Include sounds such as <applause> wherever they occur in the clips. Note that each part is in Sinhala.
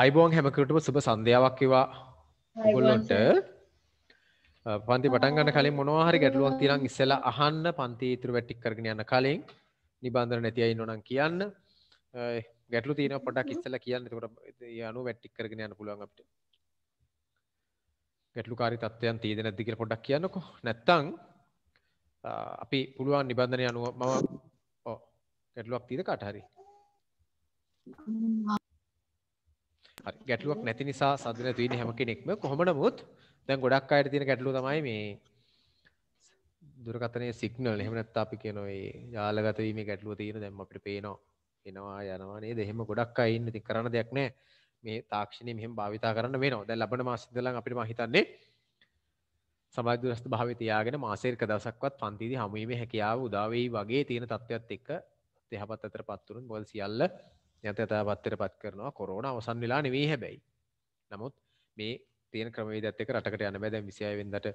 අයිබෝන් හැමකටම සුබ සන්ධ්‍යාවක් ඒවා ඔගොල්ලොන්ට පන්ති පටන්ගන්න කලින් මොනවාහරි ගැටලුවක් තිරම් ඉස්සලා අහන්න පන්ති ඉතුරු වැටික් කරගෙන යන්න කලින් නිබන්ධර නැතියි නොනම් කියන්න ගැටලු තියෙන පොටක් ඉස්සල කියන්න එතකොට යනු වැටික් කරගෙන යන්න පුළුවන් අපිට ගැටලුකාරි තත්ත්වයන් තියෙද නැද්ද කියලා පොඩ්ඩක් කියන්නකෝ නැත්තම් අපි පුළුවන් නිබන්ධනය අනුව මම ඔව් ගැටලුවක් තියෙද කාට හරි හරි ගැටලුවක් නැති නිසා සදන තියෙන හැම කෙනෙක්ම කොහොම නමුත් දැන් ගොඩක් අයට තියෙන ගැටලුව තමයි මේ දුරකථනයේ සිග්නල් එහෙම නැත්නම් අපි කියන ඒ යාලගත වීමේ ගැටලුව තියෙන දැන් අපිට පේනවා එනවා යනවා නේද එහෙම ගොඩක් අය ඉන්න ඉතින් කරන්න දෙයක් නැහැ මේ තාක්ෂණය මෙහෙම භාවිතා කරන්න වෙනවා දැන් ලබන මාසෙ ඉඳලා අපිට මම හිතන්නේ සමාජ දුරස්ථ භාවය තියාගෙන මාසෙක දවසක්වත් පන්තිදී හමුවීමේ හැකියාව උදා වෙයි වගේ තියෙන තත්ත්වයක් එක්ක දෙහපත් අතර පත් වුණොත් මොකද සියල්ල යතතාපත්තයට පත් කරනවා කොරෝන අවසන් වෙලා නෙවී හැබැයි. නමුත් මේ තියන ක්‍රමේදත් එක රටකට යන බැද විසිය වෙන්දට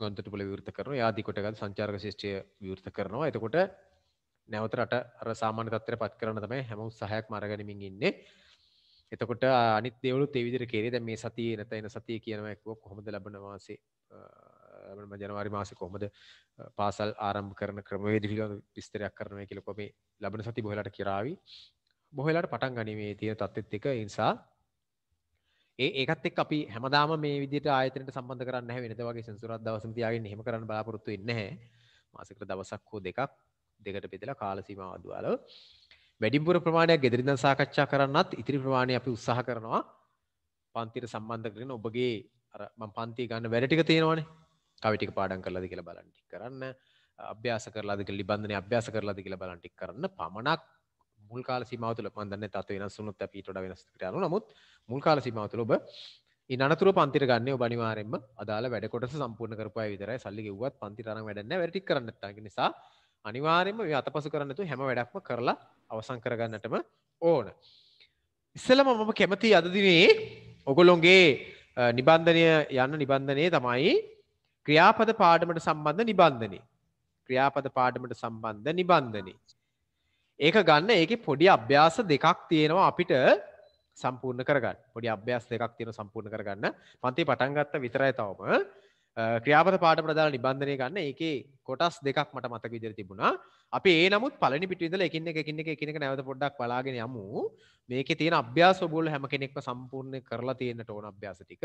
ගොන්තට පුල විෘත කරන යාදිකොටගත් සංචාර්ක ශිෂ්ටය විෘත කරනවා එතකොට නැවත රට අර සාමාන්‍ය තත්වයට පත් කරන තමයි හැම උත්සාහයක් මරගනිමින් ඉන්නේ. එතකොට අනිත් දේවලුත් ඒ විදිහට කෙරේ දැන් මේ සතියේ නැත්නම් එන සතියේ කියනවා එක්කෝ කොහොමද ලබන මාසේ ලබන ජනවාරි මාසේ කොහොමද පාසල් ආරම්භ කරන ක්‍රමවේද පිළිබඳ විස්තරයක් කරනවා කියලා කොහොමද ලබන සතිය බොහලට කිරාවි. බොහලාට පටන් ගනිමේ තියෙන තත්ත්ත් එක නිසා ඒ ඒකත් එක් අපි හැමදාම මේ විදිට ආයතනට සම්බන්ධ කරන්න හැ වෙනද වගේ සෙන්සුරත් දවසම තියාගෙන එහෙම කරන්න බලාපොරොත්තු වෙන්නේ නැහැ මාසෙකට දවසක් හෝ දෙකක් දෙකට බෙදලා කාල සීමාව අඩුවලා වැඩිපුර ප්‍රමාණයක් ගෙදරින් සාකච්ඡා කරන්නත් ඉතිරි ප්‍රමාණය අපි උත්සාහ කරනවා පන්තියට සම්බන්ධ කරගෙන ඔබගේ අර මම පන්ති ගන්න වැඩ ටික තියෙනවානේ කවි ටික පාඩම් කරලාද කියලා බලන්න ටික කරන්න අභ්‍යාස කරලාද කියලා නිබන්ධනය අභ්‍යාස කරලාද කියලා බලන්න ටික කරන්න පමණක් මුල්කාල සිමාවතුල පන්දන්න තත් වෙනස් වුනුත් අපිටොඩ වෙනස්කට යනු නමුත් මුල්කාල සිමාවතුල ඔබ අනතුර පන්තිර ගන්න බනිවාරෙන්ම අදාල වැඩකොට සම්පූර්ණ කරපය විතරයි සල්ලි වත් පන්තිරන වැඩන්න වැටි කරන්න නිසා අනිවාරෙන්ම අත පසු කරන්නතු හැම වැඩක්ම කරලා අවසං කරගන්නටම ඕන. ඉස්සලම මම කැමති අදදිනේ ඔගොලොන්ගේ නිබන්ධනය යන්න නිබන්ධනය තමයි ක්‍රියාපද පාඩමට සම්බන්ධ නිබන්ධනය ක්‍රියාපද පාඩමට සම්බන්ධ නිබන්ධනය ඒක ගන්න ඒක පොඩි අභ්‍යාස දෙකක් තියෙනවා අපිට සම්පූර්ණ කරගන්න පොඩි අභ්‍යාස දෙකක් තියෙන සම්පූර්ණ කරගන්න පන්ති පටන්ගත්ත විතරයි තවම ක්‍රියාපත පාට ප්‍රදාන නිබන්ධනය ගන්න ඒක කොටස් දෙකක් මට මතක විදිර තිබුණා අප ඒ නමුත් පලනි පිටිදල එකන්න එකන්න එකනක නැවත පොඩ්ඩක් බලාගෙන යමු මේක තියෙන අභ්‍යාස බොල හැම කෙනෙක්ම සම්පූර්ණය කරලා තියෙන ටෝන අභ්‍යාස ටික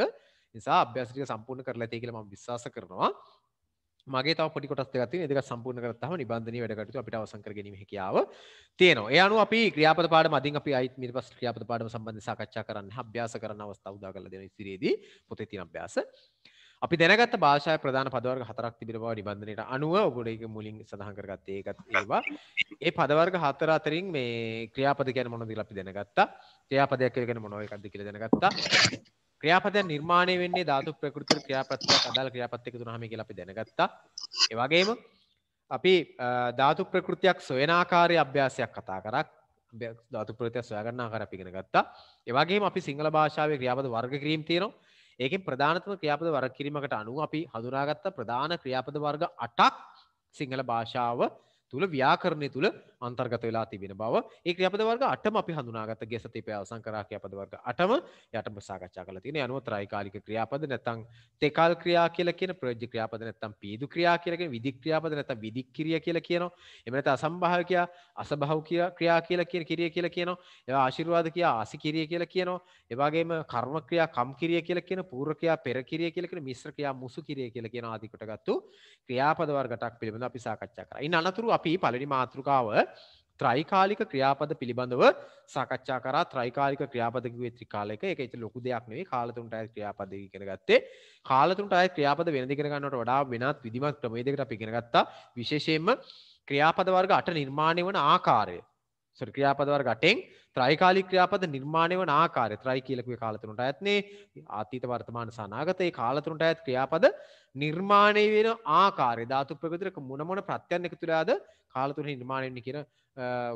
නිසා අභ්‍යාසික සම්පූර්ණ කරලා තියෙකලම විශවාස කරනවා මගේ තව පොඩිකොටස් දෙකක් තියෙන දෙක සම්පූර්ණ කරලා තහම නිබන්ධනීය වැඩ කටයුතු අපිට අවසන් කර ගැනීම හැකියාව තියෙනවා. ඒ අනුව අපි ක්‍රියාපද පාඩම අදින් අපි අයිත් ඊට පස්සේ ක්‍රියාපද පාඩම සම්බන්ධව සාකච්ඡා කරන්න අභ්‍යාස කරන අවස්ථාව උදා කරලා දෙන ඉතිරියේදී පොතේ තියෙන අභ්‍යාස. අපි දැනගත්ත භාෂාව ප්‍රධාන පදවර්ග හතරක් තිබෙන බව නිබන්ධනයට අනුව ඔබට ඒක මුලින් සඳහන් කරගත්තේ ඒකත් ඒවා. ඒ පදවර්ග හතර අතරින් මේ ක්‍රියාපද කියන්නේ මොනවද කියලා අපි දැනගත්තා. ක්‍රියාපදයක් කියලා කියන්නේ මොනවද එකක්ද කියලා දැනගත්තා. ක්‍රියාපදයන් නිර්මාණය වෙන්නේ ධාතු ප්‍රකෘති ක්‍රියාපත්‍යක් අදාළ ක්‍රියාපත් එකතු වුනහම කියලා අපි දැනගත්තා. ඒ වගේම අපි ධාතු ප්‍රකෘතියක් සොයන ආකාරයේ අභ්‍යාසයක් කතා කරා. ධාතු ප්‍රකෘතිය සොයා ගන්න ආකාරය අපි ඉගෙන ගත්තා. ඒ වගේම අපි සිංහල භාෂාවේ ක්‍රියාපද වර්ග කිරීම තියෙනවා. ඒකෙන් ප්‍රධානතම ක්‍රියාපද වර්ග කිරීමකට අනුව අපි හඳුනාගත්ත ප්‍රධාන ක්‍රියාපද වර්ග 8ක් සිංහල භාෂාව තුළ ව්‍යාකරණය තුළ අන්තර්ගත වෙලා තිබෙන බව ඒ ක්‍රියාපද වර්ග අටම අපි හඳුනාගත ගෙස තිපය අවසන් කරා ක්‍රියාපද වර්ග අටම යටම සාකච්ඡා කරලා තියෙන අනුව ත්‍රායිකාලික ක්‍රියාපද නැත්නම් තෙකල් ක්‍රියා කියලා කියන ප්‍රයෝජ්‍ය ක්‍රියාපද නැත්නම් පීදු ක්‍රියා කියලා කියන විදි ක්‍රියාපද නැත්නම් විදික්‍රිය කියලා කියනවා එහෙම නැත්නම් අසම්භාව්‍ය කියා අසභාව කියා ක්‍රියා කියලා කියන කිරිය කියලා කියනවා ඒවා ආශිර්වාද කියා ආසි කිරිය කියලා කියනවා ඒ වගේම කර්ම ක්‍රියා කම් කිරිය කියලා කියන පූර්ව ක්‍රියා පෙර කිරිය කියලා කියන මිශ්‍ර ක්‍රියා මුසු කිරිය කියලා කියන ආදී කොටගත්තු ක්‍රියාපද වර්ග 8ක් පිළිබඳව අපි සාකච්ඡා කරා. ඉන් අනතුරු අපි පලනි මාතෘකාව ත්‍රයිකාලික ක්‍රියාපද පිළිබඳව සාකච්ඡා කර ත්‍රයිකාලික ක්‍රියාපදගේ ත්‍රිකාලක එක ඇති ලොකු දෙයක් නේ කාලතුන්ට අය ක්‍රියාපද කෙන ගත්තේ කාලතුන්ට අය ක්‍රියාපද වෙනදිගෙනගන්නට වඩා වෙනත් විදිමක් ක්‍රමේදකට පිගෙනගත්තා විශේෂයෙන්ම ක්‍රියාපද වර්ග අට නිර්මාණය වන ආකාරය ක්‍රියාපදවර ගටෙන් ත්‍රයිකාලි ක්‍රියාපද නිර්මාණය වන ආකාරය ත්‍රයි කියලකුව කාලතුනට ඇත්නේ අතීත වර්තමාන සනාගතයේ කාලතුනට ඇත් ක්‍රියාපද නිර්මාණය වෙන ආකාරය ධාතු ප්‍රගතරක මුණමොන ප්‍රත්‍යයන් එක තුළාද කාලතුන නිර්මාණයනි කියන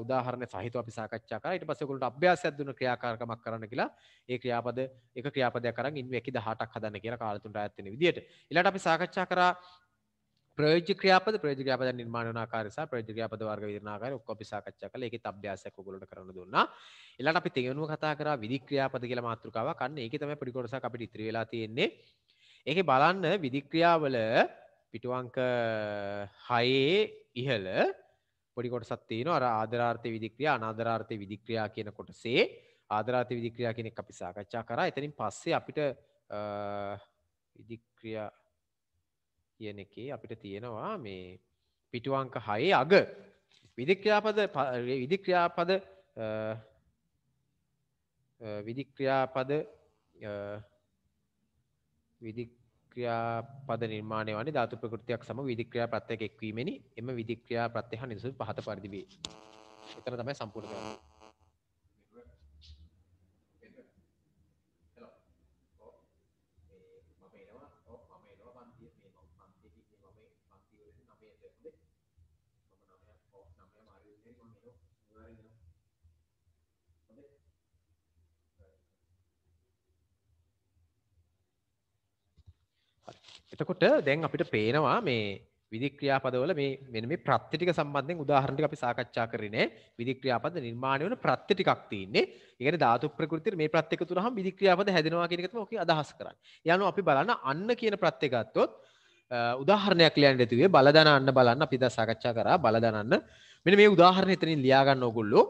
උදාහරණ සහිත අපි සාකච්ඡාකර ට පසකුලට අභ්‍යාසයක් දුන ක්‍රියාකාරකමක් කරන්න කියලා ඒ ක්‍රියාපද එක ක්‍රියාපදය කරන් ඉන්වැකි දහටක් හදන්න කියලා කාලතුන්ට ඇත්තන විදිට ඉලට අපි සාකච්ඡා කරා ප්‍රයෝජ්‍ය ක්‍රියාපද ප්‍රයෝජ්‍ය ක්‍රියාපද නිර්මාණ වන ආකාරය සහ ප්‍රයෝජ්‍ය ක්‍රියාපද වර්ග විවරණ ආකාරය ඔක්කොම අපි සාකච්ඡා කළා. ඒකෙත් අභ්‍යාසයක් ඔයගොල්ලන්ට කරන්න දුන්නා. ඊළඟට අපි තේගෙනුව කතා කරා විදි ක්‍රියාපද කියලා මාතෘකාවක්. අන්න ඒකේ තමයි පොඩි කොටසක් අපිට ඉතිරි වෙලා තියෙන්නේ. ඒකේ බලන්න විදි ක්‍රියාවල පිටුවංක 6 ඉහළ පොඩි කොටසක් තියෙනවා. අර ආදරාර්ථ විදි ක්‍රියා අනාදරාර්ථ විදි ක්‍රියා කියන කොටසේ ආදරාත විදික්‍රියා කෙනෙක් අපි සාකච්ඡා කරා එතනින් පස්සේ අපිට විදික්‍රියා කියන එකේ අපිට තියෙනවා මේ පිටුවංක හයේ අග විදික්‍රියාපද විදික්‍රියාපද විදික්‍රියාපද විදික්‍රියාපද නිර්මාණය වනි ධාතු ප්‍රකෘතියක් සම විදික්‍රියා ප්‍රත්්‍යයක් එක්වීමනි එම විදික්‍රියා ප්‍රත්්‍යහ නිසු පහත පරිදිබේ එතන තමයි සම්පූර්ණ කරන්න එතකොට දැන් අපිට පේනවා මේ විදික්‍රියාපදවල මේ මෙන්න මේ ප්‍රත්‍ය ටික සම්බන්ධයෙන් උදාහරණ ටික අපි සාකච්ඡා කරේ නේ විදික්‍රියාපද නිර්මාණය වෙන ප්‍රත්‍ය ටිකක් තියෙන්නේ. ඒ කියන්නේ ධාතු ප්‍රകൃතියේ මේ ප්‍රත්‍ය එකතු වුනහම විදික්‍රියාපද හැදෙනවා කියන එක තමයි ඔකේ අදහස් කරන්නේ. යනවා අපි බලන්න අන්න කියන ප්‍රත්‍ය ගත්තොත් උදාහරණයක් ලියන්න දෙතුවේ බලදාන අන්න බලන්න අපි දැන් සාකච්ඡා කරා බලදාන අන්න. මෙන්න මේ උදාහරණ එතනින් ලියා ගන්න ඕගොල්ලෝ.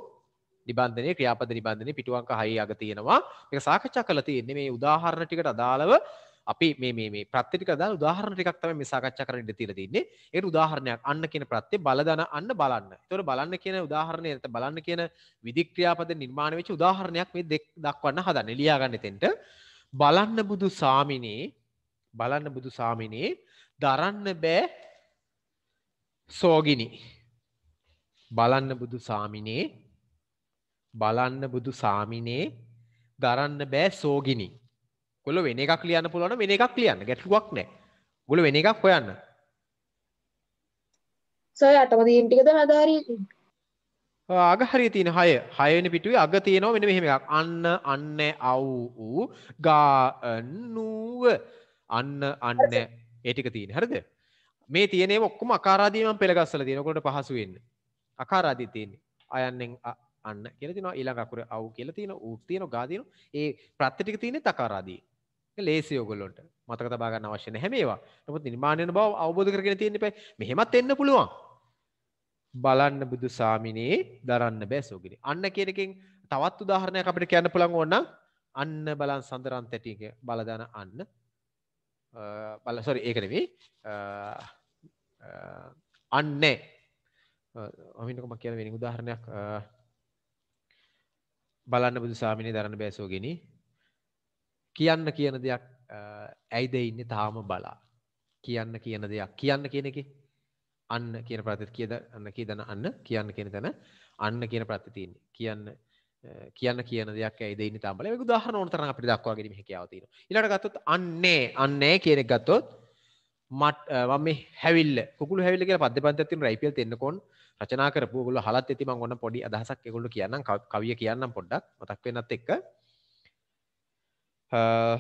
නිබන්ධනය ක්‍රියාපද නිබන්ධනය පිටුවන්ක හයි අග තියෙනවා. මේක සාකච්ඡා කරලා තියෙන්නේ මේ උදාහරණ ටිකට අදාළව අපි මේ මේ ප්‍රත්තික ද උදාහරණ එකක් තම මේ සාකච්ඡා කරන ඉඩ තියලා තින්නේ ඒ උදාහරණයක් අන්න කියන ප්‍රත්‍ය බලධන අන්න බලන්න. ඒතකොට බලන්න කියන උදාහරණය නැත්නම් බලන්න කියන විධික්‍රියාපද නිර්මාණය වෙච්ච උදාහරණයක් මේ දක්වන්න හදන්නේ. ලියා ගන්න එතෙන්ට බලන්න බුදු සාමිනේ බලන්න බුදු සාමිනේ දරන්න බෑ සෝගිනි. බලන්න බුදු සාමිනේ බලන්න බුදු සාමිනේ දරන්න බෑ සෝගිනි. කොල්ල වෙන එකක් ලියන්න පුළුවන් වෙන එකක් ලියන්න ගැටලුවක් නෑ. ගොල්ල වෙන එකක් හොයන්න. සර් අටම දින් ටිකද අදාරින්. අග හරිය තියෙන 6 6 වෙනි පිටුවේ අග තියෙනවා මෙන්න මෙහෙම එකක්. අන්න අන්න අව් ඌ ගා නුව අන්න අන්න ඒ ටික තියෙන. හරිද? මේ තියෙනේ ඔක්කොම අකාරාදී මම පෙළගස්සලා තියෙනවා. ඔයගොල්ලන්ට පහසු වෙන්න. අකාරාදී තියෙන්නේ. අයන්නෙන් අන්න කියලා තිනවා ඊළඟ අකුර අව් කියලා තිනවා ඌ තිනවා ගා තිනවා. ඒ ප්‍රත්‍ය ටික තියෙන්නේ අකාරාදී. ලේසි ඔයගොල්ලොන්ට මතක තබා ගන්න අවශ්‍ය නැහැ මේවා. නමුත් නිර්මාණයන බව අවබෝධ කරගෙන තියෙන්න එපා. මෙහෙමත් එන්න පුළුවන්. බලන්න බුදු සාමිනේ දරන්න බෑ සෝගිනේ. අන්න කියන එකෙන් තවත් උදාහරණයක් අපිට කියන්න පුළුවන් ඕන අන්න බලන් සඳරන් තැටික බලදාන අන්න බල සොරි ඒක නෙවෙයි. අන්නේ අමිනකම කියන වෙන උදාහරණයක් බලන්න බුදු සාමිනේ දරන්න බෑ සෝගිනේ. කියන්න කියන දෙයක් ඇයිද ඉන්න තාම බලා කියන්න කියන දෙයක් කියන්න කියන එක අන්න කියන ප්‍රතිත් කියද අන්න කියදන අන්න කියන්න කියෙන තැන අන්න කියන ප්‍රතිතියන්නේ කියන්න කියන්න කියන දෙයක් ඇදන තමල ගුදාහ නොතරන අපි දක්වා ගැීම හැකවතින ඉට ගත්තොත් අන්නේ අන්නේ කියනෙක් ගත්තොත් මට වම හැවිල් කුල හැවිල පද පන්තතින රයිපියල් තෙන්නකොන් රචනා කරපුගල හලත් ඇතිම ගොන්න පොඩි අදහසක් ගොලු කියන්න කවිය කියන්න පොඩ්ඩක් මතක් වෙනත් එක්ක Uh,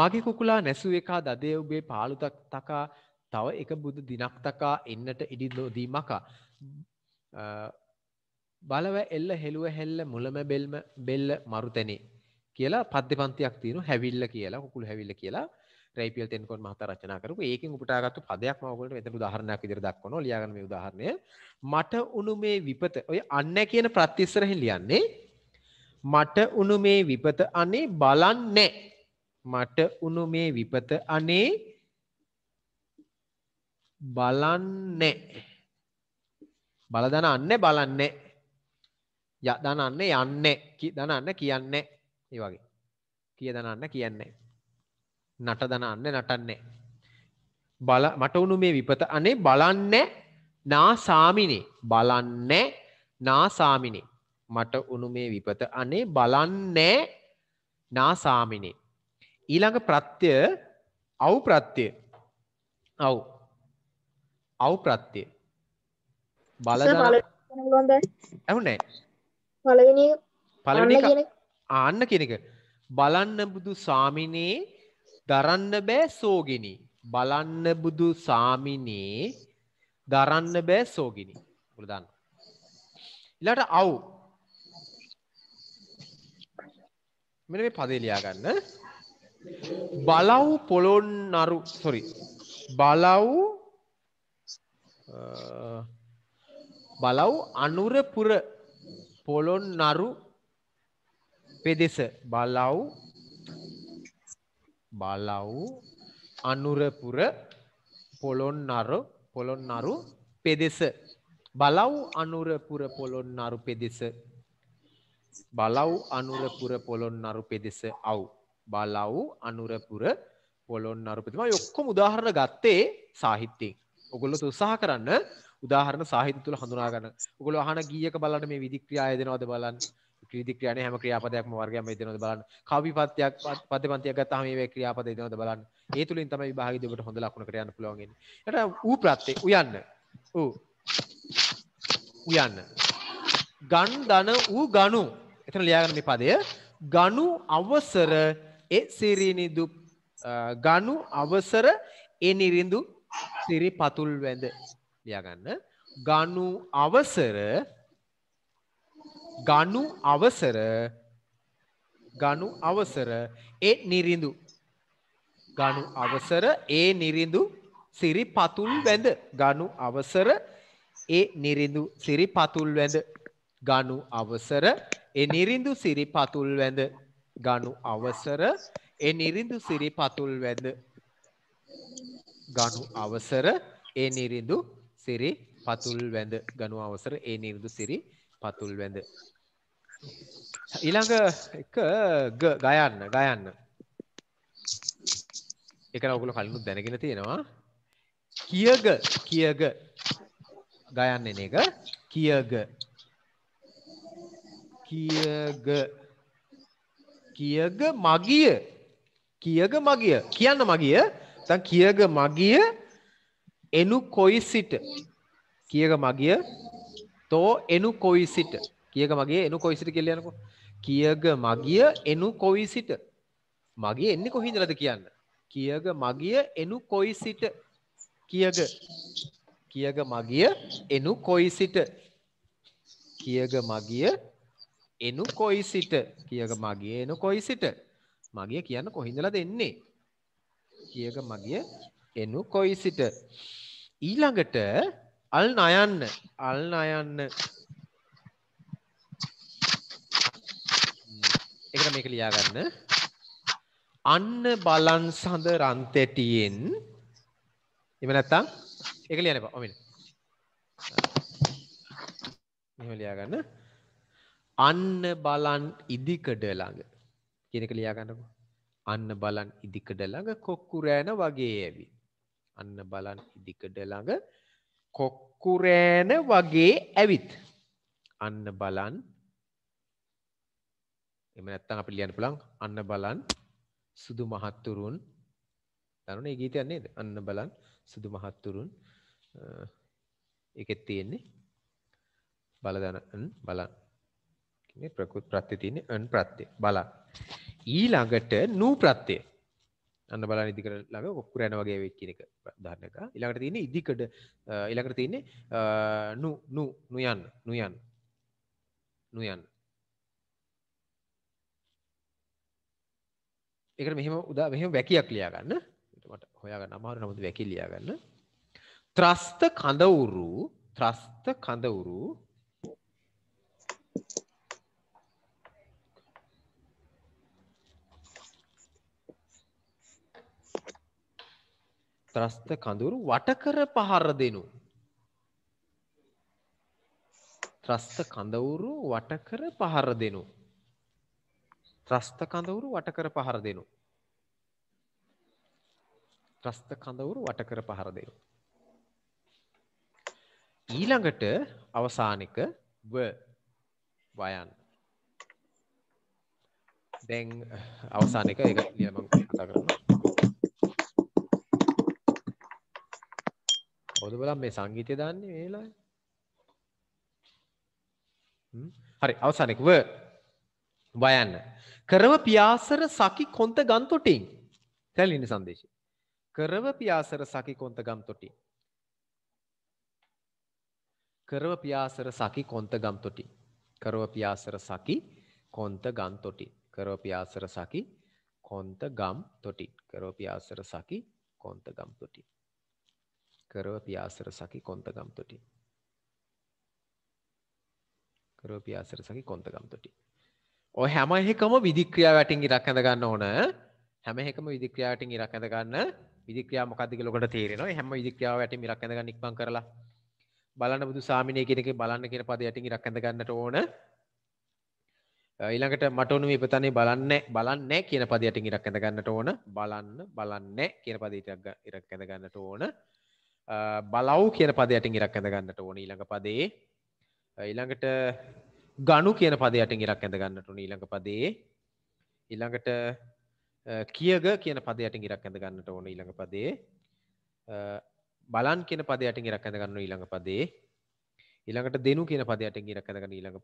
මගේ කුකුලා නැසුව එකා දදය ඔබේ පාළුතක් තකා තව එක බුදු දිනක් තකා එන්නට ඉඩි දෝදී මකා uh, බලව එල්ල හෙළුව හෙල්ල මුලම බෙල්ම බෙල්ල මරුතැනේ කියලා පද්‍ය පන්තියක් තියෙන හැවිල්ල කියලා කුකුල් හැවිල්ල කියලා රයිපියල් තෙන්කොන් මහත රචනා කරපු ඒකින් උපටාගත්තු පදයක් මවගලට මෙතන උදාහරණයක් විදිහට දක්වනවා ලියාගන්න මේ උදාහරණය මට උණු මේ විපත ඔය අන්න කියන ප්‍රත්‍යස්තරෙන් ලියන්නේ මට උණු මේ විපත අනේ බලන්නේ මට උණු මේ විපත අනේ බලන්නේ බලදන අන්න බලන්නේ යදනන්න යන්නේ දනන්න කියන්නේ ඒ වගේ කියදනන්න කියන්නේ නට දනන්න නටන්නේ බල මට උණු මේ විපත අනේ බලන්නේ නා සාමිනේ බලන්නේ නා සාමිනේ මට උනු මේ විපත අනේ බලන්නෑ නාසාමිනේ. ඊළඟ ප්‍රත්‍ය අව් ප්‍රත්්‍යය අව් අව් ප්‍රත්්‍යය බල ඇවුනෑ පලවෙනි පලවෙනි ආන්න කෙනෙක බලන්න බුදු සාමිනේ දරන්න බෑ සෝගිනි බලන්න බුදු සාමිනේ දරන්න බෑ සෝගිනි පුරදන්න ඉලට අව් මෙන මේ පදේලයා ගන්න බලව් පොලොන් නරු සොරි බලව් බලව් අනුරපුර පොලොන් නරු පෙදෙස බලව් බලව් අනුරපුර පොලොන් නරු පොලොන් නරු පෙදෙස බලව් අනුරපුර පොලොන් නරු පෙදෙස බලව් අනුරපුර පොළොන්නරු පෙදෙස අව් බලව් අනුරපුර පොළොන්නරු පෙදෙස මම ඔක්කොම උදාහරණ ගත්තේ සාහිත්‍යයෙන් ඔගොල්ලෝ උත්සාහ කරන්න උදාහරණ සාහිත්‍ය තුල හඳුනා ගන්න. ඔගොල්ලෝ අහන ගීයක බලන්න මේ විධික්‍රියා යදෙනවද බලන්න. ක්‍රීතික්‍රියානේ හැම ක්‍රියාපදයක්ම වර්ගයක් යදෙනවද බලන්න. කාව්‍ය පත්‍යයක් පද්‍ය පන්තියක් ගත්තාම මේ ක්‍රියාපද යදෙනවද බලන්න. ඒ තුලින් තමයි විභාගයේදී ඔබට හොඳ ලකුණකට යන්න පුළුවන් වෙන්නේ. ඊට ඌ ප්‍රත්‍ය උයන්න. ඌ උයන්න. ගන් ධන ඌ ගනු එතන ලියාගන්න මේ පදය ගනු අවසර එ සිරිනිදු ගනු අවසර එනිරිඳු සිරි පතුල් වැඳ ලියාගන්න ගනු අවසර ගනු අවසර ගනු අවසර එ නිරිඳු ගනු අවසර ඒ නිරිඳු සිරි පතුල් වැඳ ගනු අවසර ඒ නිරිඳු සිරි පතුල් වැඳ ගනු අවසර එනිරිඳු සිරිපතුල් වැඳ ගනු අවසර එනිරිඳු සිරිපතුල් වැඳ ගනු අවසර එනිරිඳු සිරි පතුල් වැඳ ගනු අවසර එනිරිඳු සිරි පතුල් වැඳ ඊළඟ එක ගයන්න ගයන්න එක ඔගුල කලිනුත් දැනගෙන තියෙනවා කියග කියග ගයන්න එන එක කියග කියග කියග මගිය කියග මගිය කියන්න මගිය තන් කියග මගිය එනු කොයි සිට කියග මගිය තෝ එනු කොයි සිට කියග මගේ එනු කොයි සිට කෙල්ලයනකු කියග මගිය එනු කොයි සිට මගේ එන්නේ කොහිදලද කියන්න කියග මගිය එනු කොයි සිට කියග කියග මගිය එනු කොයි සිට කියග මගිය එනු කොයි සිට කියක මගේ එනු කොයි සිට මගේ කියන්න කොහිඳලා දෙන්නේ කියක මගිය එනු කොයි සිට ඊළඟට අල් නයන්න අල් නයන්න එකට මේක ලියාගන්න අන්න බලන් සඳ රන්තැටියෙන් එම නැත්තම් එක ලියන්න එපා ඔමින මෙහෙම ලියාගන්න අන්න බලන් ඉදිකඩ ළඟ කියන එක ලියා ගන්නකෝ. අන්න බලන් ඉදිකඩ ළඟ කොක්කුරෑන වගේ ඇවි. අන්න බලන් ඉදිකඩ ළඟ කොක්කුරෑන වගේ ඇවිත්. අන්න බලන් එම නැත්තම් අපි ලියන්න පුළුවන් අන්න බලන් සුදු මහත්තුරුන් දන්නවනේ ඒ ගීතය නේද? අන්න බලන් සුදු මහත්තුරුන් ඒකෙත් තියෙන්නේ බලදන බලන් මේ ප්‍රකෘත් ප්‍රත්‍ය තියෙන්නේ අන් ප්‍රත්‍ය. බලන්න. ඊළඟට නූ ප්‍රත්‍ය. අන්න බලන්න ඉදිකඩ ළඟ කොක්කුර යන වගේ වෙච්ච එක උදාහරණයක්. ඊළඟට තියෙන්නේ ඉදිකඩ ඊළඟට තියෙන්නේ නු නු නු යන්න නු යන්න නු යන්න. ඒකට මෙහෙම උදා මෙහෙම වැකියක් ලියා ගන්න. මට හොයා ගන්න අමාරු නමුත් වැකිය ලියා ගන්න. ත්‍රස්ත කඳවුරු ත්‍රස්ත කඳවුරු ත්‍රස්ත කඳුරු වටකර පහර දෙනු. ත්‍රස්ත කඳවුරු වටකර පහර දෙනු. ත්‍රස්ත කඳවුරු වටකර පහර දෙනු. ත්‍රස්ත කඳවුරු වටකර පහර දෙනු. ඊළඟට අවසානික ව වයන් දැන් අවසානික එක ලියමං කතා කරනවා කවුද බලන්න මේ සංගීතය දාන්නේ මේ වෙලාවේ? හරි අවසානෙක ව වයන්න. කරව පියාසර සකි කොන්ත ගම් තොටින්. තැලින්න සංදේශය. කරව පියාසර සකි කොන්ත ගම් තොටින්. කරව පියාසර සකි කොන්ත ගම් තොටින්. කරව පියාසර සකි කොන්ත ගම් තොටින්. කරව පියාසර සකි කොන්ත ගම් තොටින්. කරව පියාසර සකි කොන්ත ගම් තොටින්. කරව පියාසර සකි කොන්තගම් තොටි කරව පියාසර සකි කොන්තගම් තොටි ඔය හැම එකම විදික්‍රියා වැටින් ඉරක් ඇඳ ගන්න ඕන හැම එකම විදික්‍රියාටින් ඉරක් ඇඳ ගන්න විදික්‍රියා මොකක්ද ලොකට තේරෙනවා හැම විදික්‍රියාව වැටින් ඉරක් ඇඳ ගන්න ඉක්මන් කරලා බලන්න බුදු සාමිනය කෙනෙක් බලන්න කියන පද යටින් ඉරක් ඇඳ ගන්නට ඕන ඊළඟට මටනු ඉපතනේ බලන්න බලන්න කියන පදයටින් ඉරක් ඇඳ ගන්නට ඕන බලන්න බලන්න කියන පදීටක් ඉරක් ඇඳ ගන්නට ඕන බලව් කියන පදයටටින් ඉරක් ඇඳගන්නට ඕන ඊළඟ පදේ ඊළඟට ගණු කියන පදයටටින් ඉරක් ඇඳගන්නට ඕන ඊළඟ පදේ ඊළඟට කියග කියන පදයටටින් ඉරක් ඇඳගන්නට ඕන ඊළඟ පදේ බලන් කියන පදයටටින් ඉරක් ඇඳගන්න ඊළඟ පදේ ඊළඟට දෙනු කියන පදයටටින් ඉරක් ඇඳගන්න ඊළඟ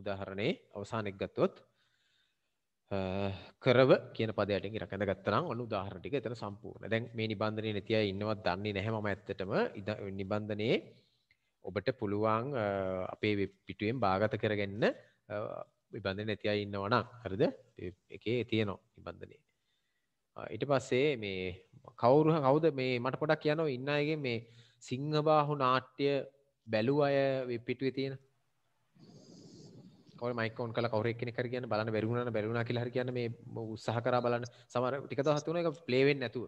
උදාහරණේ අවසානෙක් ගත්තොත් කරව කියන පදයටින් ඉරකඳ ගත්තනම් ඔන්න උදාහරණ ටික එතන සම්පූර්ණ. දැන් මේ නිබන්ධනයේ නැතිය ඉන්නවත් දන්නේ නැහැ මම ඇත්තටම නිබන්ධනයේ ඔබට පුළුවන් අපේ වෙබ් පිටුවෙන් බාගත කරගන්න නිබන්ධනයේ නැතිය ඉන්නවා නම් හරිද? එකේ තියෙනවා නිබන්ධනයේ. ඊට පස්සේ මේ කවුරු කවුද මේ මට පොඩක් කියනවා ඉන්න අයගේ මේ සිංහබාහු නාට්‍ය බැලුව අය වෙබ් පිටුවේ තියෙනවා කවර මයිකෝන් කළ කවර කෙනෙක් හරි කියන්න බලන්න බැරි වුණා බැරි වුණා කියලා හරි කියන්න මේ උත්සාහ කරා බලන්න සමහර ටික දවස් තුනක ප්ලේ වෙන්නේ නැතුව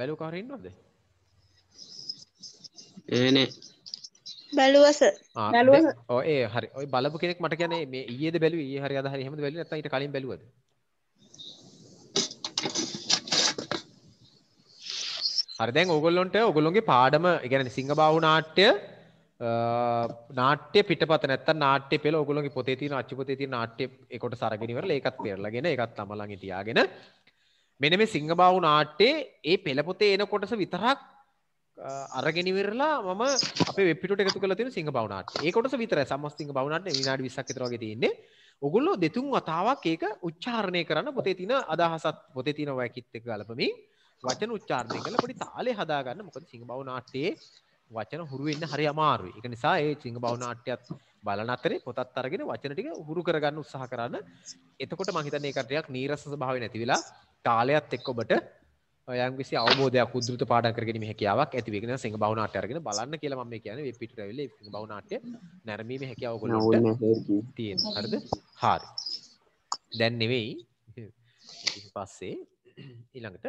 බැලුව කවර ඉන්නවද ඒ නේ බැලුවස බැලුවස ඔය ඒ හරි ඔය බලපු කෙනෙක් මට කියන්නේ මේ ඊයේද බැලුවේ ඊයේ හරි අද හරි එහෙමද බැලුවේ නැත්නම් ඊට කලින් බැලුවද හරි දැන් ඕගොල්ලොන්ට ඕගොල්ලොන්ගේ පාඩම ඒ කියන්නේ සිංහබාහු නාට්‍ය නාට්‍ය පිටපත නැත්තම් නාට්‍ය පෙළ ඔයගොල්ලෝගේ පොතේ තියෙන අච්චු පොතේ තියෙන නාට්‍ය එකට සරගෙන ඉවරලා ඒකත් පෙරලාගෙන ඒකත් තම ළඟ තියාගෙන මෙන්න මේ සිංහබාහු නාට්‍යයේ ඒ පෙළ පොතේ එන කොටස විතරක් අරගෙන ඉවරලා මම අපේ වෙබ් පිටුවට එකතු කරලා තියෙන සිංහබාහු නාට්‍ය. ඒ කොටස විතරයි සම්මස්ත සිංහබාහු නාට්‍ය විනාඩි 20ක් විතර වගේ තියෙන්නේ. ඔගොල්ලෝ දෙතුන් වතාවක් ඒක උච්චාරණය කරන්න පොතේ තියෙන අදහසත් පොතේ තියෙන වැකිත් එක ගලපමින් වචන උච්චාරණය කරලා පොඩි තාලේ හදාගන්න මොකද සිංහබාහු නාට්‍යයේ වචන හුරු වෙන්න හරි අමාරුයි. ඒක නිසා ඒ චිංග බව නාට්‍යයත් බලන අතරේ පොතත් අරගෙන වචන ටික හුරු කරගන්න උත්සාහ කරන්න. එතකොට මම හිතන්නේ ඒකට ටිකක් නීරස ස්වභාවය නැති වෙලා කාලයත් එක්ක ඔබට යම්කිසි අවබෝධයක් උද්දෘත පාඩම් කරගෙන මේ හැකියාවක් ඇති වෙගෙන සිංහ බව නාට්‍ය අරගෙන බලන්න කියලා මම මේ කියන්නේ වෙබ් පිටුට ඇවිල්ලා සිංහ බව නාට්‍ය නැරඹීමේ හැකියාව ඔයගොල්ලන්ට තියෙනවා. හරිද? හරි. දැන් නෙවෙයි. ඊට පස්සේ ඊළඟට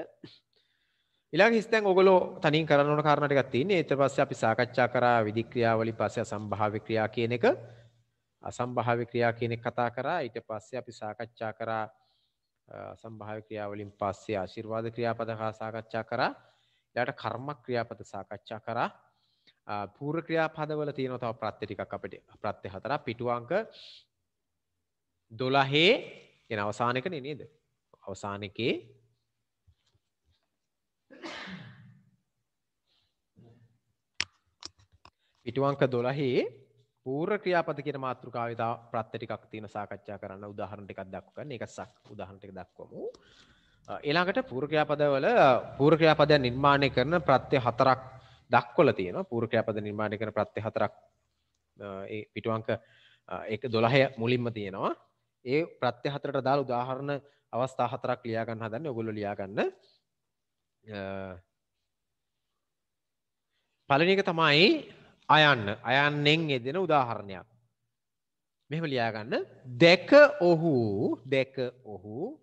ඊළඟ හිස්තැන් ඔයගොල්ලෝ තනින් කරන්න ඕන කාරණා ටිකක් තියෙන්නේ. ඊට පස්සේ අපි සාකච්ඡා කරා විධික්‍රියාවලින් පස්සේ අසම්භාව්‍ය ක්‍රියා කියන එක අසම්භාව්‍ය ක්‍රියා කියන එක කතා කරා. ඊට පස්සේ අපි සාකච්ඡා කරා අසම්භාව්‍ය ක්‍රියාවලින් පස්සේ ආශිර්වාද ක්‍රියාපද හා සාකච්ඡා කරා. ඊළඟට කර්ම ක්‍රියාපද සාකච්ඡා කරා. පූර්ව ක්‍රියාපදවල තියෙනවා තව ප්‍රත්‍ය ටිකක් අපිට. ප්‍රත්‍ය හතරක් පිටුවංක 12 කියන අවසාන එකනේ නේද? අවසාන එකේ පිටුවංක දොළහේ පූර්ව ක්‍රියාපත කියන මාතෘකාවතා ප්‍රත්තිකක් තියෙන සාකච්ඡා කරන්න උදාහරණට එකක් දක්වන්න එක සක් උදාහරණට එක දක්වමු. එලාඟට පූර්ක්‍රියාපදවල පූර්ක්‍රියාපදය නිර්මාණය කරන ප්‍රත්‍ය හතරක් දක්වල තියෙන පූර්ක්‍රියාපද නිර්මාණය කරන ප්‍රත්‍ය හතරක් පිටුවංක එක දොළහය මුලින්ම තියෙනවා. ඒ ප්‍රත්‍ය හතරට දාල් උදාහරණ අවස්ථා හතරක් ලියාගන්න හදන්න ඔගොලු ලියාගන්න පලනික තමයි අයන්න අයන්නෙන් එදෙන උදාහරණයක් මෙහම ලියාගන්න දැක ඔහු දැක ඔහු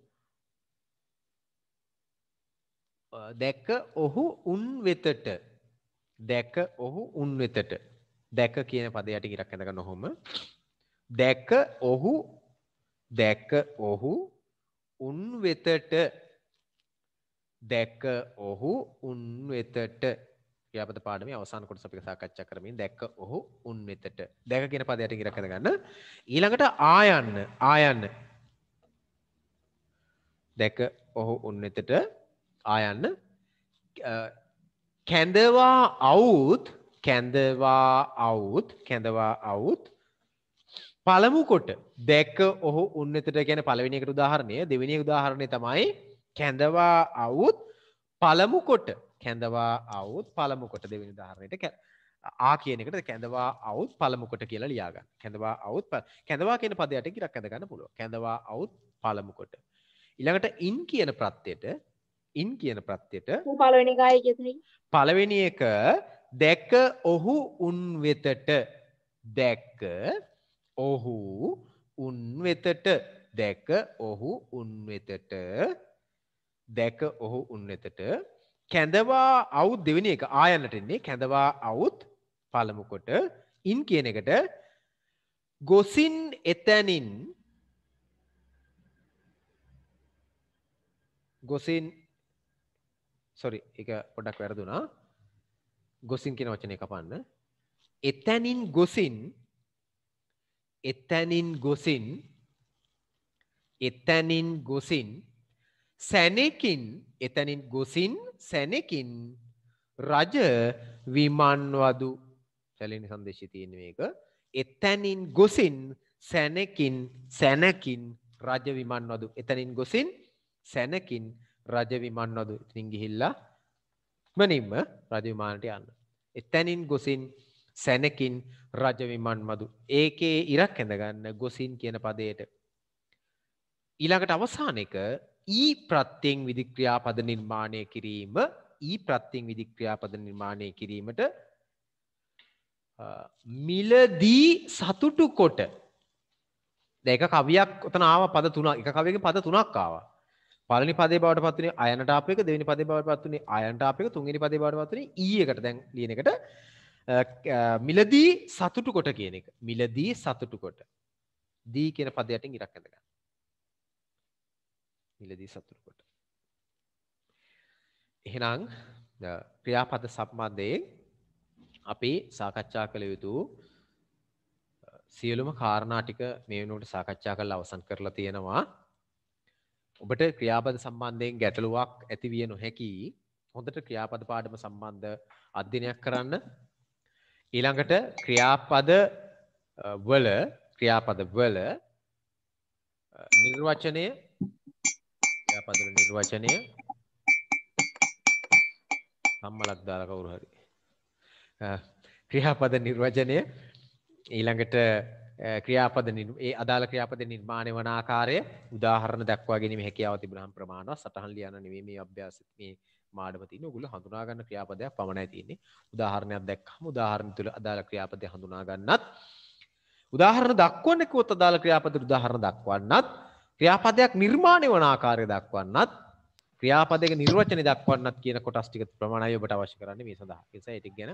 දැක ඔහු උන් වෙතට දැක ඔහු උන් වෙතට දැක කියන පදයට ඉරක් ඇඳක නොහොම දැක ඔහු දැක ඔහු උන් වෙතට දැක ඔහු උන් වෙතට ්‍යාපත පාඩම අවසාන කොට සපික සාකච්ඡා කරමින් දැක්ක ඔහු උන් වෙතට දැකගෙන පදයට ඉර කරගන්න ඊළඟට ආයන්න ආයන්න දැක ඔහු උන් වෙතට ආයන්න කැඳවා අවුත් කැඳවා අවුත් කැඳවා අවුත් පළමුකොට දැක්ක ඔහු උන්නතට ගැන පලවිනිකට උදාහරණය දෙවිනි උදාහරණය තමයි කැඳවා අවුත් පළමුකොට කැඳවා අවුත් පළමුකොට දෙවෙනි ධාරණයට ආ කියනකට කැඳවා අවුත් පළමුකොට කියලා ලියාගන්න කැඳවා අවුත් කැඳවා කියෙන පදයට කිරක් ඇඳගන්න පුළුව කැඳවා අවුත් පළමුකොට ඉළඟට ඉන් කියන ප්‍රත්්‍යයට ඉන් කියන ප්‍රත්්‍යයට පළවෙනි එක දැක්ක ඔහු උන් වෙතට දැක්ක ඔහු උන් වෙතට දැක ඔහු උන් වෙතට දැක ඔහු උන් වෙතට කැඳවා අවුත් දෙවෙනි එක ආයන්නටෙන්නේ කැඳවා අවුත් පළමුකොට ඉන් කියන එකට ගොසින් එතැනින් ගොසින් සොරි එක පොඩක් වැරදුනා ගොසින් කියෙන වචනය කපන්න එතැනින් ගොසින් එතැනින් ගොසින් එතැනින් ගොසින් සැනෙකින් එතනින් ගොසින් සැනෙකින් රජ විමන්වදු සැලිනි සන්දේශය තියෙන මේක එතැනින් ගොසින් සැනකින් සැනකින් රජ විමන්වදු එතනින් ගොසින් සැනකින් රජ විමන්වදු ඉතින් ගිහිල්ලා ඉක්මනින්ම රජ විමානට යන්න එතැනින් ගොසින් සැනකින් රජ විමන්වදු ඒකේ ඉරක් ඇඳගන්න ගොසින් කියන පදයට ඊළඟට අවසාන එක ඊ ප්‍රත්තියෙන් විදික්‍රියාපද නිර්මාණය කිරීම ඊ ප්‍රත්තියෙන් විදික්‍රියාපද නිර්මාණය කිරීමට මිලදී සතුටු කොට දැක කවියක් ඔතන ආව පද තුනා එක කවයක පද තුනක් ආව පලනි පදේ බවට පත්වනේ අයනටාපයක දෙනි පදේ බවට පත්වනේ අයන්ටාපයක තුන්ගනි පදේ බවට පත්වන ඒකට දැන් ලියනකට මිලදී සතුටු කොට කියන එක මිලදී සතුටු කොට දී කියන පදයටටින් ඉරක් ඇඳගන්න මිලදී සතුරු කොට. එහෙනම් ක්‍රියාපද සම්බන්ධයෙන් අපි සාකච්ඡා කළ යුතු සියලුම කාරණා ටික මේ වෙනුවට සාකච්ඡා කරලා අවසන් කරලා තියෙනවා. ඔබට ක්‍රියාපද සම්බන්ධයෙන් ගැටලුවක් ඇති විය නොහැකි. හොඳට ක්‍රියාපද පාඩම සම්බන්ධ අධ්‍යයනයක් කරන්න. ඊළඟට ක්‍රියාපද වල ක්‍රියාපද වල නිර්වචනය පදල නිර්වචනය අම්මලක් දාලා කවුරු හරි ක්‍රියාපද නිර්වචනය ඊළඟට ක්‍රියාපද ඒ අදාළ ක්‍රියාපද නිර්මාණය වන ආකාරය උදාහරණ දක්වා ගැනීම හැකියාව තිබුණහම් ප්‍රමාණව සටහන් ලියන නෙවෙයි මේ අභ්‍යාස මේ මාඩම තියෙන ඔගොල්ලෝ හඳුනා ගන්න ක්‍රියාපදයක් පමණයි තියෙන්නේ උදාහරණයක් දැක්කම උදාහරණ තුළ අදාළ ක්‍රියාපදය හඳුනා ගන්නත් උදාහරණ දක්වන්න කිව්වොත් අදාළ ක්‍රියාපදයට උදාහරණ දක්වන්නත් ක්‍රියාපදයක් නිර්මාණය වන ආකාරය දක්වන්නත් ක්‍රියාපදයක නිර්වචනය දක්වන්නත් කියන කොටස් ටික ප්‍රමාණය ඔබට අවශ්‍ය කරන්නේ මේ සඳහා. ඒ නිසා ඒක ගැන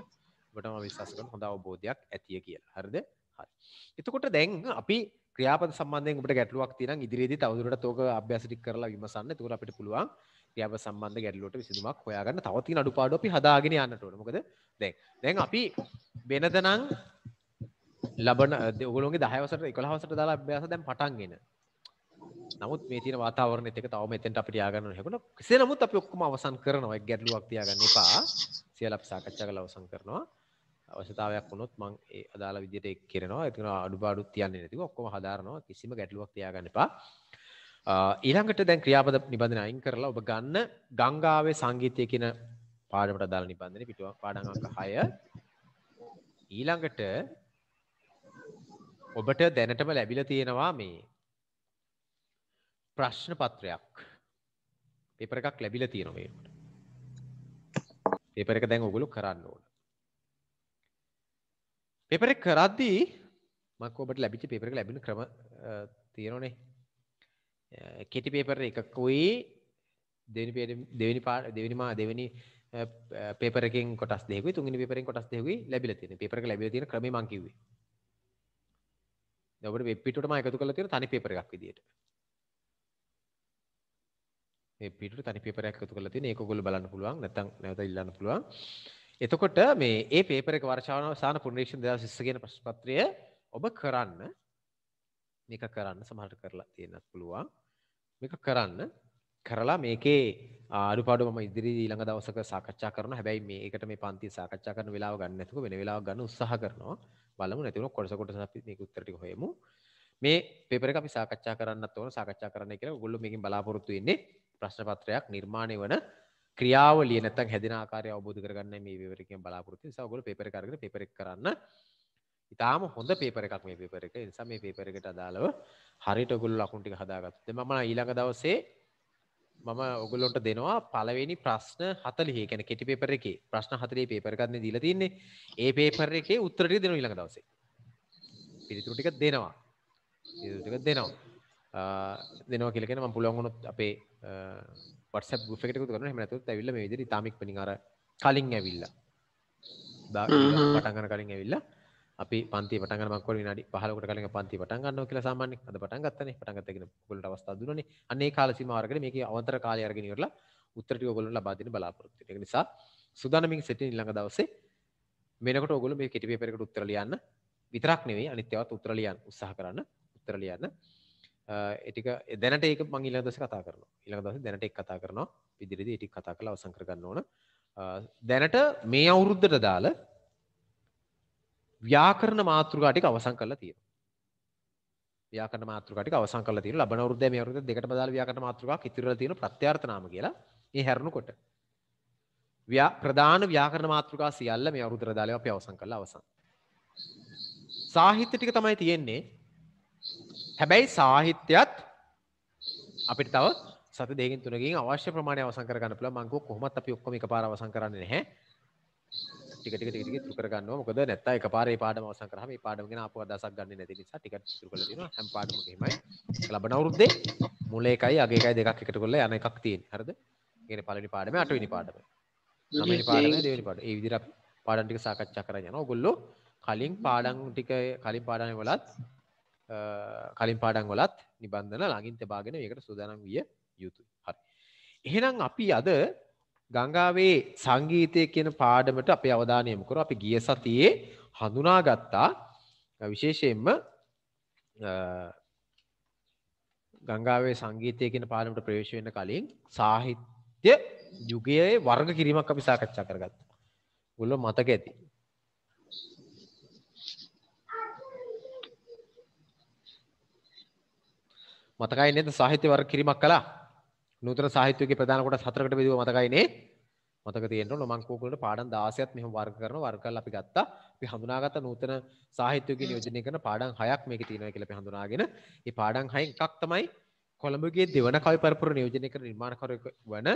ඔබට මම විශ්වාස කරන හොඳ අවබෝධයක් ඇතිය කියලා. හරිද? හරි. එතකොට දැන් අපි ක්‍රියාපද සම්බන්ධයෙන් ඔබට ගැටලුවක් තියෙනම් ඉදිරියේදී තවදුරටත් ඕක අභ්‍යාස ටික කරලා විමසන්න. එතකොට අපිට පුළුවන් ක්‍රියාපද සම්බන්ධ ගැටලුවට විසඳුමක් හොයාගන්න. තව තියෙන අඩුපාඩු අපි හදාගෙන යන්නට ඕනේ. මොකද දැන් දැන් අපි වෙනද නම් ලබන ඔයගොල්ලෝගේ 10 වසරට 11 වසරට දාලා අභ්‍යාස දැන් පටන් ගෙන. නමුත් මේ තියෙන වාතාවරණෙත් එක තවම එතෙන්ට අපිට ය아가න්න හැකුණා. කෙසේ නමුත් අපි ඔක්කොම අවසන් කරනවා. ඒක ගැටලුවක් තියාගන්න එපා. සියල්ල අපි සාකච්ඡා කරලා අවසන් කරනවා. අවශ්‍යතාවයක් වුණොත් මං ඒ අදාළ විදිහට ඒක කරනවා. ඒක අඩුපාඩුත් තියන්නේ නැතිව ඔක්කොම හදාරනවා. කිසිම ගැටලුවක් තියාගන්න එපා. ඊළඟට දැන් ක්‍රියාපද නිබන්ධන අයින් කරලා ඔබ ගන්න ගංගාවේ සංගීතය කියන පාඩමට අදාළ නිබන්ධනේ පිටුවක් පාඩම් අංක 6. ඊළඟට ඔබට දැනටම ලැබිලා තියෙනවා මේ ප්‍රශ්න පත්‍රයක් පේපර් එකක් ලැබිලා තියෙනවා මේකට. පේපර් එක දැන් ඔයගොල්ලෝ කරන්න ඕන. පේපර් එක කරද්දී මම ඔබට ලැබිච්ච පේපර් එක ලැබෙන ක්‍රම තියෙනවනේ. කෙටි පේපර් එකක් වෙයි දෙවෙනි දෙවෙනි පාඩ දෙවෙනි මා දෙවෙනි පේපර් එකෙන් කොටස් දෙකකුයි තුන්වෙනි පේපරෙන් කොටස් දෙකකුයි ලැබිලා තියෙනවා. පේපර් එක ලැබිලා තියෙන ක්‍රමය මම කිව්වේ. දැන් ඔබට වෙබ් පිටුවට මම එකතු කරලා තියෙන තනි පේපර් එකක් විදියට. මේ පිටුට තනි පේපර් එකක් එකතු කරලා තියෙන ඒක ඔයගොල්ලෝ බලන්න පුළුවන් නැත්නම් නැවත ඉල්ලන්න පුළුවන්. එතකොට මේ ඒ පේපර් එක වර්ෂාවන පුනරීක්ෂණ 2020 කියන ප්‍රශ්න පත්‍රය ඔබ කරන්න මේක කරන්න සමහරට කරලා තියෙනත් පුළුවන්. මේක කරන්න කරලා මේකේ අඩුපාඩු මම ඉදිරි ඊළඟ දවසක සාකච්ඡා කරනවා. හැබැයි මේකට මේ පන්ති සාකච්ඡා කරන වෙලාව ගන්න නැතුව වෙන වෙලාවක් ගන්න උත්සාහ කරනවා. බලමු නැති වුණොත් කොටස කොටස අපි මේක උත්තර ටික හොයමු. මේ පේපර් එක අපි සාකච්ඡා කරන්නත් ඕන සාකච්ඡා කරන්න කියලා ඔයගොල්ලෝ මේකෙන් බලාපොරොත්තු වෙන්නේ. ප්‍රශ්නපත්‍රයක් නිර්මාණය වන ක්‍රියාවලිය නැත්තම් හැදෙන ආකාරය අවබෝධ කරගන්න මේ විවරකෙන් බලාපොරොත්තු නිසා ඔයගොල්ලෝ පේපර් එක අරගෙන පේපර් එක කරන්න. ඉතාලම හොඳ පේපර් එකක් මේ පේපර් එක. ඒ නිසා මේ පේපර් එකට අදාළව හරියට ඔයගොල්ලෝ ලකුණු ටික හදාගත්තොත්. මම ඊළඟ දවසේ මම ඔගොල්ලොන්ට දෙනවා පළවෙනි ප්‍රශ්න 40 කියන්නේ කෙටි පේපර් එකේ ප්‍රශ්න 40 පේපර් එකක් නේ දීලා තින්නේ. ඒ පේපර් එකේ උත්තර ටික දෙනවා ඊළඟ දවසේ. පිළිතුරු ටික දෙනවා. පිළිතුරු ටික දෙනවා. දෙනවා කියලා කියන මම පුළුවන් වුණොත් අපේ WhatsApp group එකට එකතු කරනවා. එහෙම නැත්නම් ඇවිල්ලා මේ විදිහට ඉතාම ඉක්මනින් අර කලින් ඇවිල්ලා. පටන් ගන්න කලින් ඇවිල්ලා අපි පන්ති පටන් ගන්න මම කෝල විනාඩි 15කට කලින් පන්ති පටන් ගන්නවා කියලා සාමාන්‍යයෙන් අද පටන් ගත්තනේ. පටන් ගත්ත කියන ඔයගොල්ලන්ට අවස්ථාව දුන්නනේ. අන්න ඒ කාල සීමාව අරගෙන මේකේ අවතර කාලය අරගෙන ඉවරලා උත්තර ටික ඔයගොල්ලන්ට ලබා දෙන්න බලාපොරොත්තු වෙනවා. ඒක නිසා සුදානමින් සිටින ඊළඟ දවසේ මේනකොට ඔගොල්ලෝ මේ කෙටි පේපර් එකට උත්තර ලියන්න විතරක් නෙවෙයි අනිත් ඒවාත් උත්තර ලියන්න උත්සාහ කරන්න උත්තර ලියන්න එටික දැනට ඒක මං ඊළඟ දවසේ කතා කරනවා. ඊළඟ දවසේ දැනට ඒක කතා කරනවා. ඉදිරියේදී ඒක කතා කරලා අවසන් කරගන්න ඕන. දැනට මේ අවුරුද්දට දාලා ව්‍යාකරණ මාතෘකා ටික අවසන් කරලා තියෙනවා. ව්‍යාකරණ මාතෘකා ටික අවසන් කරලා තියෙනවා. ලබන අවුරුද්දේ මේ අවුරුද්දේ දෙකටම දාලා ව්‍යාකරණ මාතෘකාවක් ඉතිරිලා තියෙන ප්‍රත්‍යාර්ථනාම කියලා. ඒ හැරෙනකොට ප්‍රධාන ව්‍යාකරණ මාතෘකා සියල්ල මේ අවුරුද්දට දාලා අපි අවසන් කරලා අවසන්. සාහිත්‍ය ටික තමයි තියෙන්නේ හැබැයි සාහිත්‍යයත් අපිට තව සති දෙකින් තුනකින් අවශ්‍ය ප්‍රමාණය අවසන් කරගන්න පුළුවන් මං කිව්ව කොහොමත් අපි ඔක්කොම එකපාර අවසන් කරන්නේ නැහැ ටික ටික ටික ටික ඉතුරු කරගන්නවා මොකද නැත්තම් එකපාර මේ පාඩම අවසන් කරාම මේ පාඩම ගැන ආපුව අදහසක් ගන්නෙ නැති නිසා ටික ඉතුරු කරලා තියෙනවා හැම පාඩම ගෙමයි ලබන අවුරුද්දේ මුල එකයි අග එකයි දෙකක් එකට කරලා යන එකක් තියෙන්නේ හරිද ඉගෙන පළවෙනි පාඩම අටවෙනි පාඩම නවවෙනි පාඩම දෙවෙනි පාඩම ඒ විදිහට පාඩම් ටික සාකච්ඡා කරගෙන යනවා ඔයගොල්ලෝ කලින් පාඩම් ටික කලින් පාඩම් වලත් කලින් පාඩන් වලත් නිබන්ධන ළඟින් තබාගෙන ඒකට සුදනම් විය යුතුයි හරි. එහෙනම් අපි අද ගංගාවේ සංගීතය කියන පාඩමට අප අවධානයමකර අපි ගිය සතියේ හඳුනාගත්තා විශේෂයෙන්ම ගංගාවේ සංගීතය කියන පාඩමට ප්‍රවේශවෙන්න කලින් සාහිත්‍ය යුගයේ වර්ග කිරීමක් අපි සාකච්ඡා කරගත්ත. ගොල්ල මතක ඇති මතකයි නේද සාහිත්‍ය වර්ග කිරීමක් කළා. නූතන සාහිත්‍යයේ ප්‍රධාන කොටස් හතරකට බෙදුවා මතකයිනේ. මතක තියෙන්න ඕන මං කෝකලට පාඩම් 16ක් මෙහෙම වර්ග කරන වර්ග කරලා අපි ගත්තා. අපි හඳුනාගත්ත නූතන සාහිත්‍යයේ නියෝජනය කරන පාඩම් 6ක් මේකේ තියෙනවා කියලා අපි හඳුනාගෙන ඒ පාඩම් 6න් එකක් තමයි කොළඹගේ දෙවන කවි පරපුර නියෝජනය කරන නිර්මාණකරුවෙකු වන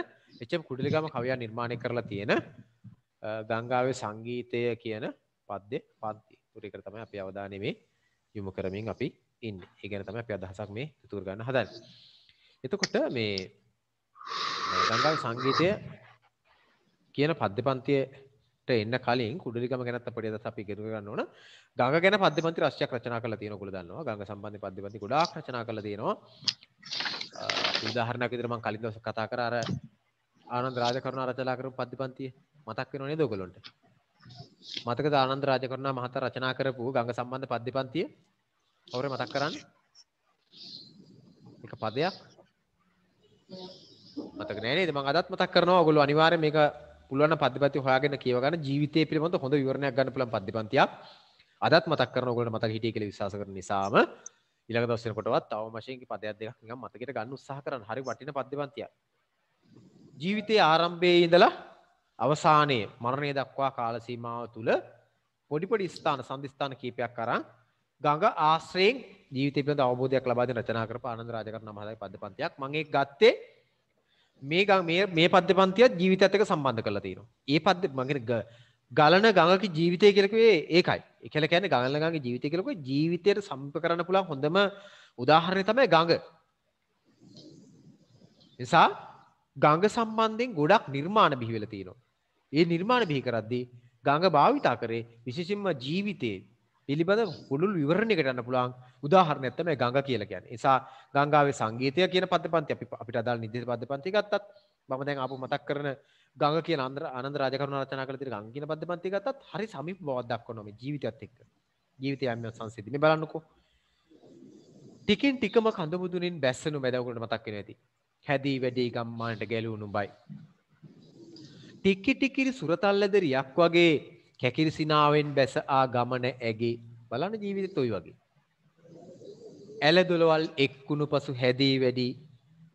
එච්.එම්. කුඩලිගම කවියා නිර්මාණය කරලා තියෙන ගංගාවේ සංගීතය කියන පද්‍ය පද්‍ය තුරේකට තමයි අපි අවධානය මේ යොමු කරමින් අපි ඉන්න ඒ ගැන තම අප අදහසක් මේ තුර ගන්න හදන් එතකොට මේ ගංගල් සංගීතය කියන පද්‍ය පන්තියට එන්න කලින් කුඩලිකම ගැනත් අපට අදහස අපි ගෙනු ගන්න ඕන ගඟ ගැන පද්‍ය පන්ති රාශියක් රචනා කරලා තියෙනවා ඔයගොල්ලෝ දන්නවා ගඟ සම්බන්ධ පද්‍ය පන්ති ගොඩාක් රචනා කරලා තියෙනවා උදාහරණයක් විදිහට මම කලින් දවස් කතා කර අර ආනන්ද රාජකරුණා රචනා කරපු පද්‍ය පන්තිය මතක් වෙනව නේද ඔයගොල්ලන්ට මතකද ආනන්ද රාජකරුණා මහතා රචනා කරපු ගඟ සම්බන්ධ පද්‍ය පන්තිය කවුරු මතක් කරන්නේ? එක පදයක් මතක නෑ නේද? මම අදත් මතක් කරනවා ඔයගොල්ලෝ අනිවාර්යයෙන් මේක පුළුවන් නම් පද්‍යපන්ති හොයාගෙන කියව ගන්න ජීවිතය පිළිබඳ හොඳ විවරණයක් ගන්න පුළුවන් පද්‍යපන්තියක්. අදත් මතක් කරන ඔයගොල්ලෝ මතක හිටියේ කියලා විශ්වාස කරන නිසාම ඊළඟ දවස් වෙනකොටවත් තවම වශයෙන් පදයක් දෙකක් නිකන් මතකයට ගන්න උත්සාහ කරන්න. හරි වටින පද්‍යපන්තියක්. ජීවිතයේ ආරම්භයේ ඉඳලා අවසානයේ මරණය දක්වා කාල සීමාව තුළ පොඩි පොඩි ස්ථාන සම්දිස්ථාන කීපයක් අරන් ගඟ ආශ්‍රයෙන් ජීවිතපිට අවබෝධයක් ලබාද රචනා කර ආනන්ද රාජකරන මහලයි පද පන්තියක් මගේ ගත්තේ මේ මේ පද්‍ය පන්තියක් ජීවිත ඇතක සම්බන්ධ කරලා තියෙනවා. ඒ පද්ද මගෙන ගලන ගඟක ජීවිතය කෙලකවේ ඒකයි එකල කැන ගලනගගේ ජීවිතය කෙලක ජීවිතයට සම්ප කරන්න පුළන් හොඳම උදාහරණය තමයි ගඟ. නිසා ගංග සම්බන්ධයෙන් ගොඩක් නිර්මාණ බිහිවෙල තියෙනවා. ඒ නිර්මාණ බිහි කරද්දී ගංග භාවිතා කරේ විශේෂෙන්ම ජීවිතයේ පිළිබඳ පුළුල් විවරණයකට යන්න පුළුවන් උදාහරණයක් තමයි ගංගා කියලා කියන්නේ. එසා ගංගාවේ සංගීතය කියන පදපන්ති අපි අපිට අදාළ නිදේශ පදපන්ති ගත්තත් මම දැන් ආපහු මතක් කරන ගංගා කියන ආනන්ද රාජකරුණ රචනා කළ තියෙන ගංගා කියන පදපන්ති ගත්තත් හරි සමීප බවක් දක්වනවා මේ ජීවිතයත් එක්ක. ජීවිතය යම් යම් සංසිද්ධි. මේ බලන්නකෝ. ටිකින් ටිකම කඳුමුදුනින් බැස්සනු මැදවකට මතක් වෙනවා ඇති. හැදී වැඩි ගම්මානට ගැලවුණු බයි. ටිකි ටිකිරි සුරතල්ලද රියක් වගේ කැකිරි සිනාවෙන් බැස ආ ගමන ඇගේ බලන ජීවිත තොයි වගේ. ඇල දොළවල් එක්කුණු පසු හැදී වැඩි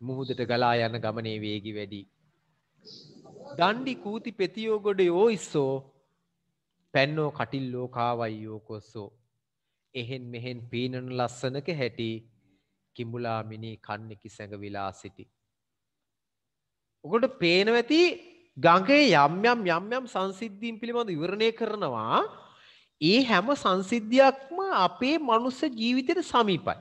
මුහුදට ගලා යන ගමනේ වේගි වැඩි. දණ්ඩි කූති පෙතියෝගොඩ යෝ ඉස්සෝ පැන්නෝ කටිල්ලෝ කාවයියෝ කොස්සෝ. එහෙන් මෙහෙන් පීනන ලස්සනක හැටි කිඹුලාමිනි කන්නෙකි සැඟ විලා සිටි. ඔකොට පේනවැති ගඟේ යම් යම් යම් යම් සංසිද්ධීන් පිළිබඳ විවරණය කරනවා ඒ හැම සංසිද්ධියක්ම අපේ මනුස්ස ජීවිතයට සමීපයි.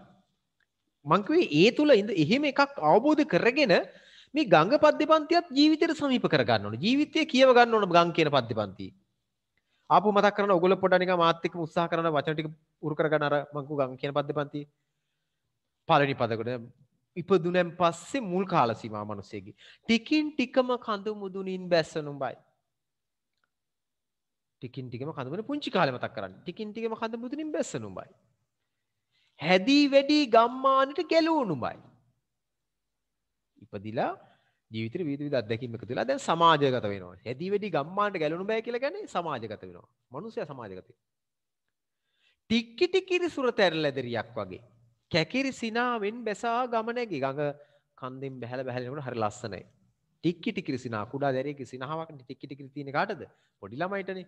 මං කිව්වේ ඒ තුල ඉඳ එහෙම එකක් අවබෝධ කරගෙන මේ ගංග පද්‍යපන්තියත් ජීවිතයට සමීප කරගන්න ඕන. ජීවිතය කියව ගන්න ඕන ගං කියන පද්‍යපන්තිය. ආපහු මතක් කරන ඔයගොල්ලෝ පොඩ නිකන් මාත් එක්ක උත්සාහ කරන වචන ටික උරු කරගන්න අර මං කු ගං කියන පද්‍යපන්තිය. පළවෙනි පද කොට ඉපදුනැම් පස්සේ මුල් කාලසිමා මනුසේගේ. ටිකින් ටිකම කඳු මුදුනින් බැස්සනුම්බයි. ටිකින් ටිකම කඳුමන පුංචි කාලමතක් කරන්න ටිකින් ටිකම කඳ මුදුනින් බැස්සනුම්බයි. හැදී වැඩි ගම්මානට ගැලවුණුමයි. ඉපදිලා ජීවිත වීදවිද අදැකිම එක තුලා දැන් සමාජගත වෙනවා. හැදී වැඩි ගම්මානට ගැලවුණු බෑ කියලා කියන්නේ සමාජගත වෙනවා. මනුස්සයා සමාජගත වෙනවා. ටික්කි ටිකිරි සුරතැරල දෙරියක් වගේ. කැකිරි සිනාවෙන් බැසා ගමනැකි ගඟ කන්දෙන් බැහල බැහලෙනට හරි ලස්සනයි ටික්කිටිකිරි සිනා කුඩා දැරේ සිනාවක් ටික්කිටිකිරි තියෙන කාටද පොඩි ළමයිටනේ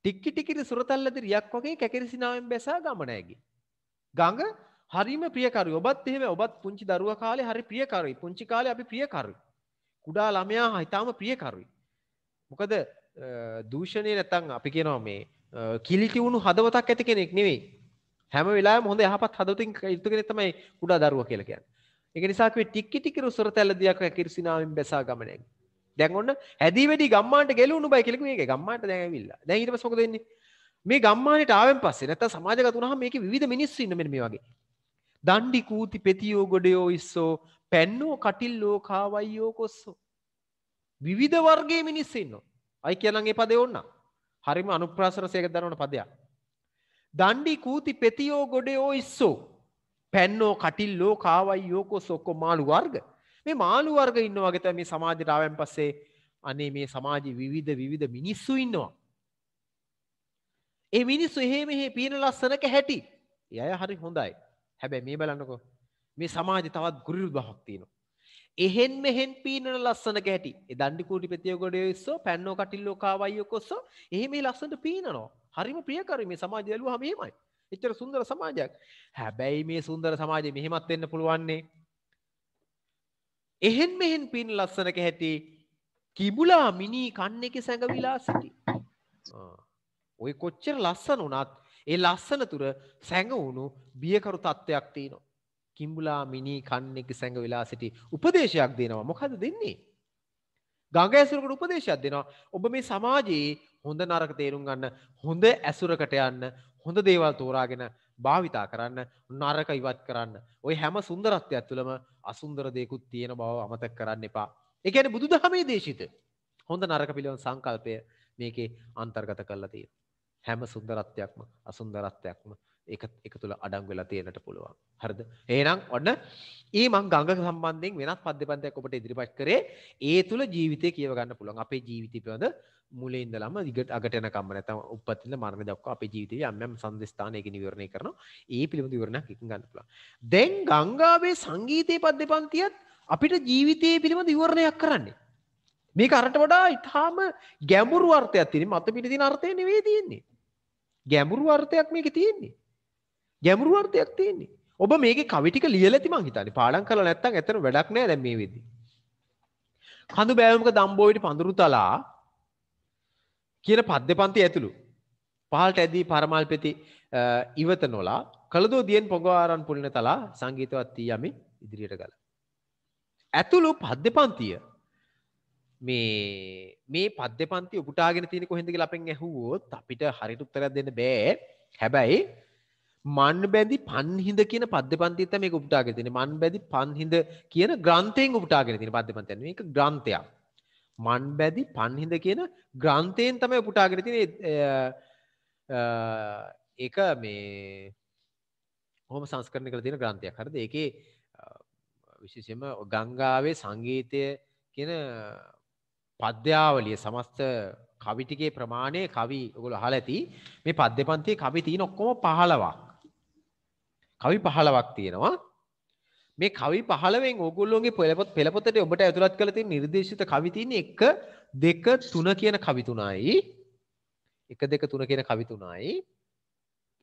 ටික්කිටිකිරි සුරතල්ලද රියක් වගේ කැකිරි සිනාවෙන් බැසා ගමනැකි ගඟ හරිම ප්‍රියකරු ඔබත් එහෙම ඔබත් පුංචි දරුව කාලේ හරි ප්‍රියකරුයි පුංචි කාලේ අපි ප්‍රියකරුයි කුඩා ළමයා හිතාම ප්‍රියකරුයි මොකද දූෂණය නැත්තම් අපි කියනවා මේ කිලිටි වුණු හදවතක් ඇති කෙනෙක් නෙවෙයි හැම වෙලා හොඳ යහපත් හදවතින් යුතුගෙන තමයි කුඩා දරුව කියලා කියන්නේ. ඒක නිසා කිව්වේ ටිකි ටිකි රුසර තැල දියක් කිරිසිනාවෙන් බැසා ගමනෙන්. දැන් ඔන්න හැදී වැඩි ගම්මාන්ට ගෙලුණු බයි කියලා කිව්වේ ඒක. ගම්මාන්ට දැන් ඇවිල්ලා. දැන් ඊට පස්සේ මොකද වෙන්නේ? මේ ගම්මානට ආවෙන් පස්සේ නැත්තම් සමාජගත වුණාම මේකේ විවිධ මිනිස්සු ඉන්න මෙන්න මේ වගේ. දණ්ඩි කූති පෙතියෝ ගොඩයෝ ඉස්සෝ පැන්නෝ කටිල්ලෝ කාවයියෝ කොස්සෝ. විවිධ වර්ගයේ මිනිස්සු ඉන්නවා. අයි කියනන්ගේ පදේ ඕන්න. හරිම අනුප්‍රාසනසයක දරවන පදයක්. දණ්ඩි කූති පෙතියෝ ගොඩයෝ ඉස්සෝ පැන්නෝ කටිල්ලෝ කාවයි යෝකෝ සොක්කෝ මාළු වර්ග මේ මාළු වර්ග ඉන්න වගේත මේ සමාජරාවන් පස්සේ අනේ මේ සමාජ විවිධ විවිධ මිනිස්සු ඉන්නවා. ඒ මිනිස්සු එහෙ මෙහෙ පීන ලස්සනක හැටි එය හරි හොඳයි හැබැ මේ බලන්නකෝ මේ සමාජ තවත් ගුරුල් බහක්තිනවා. එහෙන් මෙහෙන් පීනන ලස්සන ගැටි දන්ඩි කූටි පෙතියකොඩ ස්සෝ පැන්නෝ කටිල්ලෝ කාවයියකොස්සෝ එහෙම ලස්සට පීනනවා හරිම ප්‍රියකරීම සමාජයලු හමීමයි එච්චර සුන්දර සමාජයක් හැබැයි මේ සුන්දර සමාජය මෙහෙමත් වෙන්න පුළුවන්නේ එහෙන් මෙහෙන් පින් ලස්සනක හැටි කිබුලා මිනී කන්න එක සැඟවිලා සිටි ඔය කොච්චර ලස්සන වනත් ඒ ලස්සන තුර සැඟවුණු බියකරු තත්ත්වයක් තියනවා කිම්බුලා මිනී කන්නෙක් සැඟ වෙලා සිටි උපදේශයක් දෙනවා මොකද දෙන්නේ ගඟ ඇසුරකට උපදේශයක් දෙනවා ඔබ මේ සමාජයේ හොඳ නරක තේරුම් ගන්න හොඳ ඇසුරකට යන්න හොඳ දේවල් තෝරාගෙන භාවිතා කරන්න නරක ඉවත් කරන්න ඔය හැම සුන්දරත්වයක් තුළම අසුන්දර දෙයකුත් තියෙන බව අමතක කරන්න එපා එකන බුදු දහමේ දේශිත හොඳ නරක පිළිවන් සංකල්පය මේකේ අන්තර්ගත කරලා තියෙන හැම සුන්දරත්වයක්ම අසුන්දරත්වයක්ම ඒක එක තුළ අඩංගු වෙලා තියෙනට පුළුවන්. හරිද? එහෙනම් ඔන්න ඊ මං ගංගක සම්බන්ධයෙන් වෙනත් පද්‍යපන්තයක් ඔබට ඉදිරිපත් කරේ. ඒ තුළ ජීවිතය කියව ගන්න පුළුවන්. අපේ ජීවිතය පිළිබඳ මුලින් ඉඳලම දිගට අගට යනකම් නැත්නම් උපතින් මරණය දක්වා අපේ ජීවිතයේ යම් යම් සංදේශතාන ඒක නිවර්ණය කරනවා. ඒ පිළිබඳ විවරණයක් එකකින් ගන්න පුළුවන්. දැන් ගංගාවේ සංගීතයේ පද්‍යපන්තියත් අපිට ජීවිතයේ පිළිබඳ විවරණයක් කරන්නේ. මේක අරට වඩා ඉතාම ගැඹුරු අර්ථයක් තියෙන මත පිට තියෙන අර්ථය නෙවෙයි තියෙන්නේ. ගැඹුරු අර්ථයක් මේකේ තියෙන්නේ. ගැමුරු අර්ථයක් තියෙන්නේ. ඔබ මේකේ කවි ටික ලියලා තිමන් හිතන්නේ. පාඩම් කරලා නැත්තම් ඇත්තට වැඩක් නෑ දැන් මේ වෙද්දි. කඳු බෑවුමක දම්බෝයිට පඳුරු තලා කියන පද්‍ය පන්ති ඇතුළු. පහළට ඇදී පරමල්පෙති ඉවත නොලා කළදෝ දියෙන් පොගවාරන් පුලින තලා සංගීතවත් වී යමි ඉදිරියට ගලා. ඇතුළු පද්‍ය පන්තිය මේ මේ පද්‍ය පන්ති උපුටාගෙන තියෙන කොහෙන්ද කියලා අපෙන් ඇහුවොත් අපිට හරියට උත්තරයක් දෙන්න බෑ. හැබැයි මන් බැදි පන්හිද කියන පද්‍ය පන්තිත මේ උපටාග තින මන් බැදි පන්හිද කියන ග්‍රන්ථයෙන් උපටාගෙන තින පද්‍ය පන්තයන එක ග්‍රන්ථයක් මන් බැදි පන්හිද කියන ග්‍රන්ථයෙන් තමයි උපටාගෙන තින එක මේ හොම සංස්කරණ කළ තියෙන ග්‍රන්ථයක් හරද එක විශේෂම ගංගාවේ සංගීතය කියන පද්‍යාවලිය සමස්ත කවිටිගේ ප්‍රමාණය කවි ඔගොල හල ඇති මේ පද්‍ය පන්තිය කවි තිය නොක්කොම පහලවක් කවි 15ක් තියෙනවා. මේ කවි 15න් ඕගොල්ලෝගේ පෙළපොත් පෙළපොතේ ඔබට ඇතුළත් කරලා තියෙන නිර්දේශිත කවි තියෙන්නේ 1 2 3 කියන කවි තුනයි. 1 2 3 කියන කවි තුනයි.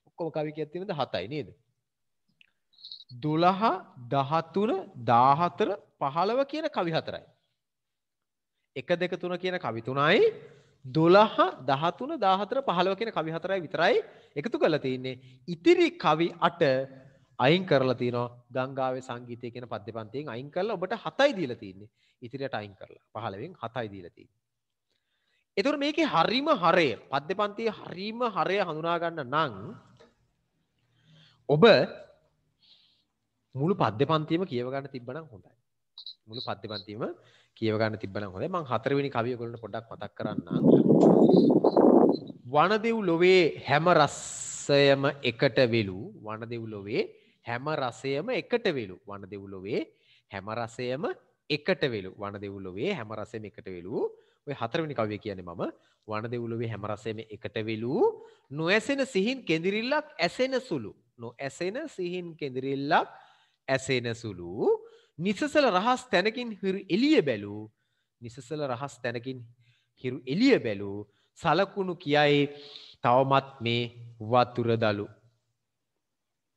ඔක්කොම කවි කීයක් තියෙනද 7යි නේද? 12 13 14 15 කියන කවි හතරයි. 1 2 3 කියන කවි තුනයි දොළහ දහතුන දාහතර පහලව කියෙන කවි හතරයි විතරයි එකතු කළ තියන්නේ. ඉතිරි කවි අට අයින් කරලා තියන ගංගාව සංගීතය කියෙන පද්‍ය පන්තියෙන් අයින් කරලා ඔබට හතයි දීල තියන්නේ ඉතිරියට අයින් කරලා පහලවෙන් හතයි දීලතිී. එතුර මේක හරිම හරය පද්‍ය පන්තිය හරීම හරය හඳුනාගන්න නං ඔබ මුළු පද්‍ය පන්තිීම කියවගන්න තිබ්බනම් හොඳයි. මුළු පද්‍ය පන්තිීම කියව ගන්න තිබ්බනම් හොඳයි. මං හතරවෙනි කවිය ඔයගොල්ලන්ට පොඩ්ඩක් මතක් කරන්නම්. වනදෙව් ලොවේ හැම රසයම එකට වෙලු වනදෙව් ලොවේ හැම රසයම එකට වෙලු වනදෙව් ලොවේ හැම රසයම එකට වෙලු වනදෙව් ලොවේ හැම රසයම එකට වෙලු ඔය හතරවෙනි කවිය කියන්නේ මම වනදෙව් ලොවේ හැම රසයම එකට වෙලු නොඇසෙන සිහින් කෙඳිරිල්ලක් ඇසෙන සුළු නොඇසෙන සිහින් කෙඳිරිල්ලක් ඇසෙන සුළු නිසසල රහස් තැනකින් හිරු එළිය බැලූ නිසසල රහස් තැනකින් හිරු එළිය බැලූ සලකුණු කියයි තවමත් මේ වතුර දළු.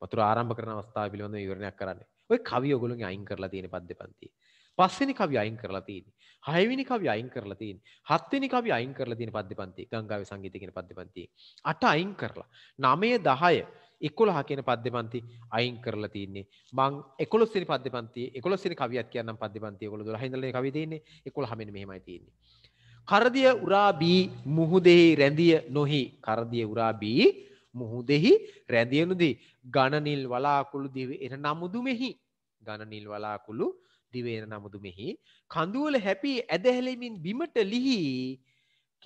වතුර ආරම්භ කරන අවස්ථාව පිළිබඳ විවරණයක් කරන්නේ. ඔය කවි ඔයගොල්ලෝ අයින් කරලා තියෙන පද්ද පන්තියේ. පස්වෙනි කවි අයින් කරලා තියෙන්නේ. හයවෙනි කවි අයින් කරලා තියෙන්නේ. හත්වෙනි කවි අයින් කරලා තියෙන පද්‍යපන්ති ගංගාවේ සංගීතය කියන පද්‍යපන්ති. අට අයින් කරලා 9 10 11 කියන පද්‍යපන්ති අයින් කරලා තියෙන්නේ. මං 11 වෙනි පද්‍යපන්ති 11 වෙනි කවියක් කියන්නම් පද්‍යපන්ති 11 12 ඉඳලා කවි තියෙන්නේ. 11 මෙන්න මෙහෙමයි තියෙන්නේ. කරදිය උරාබී මුහුදෙහි රැඳිය නොහි කරදිය උරාබී මුහුදෙහි රැඳියනුදී ගණනිල් වලාකුළු දිව එන නමුදු මෙහි ගණනිල් වලාකුළු දිවේන නමුදු මෙහි කඳුවල හැපි ඇදහැලෙමින් බිමට ලිහි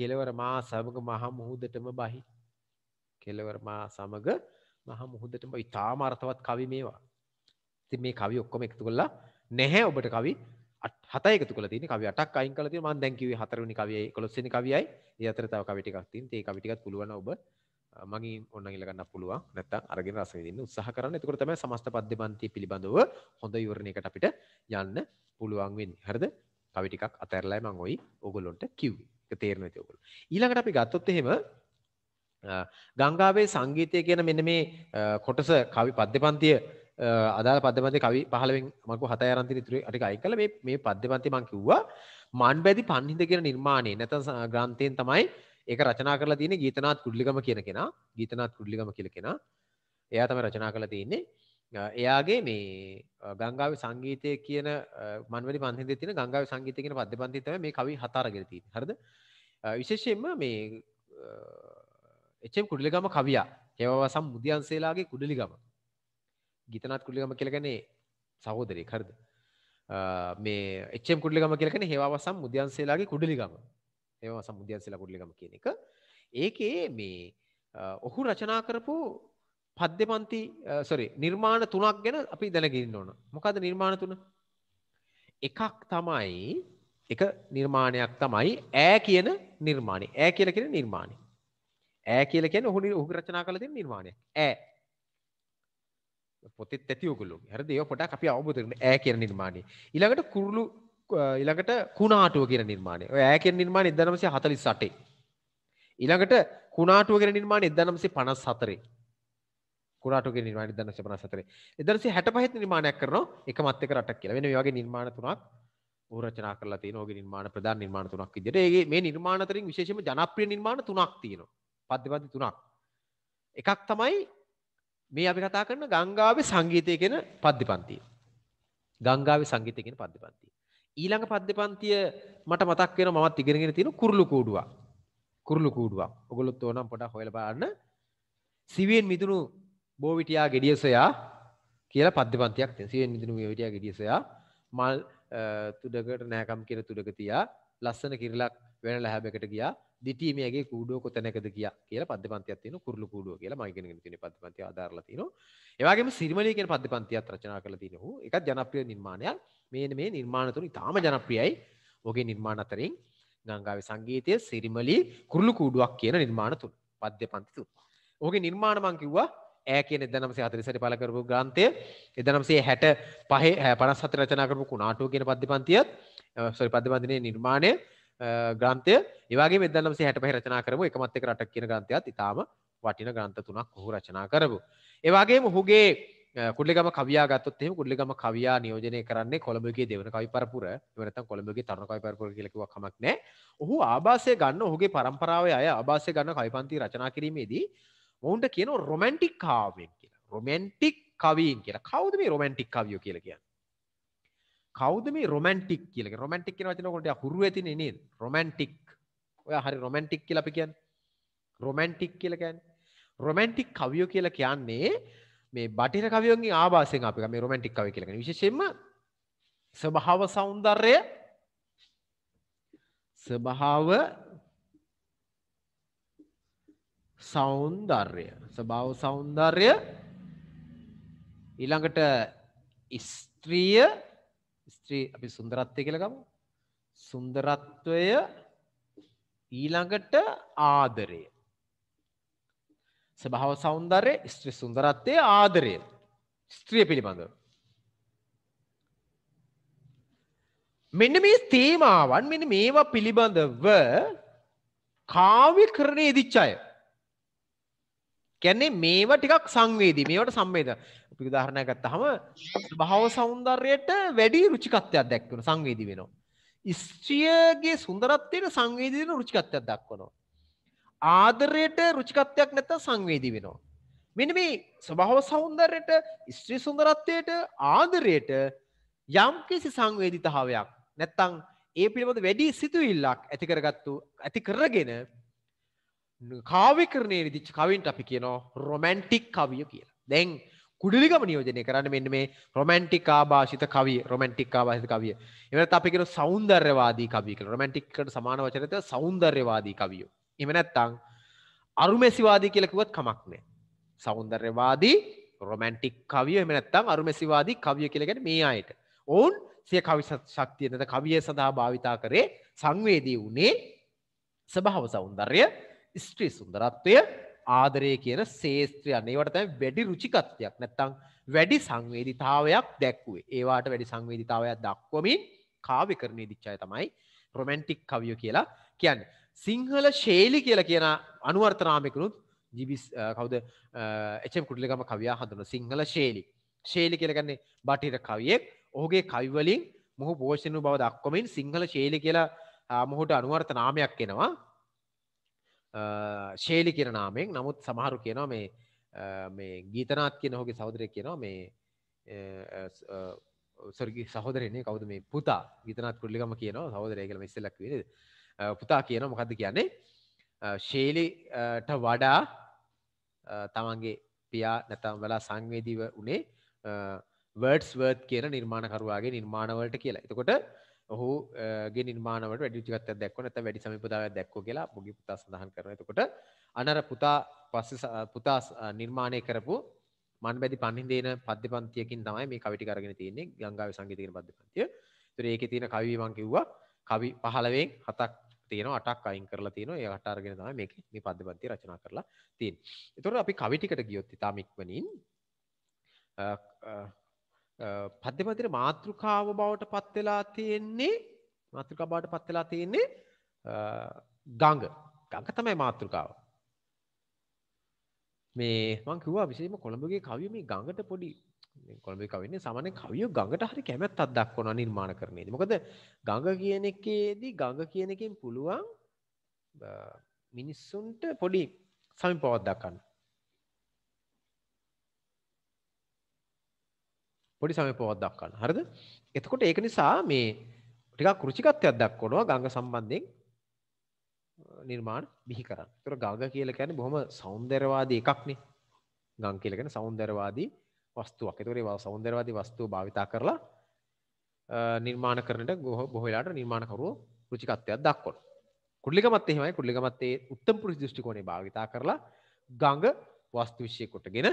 කෙලවර මා සමග මහා මුහුදටම බහි කෙලවර මා සමග මහා මුහුදටම ඉතාම අර්ථවත් කවි මේවා. ඉතින් මේ කවි ඔක්කොම එකතු කරලා නැහැ ඔබට කවි හතයි එකතු කරලා තියෙන්නේ කවි 8ක් අයින් කරලා තියෙනවා මම දැන් කිව්වේ හතරවෙනි කවියයි 11 වෙනි කවියයි ඒ අතර තව කවි ටිකක් තියෙනවා ඒ කවි ටිකත් පුළුවන් ඔබ මගින් ඔන්න ඉලගන්න පුළුවන් නැත්තම් අරගෙන රස විඳින්න උත්සාහ කරන්න. එතකොට තමයි සමස්ත පද්‍ය පන්ති පිළිබඳව හොඳ විවරණයකට අපිට යන්න පුළුවන් වෙන්නේ. හරිද? කවි ටිකක් අතහැරලා මම ওই ඕගොල්ලොන්ට කිව්වේ. ඒක තේරෙනවද ඔයගොල්ලෝ? ඊළඟට අපි ගත්තොත් එහෙම ගංගාවේ සංගීතය කියන මෙන්න මේ කොටස කවි පද්‍යපන්තිය අදාළ පද්‍යපන්ති කවි 15න් මම හත ආරන්ති ඉතුරු ටික අයින් කළා මේ මේ පද්‍යපන්ති මම කිව්වා මන්බැදි පන්හිඳ කියන නිර්මාණය නැත්නම් ග්‍රන්ථයෙන් තමයි ඒක රචනා කරලා තියෙන්නේ ගීතනාත් කුඩලිගම කියන කෙනා ගීතනාත් කුඩලිගම කියලා කෙනා එයා තමයි රචනා කරලා තියෙන්නේ එයාගේ මේ ගංගාව සංගීතය කියන මන්වැනි පන්හිද තින ගංගාව සංගීතය කියන පද්‍ය පන්තිතම මේ කවි හතාරගෙන තිය හරද විශේෂයෙන්ම මේ එචම් කුඩලිගම කවියා ඒවසම් මුදියන්සේලාගේ කුඩලිගම ගිතනත් කුඩලිගම කියලගනේ සහෝදරය කරද මේ එච්චම් කුඩලිගම කියලකන ඒවසම් මුදියන්සේලාගේ කුඩලිගම ඒවා සම්බුද්ධියන්සලා කුඩලිකම කියන එක. ඒකේ මේ ඔහු රචනා කරපු පද්‍ය පන්ති සොරි නිර්මාණ තුනක් ගැන අපි දැනගන්න ඕන. මොකද නිර්මාණ තුන? එකක් තමයි එක නිර්මාණයක් තමයි ඈ කියන නිර්මාණය. ඈ කියලා කියන නිර්මාණය. ඈ කියලා කියන්නේ ඔහු ඔහු රචනා කළ දෙන නිර්මාණයක්. ඈ පොතෙත් ඇති ඔයගොල්ලෝ. හරිද? ඒක පොඩක් අපි අවබෝධ කරගන්න ඈ කියන නිර්මාණය. ඊළඟට කුරුළු ඉළඟට කුණාටුව කියෙන නිර්මාණය ඇකෙන් නිර්මාණ ඉදනමසේ හතලි සටේ. ඉළඟට කුණාටුව කෙන නිර්මාණ ඉදනම්සේ පනස් සතරේ කුණාටුව නිර්මාණ දනස පන සතරේ එදරසේ හැට පහත් නිර්මාණයක් කරන එක මත්තක රටක් කියල වෙන වගේ නිර්මාණ තුනක් රචනා කරලා තියනෝගේ නිර්මාණ ප්‍රධාන නිර්මාණ තුනක් ඉදිරේගේ මේ නිර්මාණතරින් විශේෂම ජනප්‍රිය නිර්මාණ තුනක් තියෙනවා පද්‍යපති තුනක් එකක් තමයි මේ අපි කතා කරන ගංගාවේ සංගීතය කෙන පද්ධිපන්තිය ගංගාවේ සංගීතය කෙන පද්ධිපන්ති ඊළඟ පද්‍යපන්තිය මට මතක් වෙන මමත් ඉගෙනගෙන තියෙන කුරුළු කූඩුවා. කුරුළු කූඩුවා. ඔගොල්ලොත් ඕනම් පොඩක් හොයලා බලන්න. සිවියෙන් මිදුණු බෝවිටියා ගෙඩියසයා කියලා පද්‍යපන්තියක් තියෙනවා. සිවියෙන් මිදුණු බෝවිටියා ගෙඩියසයා මල් තුඩකට නෑකම් කියන තුඩක තියා ලස්සන කිරිලක් වෙන ලැහැබකට ගියා දිටීමේගේ කූඩුව කොතැනකද කිය කියලා පදපන්තියක් තියෙන කුරුළු කූඩුව කියලා මම ඉගෙනගෙන තියෙන පදපන්තිය ආදාරලා තිනවා. ඒ වගේම සිරිමලී කියන පදපන්තියක් රචනා කරලා තිනහු. ඒකත් ජනප්‍රිය නිර්මාණයක්. මේ මේ නිර්මාණ තුන ඉතාම ජනප්‍රියයි. ඔහුගේ නිර්මාණ අතරින් ගංගාවේ සංගීතය සිරිමලී කුරුළු කූඩුවක් කියන නිර්මාණ තුන. පද්‍යපන්ති තුන. ඔහුගේ නිර්මාණ මම කිව්වා ඈ කියන 1940ට පළ කරපු ග්‍රන්ථය 1965 54 රචනා කරපු කුණාටුව කියන පද්‍යපන්තියත් සෝරි පද්‍යපන්තියේ නිර්මාණය 1965 ග්‍රන්ථය ඒවාගේ මෙදන්නම්සේ හැට පහිරචනා කරපු එකමත් එක රටක් කියන ග්‍රන්ථයත් ඉතාම වටින ග්‍රන්ථ තුනක් ඔහු රචනා කරපු. ඒවාගේ මොහුගේ කුල්ලිගම කවයා ගත්තොත් එහෙම කුල්ලිගම කවයා නියෝජනය කරන්නේ කොළඹගේ දෙවන කවි පරපුර ඉවරතන් කොළඹගේ තරුණ කවි පරපුර කියලා කිව්වක් කමක් නැහැ. ඔහු ආభాසය ගන්න ඔහුගේ පරම්පරාවේ අය ආభాසය ගන්න කවිපන්ති රචනා කිරීමේදී ඔවුන්ට කියනවා රොමැන්ටික් කාව්‍යයන් කියලා. රොමැන්ටික් කවීන් කියලා. කවුද මේ රොමැන්ටික් කවියෝ කියලා කියන්නේ? කෞද මේ රොමන්ටික් කියල රොමන්ටික් කියෙන වචනකොට හුරුව ඇතින නේ රොමන්ටික් ඔය හරි රොමන්ටික් කියල අපි කියන් රොමන්ටික් කියලකැන් රොමන්ටික් කවියෝ කියලා කියන්නේ මේ බටිර කවියෝගේ ආවාසෙන් අපි මේ රොමන්ටික් කවි කියලක විශෂෙන්ම ස්වභාව සෞන්දර්ය ස්වභාව සෞන්දර්ය ස්භාව සෞන්දර්ය ඊළඟට ස්ත්‍රීය ස්ත්‍රී අපි සුන්දරත්වය කියලා ගමු. සුන්දරත්වය ඊළඟට ආදරය. ස්වභාව సౌందර්යය ස්ත්‍රී සුන්දරත්වය ආදරය. ස්ත්‍රිය පිළිබඳව. මෙන්න මේ තේමාවන් මෙන්න මේවා පිළිබඳව කාව්‍යකරණයේ දිච්ච අය. කියන්නේ මේවා ටිකක් සංවේදී මේවට සම්වේද අපි උදාහරණයක් ගත්තහම ස්වභාව సౌందර්යයට වැඩි රුචිකත්වයක් දක්වන සංවේදී වෙනවා. ස්ත්‍රියගේ සුන්දරත්වයට සංවේදී වෙන රුචිකත්වයක් දක්වනවා. ආදරයට රුචිකත්වයක් නැත්නම් සංවේදී වෙනවා. මෙන්න මේ ස්වභාව సౌందර්යයට ස්ත්‍රී සුන්දරත්වයට ආදරයට යම්කිසි සංවේදීතාවයක් නැත්නම් ඒ පිළිබඳ වැඩි සිතුවිල්ලක් ඇති කරගත්තු ඇති කරගෙන කාව්‍යකරණයේ විදිච්ච කවින්ට අපි කියනවා රොමැන්ටික් කවිය කියලා. දැන් කුඩලිගම නියෝජනය කරන්න මෙන්න මේ රොමැන්ටික් ආභාෂිත කවිය රොමැන්ටික් ආභාෂිත කවිය. එවනත් අපි කියන සෞන්දර්යවාදී කවිය කියලා. රොමැන්ටික්කට සමාන වචනය තමයි සෞන්දර්යවාදී කවියෝ. එහෙම නැත්නම් අරුමැසිවාදී කියලා කිව්වත් කමක් නැහැ. සෞන්දර්යවාදී රොමැන්ටික් කවිය එහෙම නැත්නම් අරුමැසිවාදී කවිය කියලා කියන්නේ මේ අයට. ඔවුන් සිය කවි ශක්තිය නැත්නම් කවිය සඳහා භාවිතා කරේ සංවේදී වුණේ ස්වභාව සෞන්දර්ය, ස්ත්‍රී සුන්දරත්වය, ආදරය කියන ශේත්‍රයන් ඒවට තැ වැඩි රුචිකත්වයක් නැත්තං වැඩි සංවේදිතාවයක් දැක්වේ ඒවාට වැඩි සංවේදිතාවයක් දක්වමින් කාව්‍ය කරණය දිච්චාය තමයි රොමැන්ටික් කවිය කියලා කියන්න සිංහල ශේලි කියලා කියන අනුවර්තනාමිකනුත් ජිබිස් කවද එචම් කුටලිගම කවයා හඳුන සිංහල ශේලි ශේලි කියලගන්නේ බටිර කවියෙක් ඔහුගේ කවිවලින් මුහ පෝෂණු බව දක්කොමින් සිංහල ශේලි කියලා මොහුට අනුවර්ත නාමයක් එෙනවා ශේලි කියෙන නාමෙන් නමුත් සමහරු කියනවා මේ මේ ගීතනාත් කියන හොගේ සෞදරය කියනවා මේ සර්ගි සහෝදරන්නේ කවද මේ පුතා ගීතනත් කුල්ලිකම කියනවා සහෝදරය කළ ඉස්සලක් වේද පුතා කියන මොකද කියන්නේ ශේලිට වඩා තමන්ගේ පියා නැතම් වෙලා සංවේදීව වනේ වර්ඩස් වර්ත් කියන නිර්මාණකරවාගේ නිර්මාණවලට කියලා එතකොට ඔහු ගේ නිර්මාණවට වැඩි චිකත්තයක් දැක්ව නැත වැඩි සමිපදාවක් දැක්කෝ කියලා බොගි පුතා සඳහන් කරන එතකොට අනර පුතා පස්ස පුතා නිර්මාණය කරපු මන් බැදි පන්හිදේන පද්‍ය පන්තියකින් තමයි මේ කවිටි කරගෙන තියන්නේ ගංගාව සංගීතකන පද්‍ය පන්තිය තුර ඒක තියෙන කවිවීමන් කිව්වා කවි පහලවෙන් හතක් තියෙන අටක් අයින් කරලා තියෙන ඒ අටාර්ගෙන තම මේක මේ පද්‍ය පන්ති රචනා කරලා තියෙන් එතුොට අපි කවිටිකට ගියොත් ඉතාමික්වනින් පද්‍යපදිර මාතෘකාව බවට පත් වෙලා තියෙන්නේ මාතෘකාව බවට පත් වෙලා තියෙන්නේ ගඟ. ගඟ තමයි මාතෘකාව. මේ මං කිව්වා විශේෂයෙන්ම කොළඹගේ කවිය මේ ගඟට පොඩි කොළඹේ කවින්නේ සාමාන්‍ය කවිය ගඟට හරි කැමැත්තක් දක්වනවා නිර්මාණකරණයේදී. මොකද ගඟ කියන එකේදී ගඟ කියන එකෙන් පුළුවන් මිනිස්සුන්ට පොඩි සමීපාවක් දක්වන්න. පොඩි සමපොවත් දක්වන්න හරිද එතකොට ඒක නිසා මේ ටිකක් කෘචිකත්වයක් දක්වනවා ගංග සම්බන්ධයෙන් නිර්මාණ බිහි කරන්න. ඒතර ගංග කියලා කියන්නේ බොහොම సౌందర్యවාදී එකක්නේ. ගංග කියලා කියන්නේ సౌందర్యවාදී වස්තුවක්. ඒතර ඒ సౌందర్యවාදී වස්තුව භාවිතා කරලා නිර්මාණ කරනට බොහෝ වෙලාට නිර්මාණකරුවෝ ෘචිකත්වයක් දක්වනවා. කුඩලිකමත් එහෙමයි කුඩලිකමත් ඒ උත්තම පුරුෂ දෘෂ්ටි කෝණය භාවිතා කරලා ගංග වස්තු විශ්ය කොටගෙන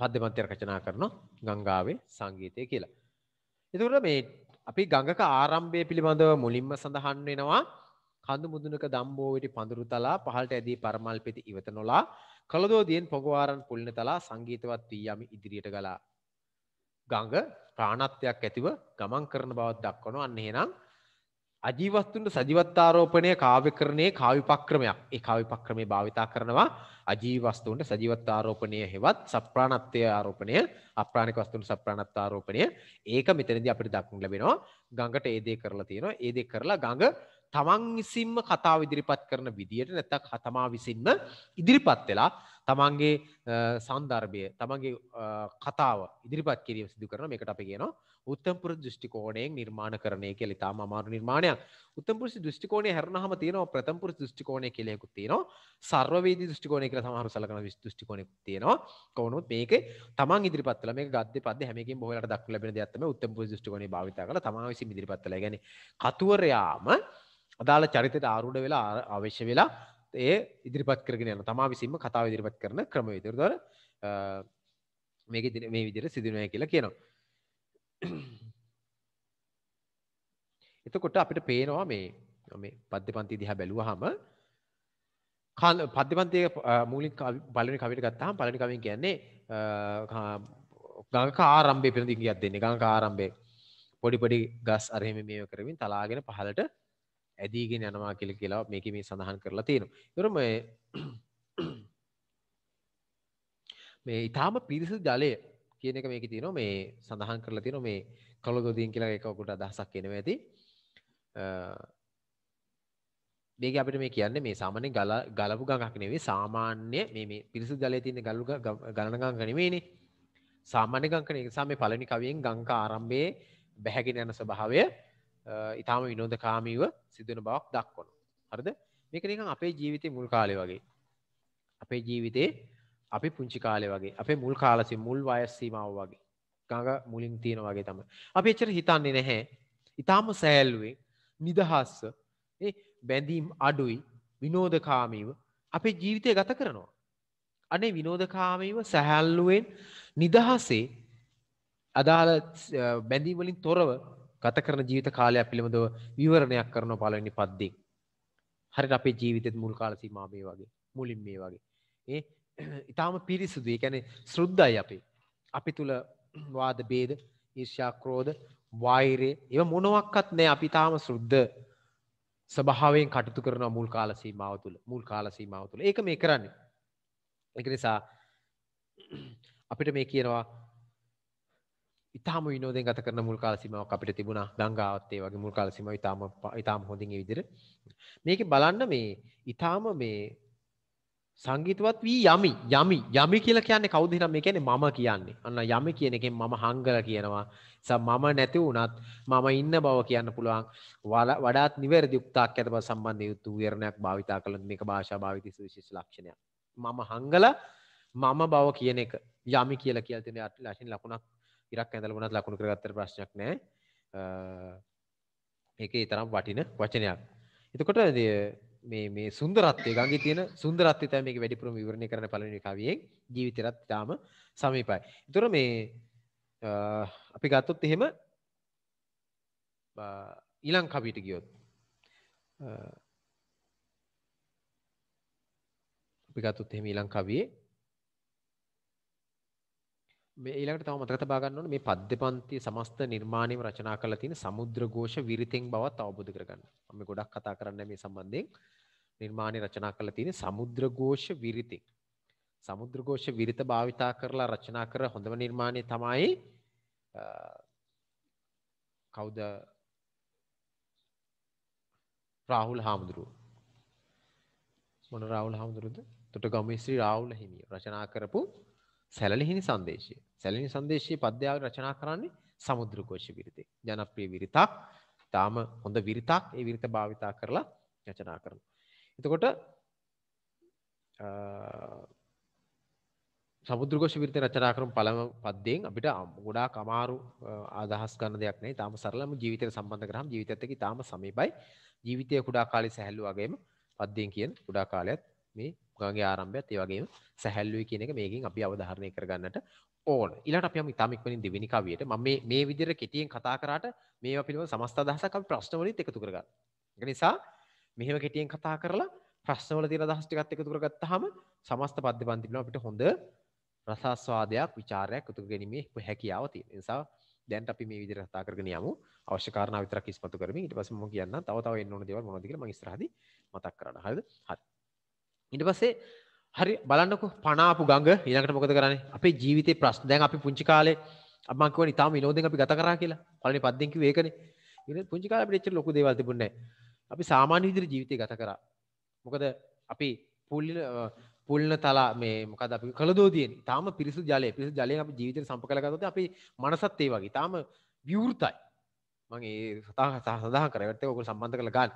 පද්‍යමන්තය රචනා කරනවා ගංගාවේ සංගීතය කියලා. එතුකට මේ අපි ගඟක ආරම්භය පිළිබඳව මුලින්ම සඳහන් වෙනවා කඳු මුදුනක දම්බෝවිට පඳුරු තලා පහල්ට ඇදී පරමල් පෙති ඉවත නොලා කළදෝදියෙන් පොගවාරන් පුල්න තලා සංගීතවත් වී යම ඉදිරියට ගලා. ගඟ ප්‍රාණත්වයක් ඇතිව ගමන් කරන බවත් දක්වනු අන්න එහෙනම් අජීවත්තුන්ට සජීවත් ආරෝපණය කාව්‍යකරණයේ කාවිපක්‍රමයක් ඒ කාවිපක්‍රමේ භාවිතා කරනවා අජීවස්තුන්ට සජීවත් ආරෝපණය හෙවත් සප්‍රාණත්වය ආරෝපණය අප්‍රාණික වස්තුන් සප්‍රාණත් ආරෝපණය ඒක මෙතනදී අපිට දක්නට ලැබෙනවා ගඟට ඒ දේ කරලා තියෙනවා ඒ දේ කරලා ගඟ තමන් විසින්ම කතාව ඉදිරිපත් කරන විදියට නැත්තක් තමා විසින්ම ඉදිරිපත් වෙලා තමන්ගේ සන්දර්භය තමන්ගේ කතාව ඉදිරිපත් කිරීම සිදු කරන මේකට අපි කියනවා උත්තම්පුර දෘෂ්ටිකෝණයෙන් නිර්මාණ කරණය කියල ඉතාම අමාරු නිර්මාණයක් උත්තම්පුරෂ දෘෂ්ටිකෝණය හැරනහම තියෙනවා ප්‍රථම්පුර දෘෂ්ටිකෝණය කියලෙකුත් තියෙනවා සර්වවේදී දෘෂ්ටිකෝණය කියලා සමහර සලකන දෘෂ්ටිකෝණයක් තියෙනවා කවුරුත් මේක තමන් ඉදිරිපත් කළා මේක ගද්දේ පද්දේ හැමකින් බොහෝලට දක්වලා ලැබෙන දෙයක් තමයි උත්තම්පුර දෘෂ්ටිකෝණය භාවිත කරලා තමා විසින් ඉදිරිපත් කළා. ඒ කියන්නේ කතුවරයාම අදාළ චරිතයට ආරූඪ වෙලා අවශ්‍ය වෙලා ඒ ඉදිරිපත් කරගෙන යන තමා විසින්ම කතාව ඉදිරිපත් කරන ක්‍රමවේදය. ඒතර මේ විදිහට සිදුනය කියලා කියනවා. <clears throat> එතකොට අපිට පේනවා මේ මේ පද්‍ය පන්ති දිහා බැලුවහම පද්‍ය පන්තිය මූලින් පළවෙනි කවියට ගත්තාම පළවෙනි කවියෙන් කියන්නේ ගඟක ආරම්භයේ පිළිඳින් ගියක් දෙන්නේ ගඟක ආරම්භයේ පොඩි පොඩි ගස් අර එහෙම මේව කරමින් තලාගෙන පහළට ඇදීගෙන යනවා කියලා කියලා මේකේ මේ සඳහන් කරලා තියෙනවා. ඒතරම <clears throat> මේ ඊටාම පිරිසිදු ජලය කියන එක මේක තියෙනවා මේ සඳහන් කරලා තියෙනවා මේ කලගොදීන් කියලා එක ඔකට අදහසක් එනවා ඇති. මේක අපිට මේ කියන්නේ මේ සාමාන්‍ය ගලපු ගඟක් නෙවෙයි සාමාන්‍ය මේ මේ පිරිසිදු ජලයේ තියෙන ගලු ගලන ගඟ නෙවෙයිනේ. සාමාන්‍ය ගඟ නෙවෙයි. ඒ නිසා මේ පළවෙනි කවියෙන් ගංගා ආරම්භයේ බැහැගෙන යන ස්වභාවය ඊටාම විනෝදකාමීව සිදුවන බවක් දක්වනවා. හරිද? මේක නිකන් අපේ ජීවිතේ මුල් කාලේ වගේ. අපේ ජීවිතේ අපි පුංචි කාලේ වගේ අපේ මුල් කාලසි මුල් වයස් සීමාව වගේ ගඟ මුලින් තියෙන වගේ තමයි. අපි එච්චර හිතන්නේ නැහැ. ඊටාම සෑල්ුවේ නිදහස්ස ඒ බැඳීම් අඩුයි විනෝදකාමීව අපේ ජීවිතය ගත කරනවා. අනේ විනෝදකාමීව සැහැල්ලුවෙන් නිදහසේ අදාළ බැඳීම් වලින් තොරව ගත කරන ජීවිත කාලය පිළිබඳව විවරණයක් කරන පළවෙනි පද්දේ. හරියට අපේ ජීවිතෙත් මුල් කාල සීමා මේ වගේ. මුලින් මේ වගේ. ඒ ඉතාම පිරිසුදුයි කැනෙ සෘද්ධයි අපි. අපි තුළ වාද බේද ඊර්ෂා ක්‍රෝධ වෛරේ එව මොනවක්වත් නෑ අපි තාම සුද්ධ ස්වභාවයෙන් කටයුතු කරන මුල් කාල සීමාව තුළ මුල් කාල සීමාව තුළ ඒක මේ කරන්නේ. ඒක නිසා අපිට මේ කියනවා ඉතාම විනෝදෙන් ගත කරන මුල් කාල සීමාවක් අපිට තිබුණා ගංගාවත් ඒ වගේ මුල් කාල සීමාව ඉතාම ඉතාම හොඳින් ඒ විදිහට මේකේ බලන්න මේ ඉතාම මේ සංගීතවත් වී යමි යමි යමි කියලා කියන්නේ කවුද නම් මේ කියන්නේ මම කියන්නේ. අන්න යමි කියන එකෙන් මම හංගල කියනවා. සම මම නැති වුණත් මම ඉන්න බව කියන්න පුළුවන්. වඩාත් නිවැරදි යුක්තාක් ඇතබ සම්බන්ධ යුතු විවරණයක් භාවිතා කළොත් මේක භාෂා භාවිතයේ සුවිශේෂ ලක්ෂණයක්. මම හංගල මම බව කියන එක යමි කියලා කියලා තියෙන ලක්ෂණ ලකුණක් ඉරක් ඇඳලා වුණත් ලකුණු කරගත්තට ප්‍රශ්නයක් නැහැ. ඒකේ තරම් වටින වචනයක්. එතකොට මේ මේ සුන්දරත්වය ගගේ තියෙන සුන්දරත්ව තෑම එක වැඩිපුරම විවරණය කරන පලනි කවියෙන් ජීවිතරත් තාම සමීපයි. තුර මේ අපි ගත්තොත් එහෙම ඊලං කවිට ගියොත් අපි ගත්තොත් එහෙම ඊලං කවියේ මේ ඊළඟට තව මතක තබා ගන්න ඕනේ මේ පද්දපන්ති සමස්ත නිර්මාණයම රචනා කරලා තියෙන සමුද්‍රഘോഷ විරිතෙන් බවත් අවබෝධ කරගන්න. මම ගොඩක් කතා කරන්නේ මේ සම්බන්ධයෙන්. නිර්මාණය රචනා කරලා තියෙන සමුද්‍රഘോഷ විරිතෙන්. සමුද්‍රഘോഷ විරිත භාවිතා කරලා රචනා කර හොඳම නිර්මාණය තමයි කවුද රාහුල් හාමුදුරුව. මොන රාහුල් හාමුදුරුවද? තොටගමේ ශ්‍රී රාහුල හිමියෝ රචනා කරපු සැලලිහිණි සංදේශය. සැලෙනි සංදේශයේ පද්‍යාව රචනා කරන්නේ සමුද්‍රකෝෂ විරිතේ. ජනප්‍රිය විරිතක්. තාම හොඳ විරිතක්. ඒ විරිත භාවිතා කරලා රචනා කරනවා. එතකොට සමුද්‍රකෝෂ විරිත රචනා කරන පළම පද්‍යයෙන් අපිට ගොඩාක් අමාරු අදහස් ගන්න දෙයක් නැහැ. ඊටාම සරලම ජීවිතයට සම්බන්ධ කරාම ජීවිතයත් එක්ක ඊටාම සමීපයි. ජීවිතයේ කුඩා කාලේ සැහැල්ලු වගේම පද්‍යයෙන් කියන කුඩා කාලයත් මේ ගේ ආරම්භයත් ඒවගේ සැහැල්ලුව කියන එක මේකින් අපි අවධාරණය කරගන්නට ඕන ඉලට අපම ඉතාමක්වලින් දෙවිනිකාවයට ම මේ විදිර කෙටියෙන් කතා කරට මේ පිළිව සමස්ත දහසක ප්‍රශ්නවලින් එකතු කරග නිසා මෙහෙම කෙටියෙන් කතා කරලා ප්‍රශ්නවල තින දහස්ටිකත් එකතු කරගත්ත හම සමස්ත පද්ධ පන්තිබන අපිට හොඳ රසස්වාදයක් විචාරයක් උතු ගැනීමේ හැකියාවති නිසා දැන්ට අපි මේ විදිර කතා කරගෙන යමු අවශ්‍යකාරන විතර කිස්මතු කරම ඉට පසම කියන්න තවතාව එන්න දෙව මොදක මස්රහද මතක් කරන්න හද හත්. ඉට පස්සේ හරි බලන්නක පනාපු ගඟ ඉනකට මොකද කරන්නේ අපේ ජීවිතය ප්‍රශ් දැන් අපි පුංචි කාලේ අමංකව නිතාම විනෝදෙන් අපි ගත කරා කියලා පලනි පද්දෙන්කි වේකන පුංචි කාල පිච්ච ලොක දේවල් තිබුණ අපි සාමාන්‍ය විදිර ජීවිතය ගත කරා මොකද අපි පුල්ල පුල්න තලා මේ මොකද අපි කළදෝදියෙන් තාම පිරිසු ජලය පිරිසු ජලය අප ජීවිතය සම්පකලගත අපි මනසත් ඒ වගේ තාම විවෘතයි මගේ සතා සහ සඳහ කරවැත්ත ඔකු සම්බන්ධ කළ ගන්න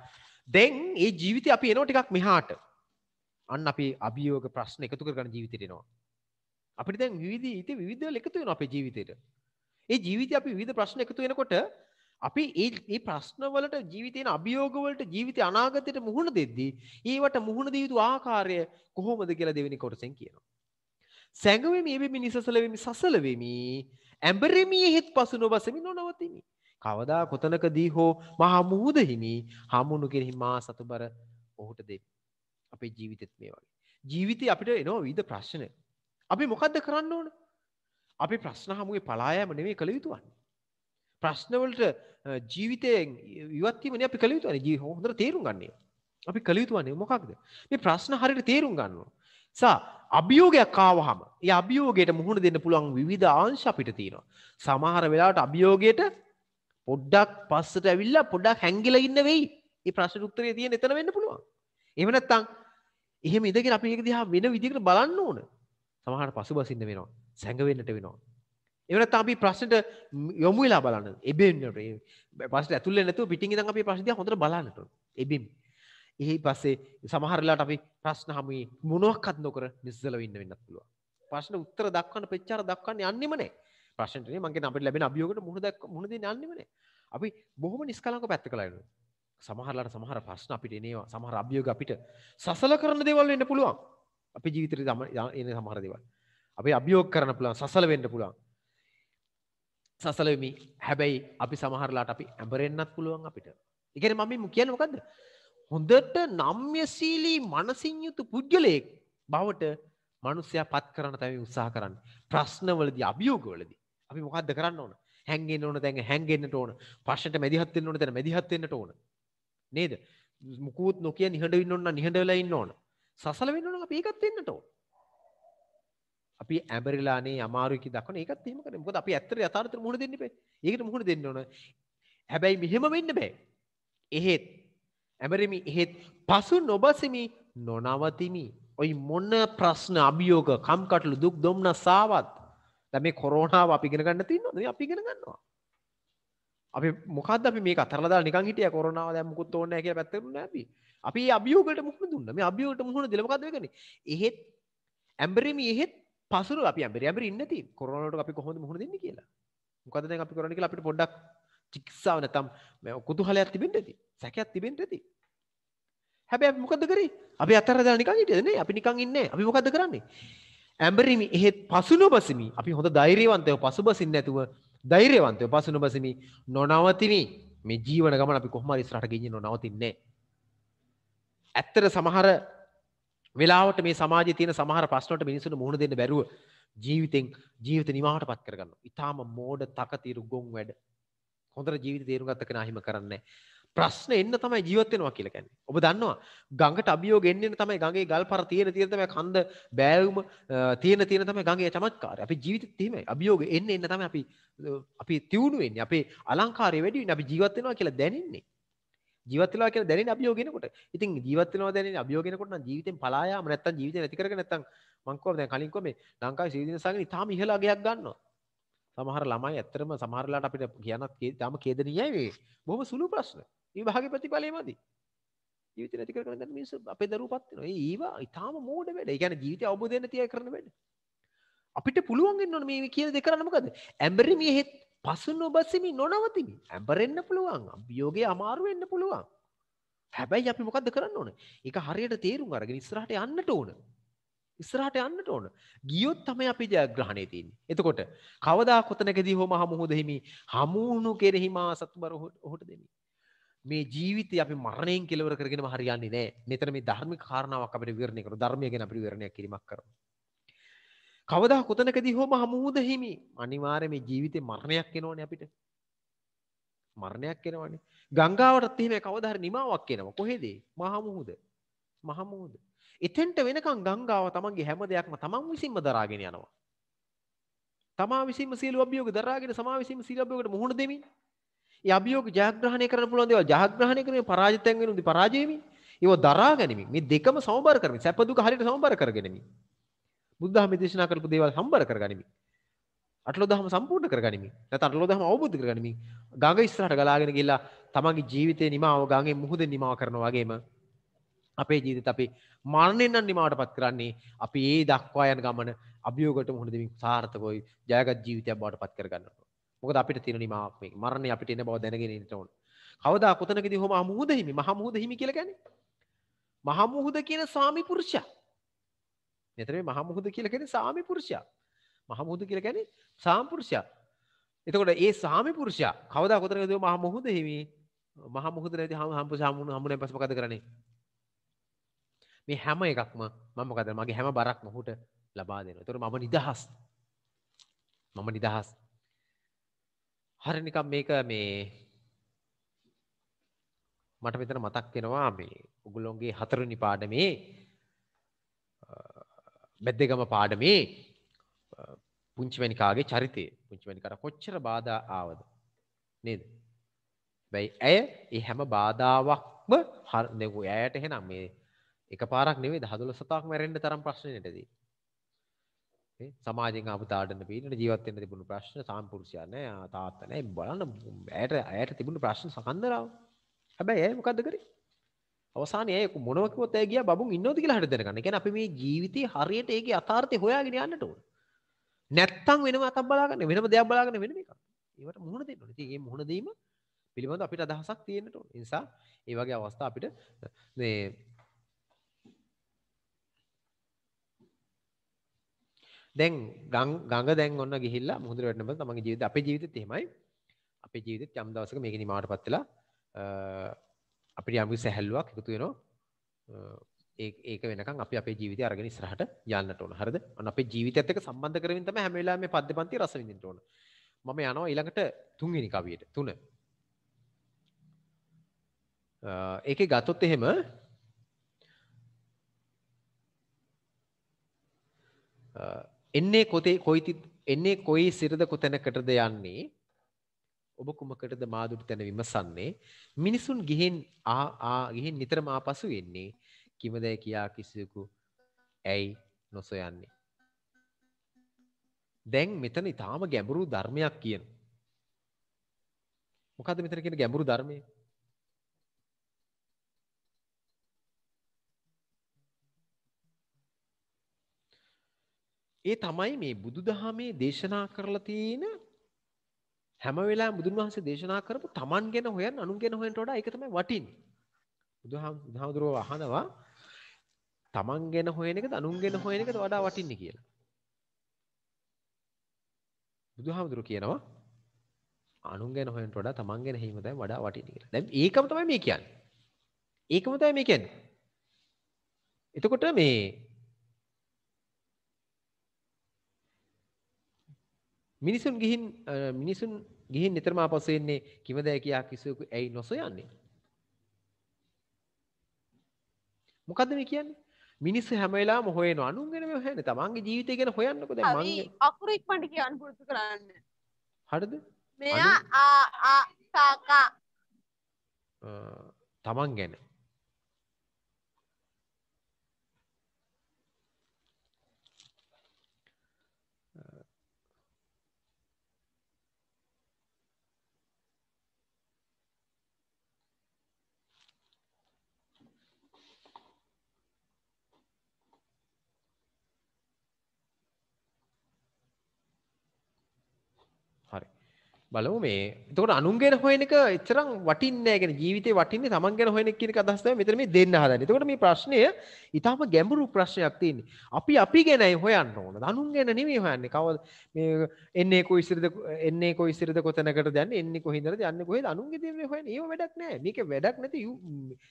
දැන් ඒ ජීවිත අපි එනෝ ටිකක් මෙහාට අන්න අපි අභියෝග ප්‍රශ්න එකතු කරගන්න ජීවිතේටනවා. අපිට දැන් විවිධ ඉති විවිධවල එකතු වෙනවා අපේ ජීවිතේට. ඒ ජීවිතේ අපි විවිධ ප්‍රශ්න එකතු වෙනකොට අපි ඒ ඒ ප්‍රශ්නවලට ජීවිතේන අභියෝගවලට ජීවිතේ අනාගතයට මුහුණ දෙද්දී ඒවට මුහුණ දිය යුතු ආකාරය කොහොමද කියලා දෙවෙනි කොටසෙන් කියනවා. සැඟවෙමි එබෙමි නිසසල වෙමි සසල වෙමි ඇඹරෙමි හෙත් පසු නොබසෙමි නොනවතිමි. කවදා කොතනකදී හෝ මහා මුහුද හිමි හමුණු කෙරෙහි මා සතුබර ඔහුට දෙමි. අපේ ජීවිතෙත් මේ වගේ ජීවිතය අපිට එනවා විධ ප්‍රශ්න අපි මොකක්ද කරන්න ඕන අපි ප්‍රශ්න හමුවේ පලායම නෙවේ කළ යුතුවන් ප්‍රශ්නවලට ජීවිතයෙන් ඉවත්වීමන අපි කළ යුතුවන ජී හොඳට තේරුම් ගන්නේ අපි කළ යුතුවන්නේ මොකක්ද මේ ප්‍රශ්න හරිට තේරුම් ගන්නවා සා අභියෝගයක් කාවහම ඒ අභියෝගයට මුහුණ දෙන්න පුළුවන් විවිධ අංශ අපිට තියෙනවා. සමහර වෙලාවට අභියෝගයට පොඩ්ඩක් පස්සට ඇවිල්ලා පොඩ්ඩක් හැංගිලා ඉන්න වෙයි. ඒ ප්‍රශ්න උත්තරේ තියෙන එතන වෙන්න පුළුවන්. එහෙම නැත්නම් එහෙම ඉඳගෙන අපි ඒක දිහා වෙන විදිහකට බලන්න ඕන. සමහර පසුබසින්න වෙනවා. සැඟවෙන්නට වෙනවා. එහෙම නැත්නම් අපි ප්‍රශ්නෙට යොමු වෙලා බලන්න. එබෙන්නට. ප්‍රශ්නේ ඇතුල් වෙන්නේ නැතුව පිටින් ඉඳන් අපි ප්‍රශ්න දිහා හොඳට බලන්නට ඕන. එබෙම්. එහි පස්සේ සමහර වෙලාවට අපි ප්‍රශ්න හමුවේ මොනවත් නොකර නිස්සල වෙන්න වෙන්නත් පුළුවන්. ප්‍රශ්න උත්තර දක්වන්න පෙච්චාර දක්වන්න යන්නෙම නැහැ. ප්‍රශ්නටනේ මගේ අපට ලැබෙන අභියෝගට මුහුණ දක් මුහුණ දෙන්න යන්නෙම නැහැ. අපි බොහොම නිස්කලංක පැත්තක ලයිනවා. සමහරලට සමහර ප්‍රශ්න අපිට එනවා සමහර අභියෝග අපිට සසල කරන දේවල් වෙන්න පුළුවන්. අපේ ජීවිතේ එන සමහර දේවල්. අපි අභියෝග කරන්න පුළුවන් සසල වෙන්න පුළුවන්. සසල වෙමි. හැබැයි අපි සමහරලාට අපි ඇඹරෙන්නත් පුළුවන් අපිට. ඒ කියන්නේ මම මේ කියන්නේ මොකද්ද? හොඳට නම්‍යශීලී මනසින් යුතු පුද්ගලයෙක් බවට මනුස්සයා පත් කරන්න තමයි උත්සාහ කරන්නේ. ප්‍රශ්නවලදී අභියෝගවලදී අපි මොකද්ද කරන්න ඕන? හැංගෙන්න ඕන තැන හැංගෙන්නට ඕන. ප්‍රශ්නෙට මැදිහත් වෙන්න ඕන තැන මැදිහත් වෙන්නට ඕන. නේද මුකුත් නොකිය නිහඬ වෙන්න ඕන නිහඬ වෙලා ඉන්න ඕන සසල වෙන්න ඕන අපි ඒකත් වෙන්නට ඕන අපි ඇඹරිලානේ අමාරුයි කි දක්වන ඒකත් එහෙම කරන්නේ මොකද අපි ඇත්තට යථාර්ථයට මුහුණ දෙන්න බෑ ඒකට මුහුණ දෙන්න ඕන හැබැයි මෙහෙම වෙන්න බෑ එහෙත් ඇඹරෙමි එහෙත් පසු නොබසෙමි නොනවතිමි ඔයි මොන ප්‍රශ්න අභියෝග කම්කටොළු දුක් දුම්නස් ආවත් දැන් මේ කොරෝනාව අපි ඉගෙන ගන්න තියෙනවද අපි ඉගෙන ගන්නවා අපි මොකද අපි මේ අතරලා නිකන් හිටිය කොරනාව දැන් මුකුත් ඕනේ නැහැ කියලා පැත්තකට නෑ අපි. අපි අභියෝගයට මුහුණ දුන්නා. මේ අභියෝගයට මුහුණ දෙල මොකද වෙන්නේ? එහෙත් ඇම්බරිමි එහෙත් පසුරු අපි ඇම්බරි ඇම්බරි ඉන්නේ තියෙන්නේ. කොරෝනා වලට අපි කොහොමද මුහුණ දෙන්නේ කියලා. මොකද දැන් අපි කරන්නේ කියලා අපිට පොඩ්ඩක් චිකිත්සාව නැත්තම් කුතුහලයක් තිබෙන්න ඇති. සැකයක් තිබෙන්න ඇති. හැබැයි අපි මොකද කරේ? අපි අතරලා දාලා නිකන් හිටියද නේ? අපි නිකන් ඉන්නේ නැහැ. අපි මොකද කරන්නේ? ඇම්බරිමි එහෙත් පසුනොබසමි. අපි හොඳ ධෛර්යවන්තව පසුබසින්න නැතුව ධෛර්යවන්තය පසුන බසිමි නොනවතිනි මේ ජීවන ගමන අපි කොහමරි ස්රට ගිය නොනවතින්නේ. ඇත්තට සමහර වෙලාවට මේ සමාජ තියන සමහර ප්‍රශ්නට මිනිසුන මුහුණ දෙන්න බැරුව ජීවිතෙන් ජීවිත නිවාහට පත් කරගන්න. ඉතාම මෝඩ තකතිරු ගොන් වැඩ. හොඳර ජීවිත තේරුම් ගත්තක නහිම කරන්නේ. ප්‍රශ්න එන්න තමයි ජීවත් වෙනවා කියලා කියන්නේ. ඔබ දන්නවා ගඟට අභියෝග එන්න එන්න තමයි ගඟේ ගල්පර තියෙන තියෙන තමයි කඳ බෑවුම තියෙන තියෙන තමයි ගඟේ චමත්කාරය. අපේ ජීවිතෙත් එහෙමයි. අභියෝග එන්න එන්න තමයි අපි අපි තියුණු වෙන්නේ. අපේ අලංකාරය වැඩි වෙන්නේ. අපි ජීවත් වෙනවා කියලා දැනෙන්නේ. ජීවත් වෙනවා කියලා දැනෙන අභියෝග එනකොට. ඉතින් ජීවත් වෙනවා දැනෙන අභියෝග එනකොට නම් ජීවිතෙන් පලා යාම නැත්තම් ජීවිතේ නැති කරගෙන නැත්තම් මං කෝව දැන් කලින් කෝ මේ ලංකාවේ සිවිදින සංගණි තාම ඉහළ අගයක් ගන්නවා. සමහර ළමයි ඇත්තරම සමහරලාට අපිට කියනත් තම කේදනීයයි වේ බොහොම සුළු ප්‍රශ්න විභාගේ ප්‍රතිඵලය මදි ජීවිතේ නැති කරගෙන යන මිනිස්සු අපේ දරුවෝ පත් වෙනවා ඒවා ඊටාම මෝඩ වැඩ ඒ කියන්නේ ජීවිතය අවබෝධ වෙන්න තියා කරන වැඩ අපිට පුළුවන් වෙන්න ඕනේ මේ කියන දේ කරන්න මොකද ඇඹරිමිය හෙත් පසු නොබසිමි නොනවතිමි ඇඹරෙන්න පුළුවන් අභියෝගේ අමාරු වෙන්න පුළුවන් හැබැයි අපි මොකද්ද කරන්න ඕනේ ඒක හරියට තේරුම් අරගෙන ඉස්සරහට යන්නට ඕනේ ඉස්සරහට යන්නට ඕන. ගියොත් තමයි අපි ජයග්‍රහණේ තියෙන්නේ. එතකොට කවදා කොතනකදී හෝ මහ මුහුද හිමි හමුණු කෙරෙහි මා සතුබර ඔහුට දෙමි. මේ ජීවිතේ අපි මරණයෙන් කෙලවර කරගෙනම හරියන්නේ නැහැ. මෙතන මේ ධර්මික කාරණාවක් අපිට විවරණය කරනවා. ධර්මය ගැන අපිට විවරණයක් කිරීමක් කරනවා. කවදා කොතනකදී හෝ මහ මුහුද හිමි අනිවාර්යයෙන් මේ ජීවිතේ මරණයක් එනෝනේ අපිට. මරණයක් එනවනේ. ගංගාවටත් එහෙම කවදා හරි නිමාවක් එනවා. කොහෙද? මහ මුහුද. මහ මුහුද. එතෙන්ට වෙනකම් ගංගාව තමන්ගේ හැම දෙයක්ම තමන් විසින්ම දරාගෙන යනවා. තමා විසින්ම සියලු අභියෝග දරාගෙන සමා විසින්ම සියලු අභියෝගකට මුහුණ දෙමින් ඒ අභියෝග ජයග්‍රහණය කරන්න පුළුවන් දේවල් ජයග්‍රහණය කරමින් පරාජිතයන් වෙනුනි පරාජයෙමි. ඒව දරා ගැනීම මේ දෙකම සමබර කරමින් සැප දුක හරියට සමබර කරගෙනමි. බුද්ධාම දේශනා කරපු දේවල් සමබර කරගනිමි. අටලොදහම සම්පූර්ණ කරගනිමි. නැත්නම් අටලොදහම අවබෝධ කරගනිමි. ගඟ ඉස්සරහට ගලාගෙන ගිහිල්ලා තමන්ගේ ජීවිතේ නිමාව ගඟේ මුහුදේ නිමාව කරනවා වගේම අපේ ජීවිත අපි මරණයෙන් නිමාවට පත් කරන්නේ අපි ඒ දක්වා යන ගමන අභියෝගට මුහුණ දෙමින් සාර්ථකවයි ජයගත් ජීවිතයක් බවට පත් කරගන්න. මොකද අපිට තියෙන නිමාවක් මේ මරණය අපිට එන බව දැනගෙන ඉන්න ඕන. කවදා කොතනකදී හොම අමුහුද හිමි මහා මුහුද හිමි කියලා කියන්නේ මහා මුහුද කියන ස්වාමි පුරුෂයා. මෙතන මේ මහා මුහුද කියලා කියන්නේ ස්වාමි පුරුෂයා. මහා මුහුද කියලා කියන්නේ ස්වාමි පුරුෂයා. එතකොට ඒ ස්වාමි පුරුෂයා කවදා කොතනකදී මහා මුහුද හිමි මහා මුහුද නැති හම්බ හම්බ හම්බුනේ පස්සේ මොකද කරන්නේ? මේ හැම එකක්ම මමකද මගේ හැම බරක් මොහුට ලබා දෙන තුර මම නිදහස් මම නිදහස් හරනිකම් මේක මේ මට මෙතන මතක් වෙනවා මේ උගුලොන්ගේ හතරුනි පාඩමේ බැද්දගම පාඩමේ පුංචිවැනිකාගේ චරිතය පුංචිවැනිකට කොච්චර බාධා ආවද නේද බැයි ඇය ඒ හැම බාධාවක්ම හර නෙකු ඇයට හෙනම් මේ එක පාරක් නෙවෙයි 10 12ක් මැරෙන්න තරම් ප්‍රශ්න නටදී. මේ සමාජයෙන් ආපු තාඩන පීඩන ජීවත් වෙන්න තිබුණු ප්‍රශ්න සාම්පුරුෂයා නෑ තාත්තා නෑ බලන්න ඇයට ඇයට තිබුණු ප්‍රශ්න සකන්දරාව. හැබැයි ඇයි මොකද්ද කරේ? අවසානයේ ඇය මොනවා කිව්වත් ඇය ගියා බබුන් ඉන්නවද කියලා හරියට දැනගන්න. ඒ කියන්නේ අපි මේ ජීවිතේ හරියට ඒකේ යථාර්ථය හොයාගෙන යන්නට ඕන. නැත්තම් වෙනම අතක් බලාගන්න වෙනම දෙයක් බලාගන්න වෙන එකක්. ඒවට මුහුණ දෙන්න ඕනේ. ඉතින් මේ මුහුණ දීම පිළිබඳ අපිට අදහසක් තියෙන්න ඕනේ. ඒ නිසා ඒ වගේ අවස්ථා අපිට මේ දැන් ගඟ දැන් ඔන්න ගිහිල්ලා මුහුදට වැටෙන බව තමන්ගේ ජීවිතය අපේ ජීවිතෙත් එහෙමයි. අපේ ජීවිතෙත් යම් දවසක මේක නිමාවටපත් වෙලා අපිට යම් සැහැල්ලුවක් එකතු වෙනවා. ඒ ඒක වෙනකන් අපි අපේ ජීවිතය අරගෙන ඉස්සරහට යන්නට ඕන. හරිද? අන්න අපේ ජීවිතයත් එක්ක සම්බන්ධ කරමින් තමයි හැම වෙලාවෙම මේ පද්දපන්ති රස විඳින්න ඕන. මම යනවා ඊළඟට තුන්වෙනි කවියට. තුන. ඒකේ ගත්තොත් එහෙම Uh, එන්නේ කොතේ කොයි එන්නේ කොයි සිරද කොතැනකටද යන්නේ ඔබ කුමකටද මාදුට තැන විමසන්නේ මිනිසුන් ගිහින් ආ ගිහින් නිතරම ආපසු එන්නේ කිමදැයි කියා කිසියකු ඇයි නොසොයන්නේ දැන් මෙතන ඉතාම ගැඹුරු ධර්මයක් කියන මොකද මෙතන කියන ගැඹුරු ධර්මය ඒ තමයි මේ බුදුදහමේ දේශනා කරලා තියෙන හැම වෙලාවෙම බුදුන් වහන්සේ දේශනා කරපු Taman ගැන හොයන් අනුන් ගැන හොයන්ට වඩා ඒක තමයි වටින්නේ. බුදුහාමුදුරුවෝ අහනවා Taman ගැන හොයන එකද අනුන් ගැන හොයන එකද වඩා වටින්නේ කියලා. බුදුහාමුදුරුවෝ කියනවා අනුන් ගැන හොයන්ට වඩා Taman ගැන හීම තමයි වඩා වටින්නේ කියලා. දැන් ඒකම තමයි මේ කියන්නේ. ඒකම තමයි මේ කියන්නේ. එතකොට මේ මිනිසුන් ගිහින් මිනිසුන් ගිහින් නිතරම ආපසු එන්නේ කිමදෑ කියා කිසිවෙකු ඇයි නොසොයන්නේ? මොකද්ද මේ කියන්නේ? මිනිස්සු හැම වෙලාවෙම හොයන අනුන් ගැන මේ හොයන්නේ. තමන්ගේ ජීවිතය ගැන හොයන්නකෝ දැන් මං. අකුරු ඉක්මනට කියන්න පුරුදු කරන්න. හරිද? මෙයා ආ ආ කාකා. තමන් ගැන. බලමු මේ එතකොට අනුන් ගැන හොයන එක එච්චරම් වටින්නේ නැහැ කියන ජීවිතේ වටින්නේ තමන් ගැන හොයන එක කියන එක අදහස තමයි මෙතන මේ දෙන්න හදන්නේ. එතකොට මේ ප්‍රශ්නය ඊටාම ගැඹුරු ප්‍රශ්නයක් තියෙන්නේ. අපි අපි ගැනයි හොයන්න ඕන. අනුන් ගැන නෙමෙයි හොයන්නේ. කවද මේ එන්නේ කොයි ඉස්සරද එන්නේ කොයි ඉස්සරද කොතනකටද යන්නේ එන්නේ කොහින්දද යන්නේ කොහෙද අනුන්ගේ දේවල් හොයන්නේ. ඒව වැඩක් නැහැ. මේක වැඩක් නැති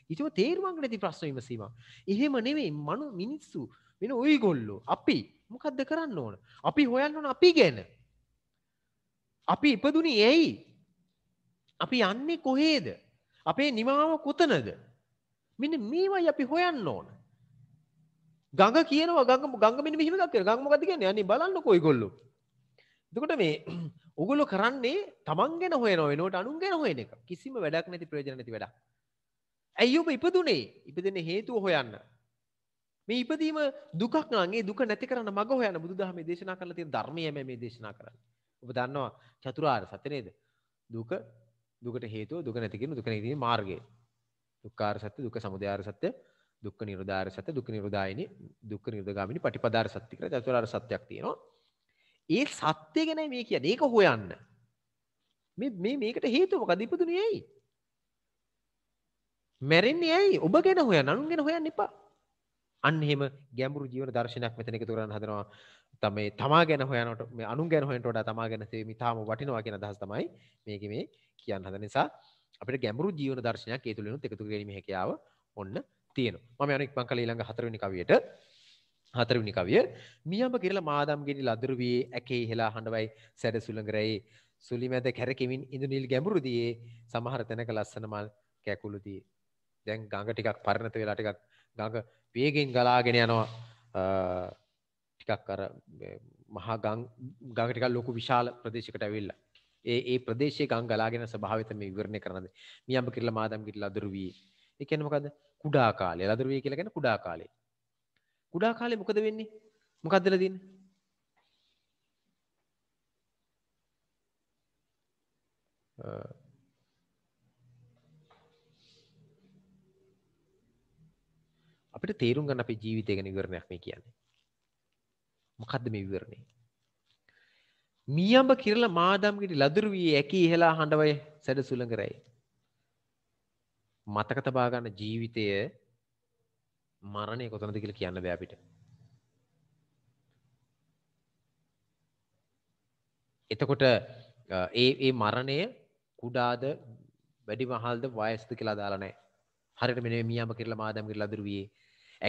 කිසිම තේරුමක් නැති ප්‍රශ්න විමසීමක්. එහෙම නෙමෙයි මනු මිනිස්සු වෙන ඔයගොල්ලෝ අපි මොකද්ද කරන්න ඕන? අපි හොයන්න ඕන අපි ගැන. අපි ඉපදුනේ ඇයි? අපි යන්නේ කොහේද? අපේ නිමාව කොතනද? මෙන්න මේවයි අපි හොයන්න ඕන. ගඟ කියනවා ගඟ ගඟ මෙන්න මෙහෙම එකක් කියලා. ගඟ මොකද්ද කියන්නේ? අනේ බලන්නකෝ ඒගොල්ලෝ. එතකොට මේ <clears throat> ඔගොල්ලෝ කරන්නේ තමන් ගැන හොයනවා වෙනුවට අනුන් ගැන හොයන එක. කිසිම වැඩක් නැති ප්‍රයෝජන නැති වැඩක්. ඇයි ඔබ ඉපදුනේ? ඉපදෙන්න හේතුව හොයන්න. මේ ඉපදීම දුකක් නම් ඒ දුක නැති කරන්න මඟ හොයන්න බුදුදහමේ දේශනා කරලා තියෙන ධර්මයම මේ දේශනා කරන්නේ. ඔබ දන්නවා චතුරාර්ය සත්‍ය නේද? දුක දුකට හේතුව දුක නැති කියන දුක නැති මාර්ගය. දුක්ඛාර සත්‍ය දුක සමුදයාර සත්‍ය දුක්ඛ නිරෝධාර සත්‍ය දුක්ඛ නිරෝධායිනි දුක්ඛ නිරෝධගාමිනී පටිපදාර සත්‍ය කියලා චතුරාර්ය සත්‍යයක් තියෙනවා. ඒ සත්‍ය ගැනයි මේ කියන්නේ. ඒක හොයන්න. මේ මේ මේකට හේතුව මොකද ඉපදුනේ ඇයි? මැරෙන්නේ ඇයි? ඔබ ගැන හොයන්න, අනුන් ගැන හොයන්න එපා. අන්න එහෙම ගැඹුරු ජීවන දර්ශනයක් මෙතන එකතු කරන්න හදනවා. තමයි තමා ගැන හොයනට මේ අනුන් ගැන හොයනට වඩා තමා ගැන සෙවීම තාම වටිනවා කියන අදහස තමයි මේකේ මේ කියන්න හදන නිසා අපිට ගැඹුරු ජීවන දර්ශනයක් ඒ තුළිනුත් එකතු කිරීම හැකියාව ඔන්න තියෙනවා. මම යන ඉක්මන් කළ ඊළඟ හතරවෙනි කවියට හතරවෙනි කවිය මියඹ කිරලා මාදම් ගෙඩි ලදරුවියේ ඇකේ ඉහලා හඬවයි සැඩ සුළඟරයි සුලිමැද කැරකෙමින් ඉඳු නිල් ගැඹුරු දියේ සමහර තැනක ලස්සන මල් කැකුළු දියේ. දැන් ගඟ ටිකක් පරණත වෙලා ටිකක් ගඟ වේගෙන් ගලාගෙන යනවා ටිකක් අර මහා ගඟ ටිකක් ලොකු විශාල ප්‍රදේශයකට ඇවිල්ලා ඒ ඒ ප්‍රදේශයේ ගඟ ගලාගෙන ස්වභාවය තමයි විවරණය කරනද මියම්බ කිරලා මාදම් කිරලා ලදරුවී ඒ කියන්නේ මොකද්ද කුඩා කාලේ ලදරුවී කියලා කියන්නේ කුඩා කාලේ කුඩා කාලේ මොකද වෙන්නේ මොකක්ද වෙලා තියෙන්නේ Uh... අපිට තේරුම් ගන්න අපේ ජීවිතය ගැන විවරණයක් මේ කියන්නේ. මොකද්ද මේ විවරණේ? මියඹ කිරලා මාදම්ගිරි ලදුරු වී ඇකි ඉහලා හඬවයි සැඩ සුළඟරයි. මතක තබා ගන්න ජීවිතය මරණය කොතනද කියලා කියන්න බෑ අපිට. එතකොට ඒ ඒ මරණය කුඩාද වැඩි මහල්ද වයස්ද කියලා දාලා නැහැ. හරියට මෙන්න මේ මියාම කිරලා මාදම් කිරලා ලදුරුවේ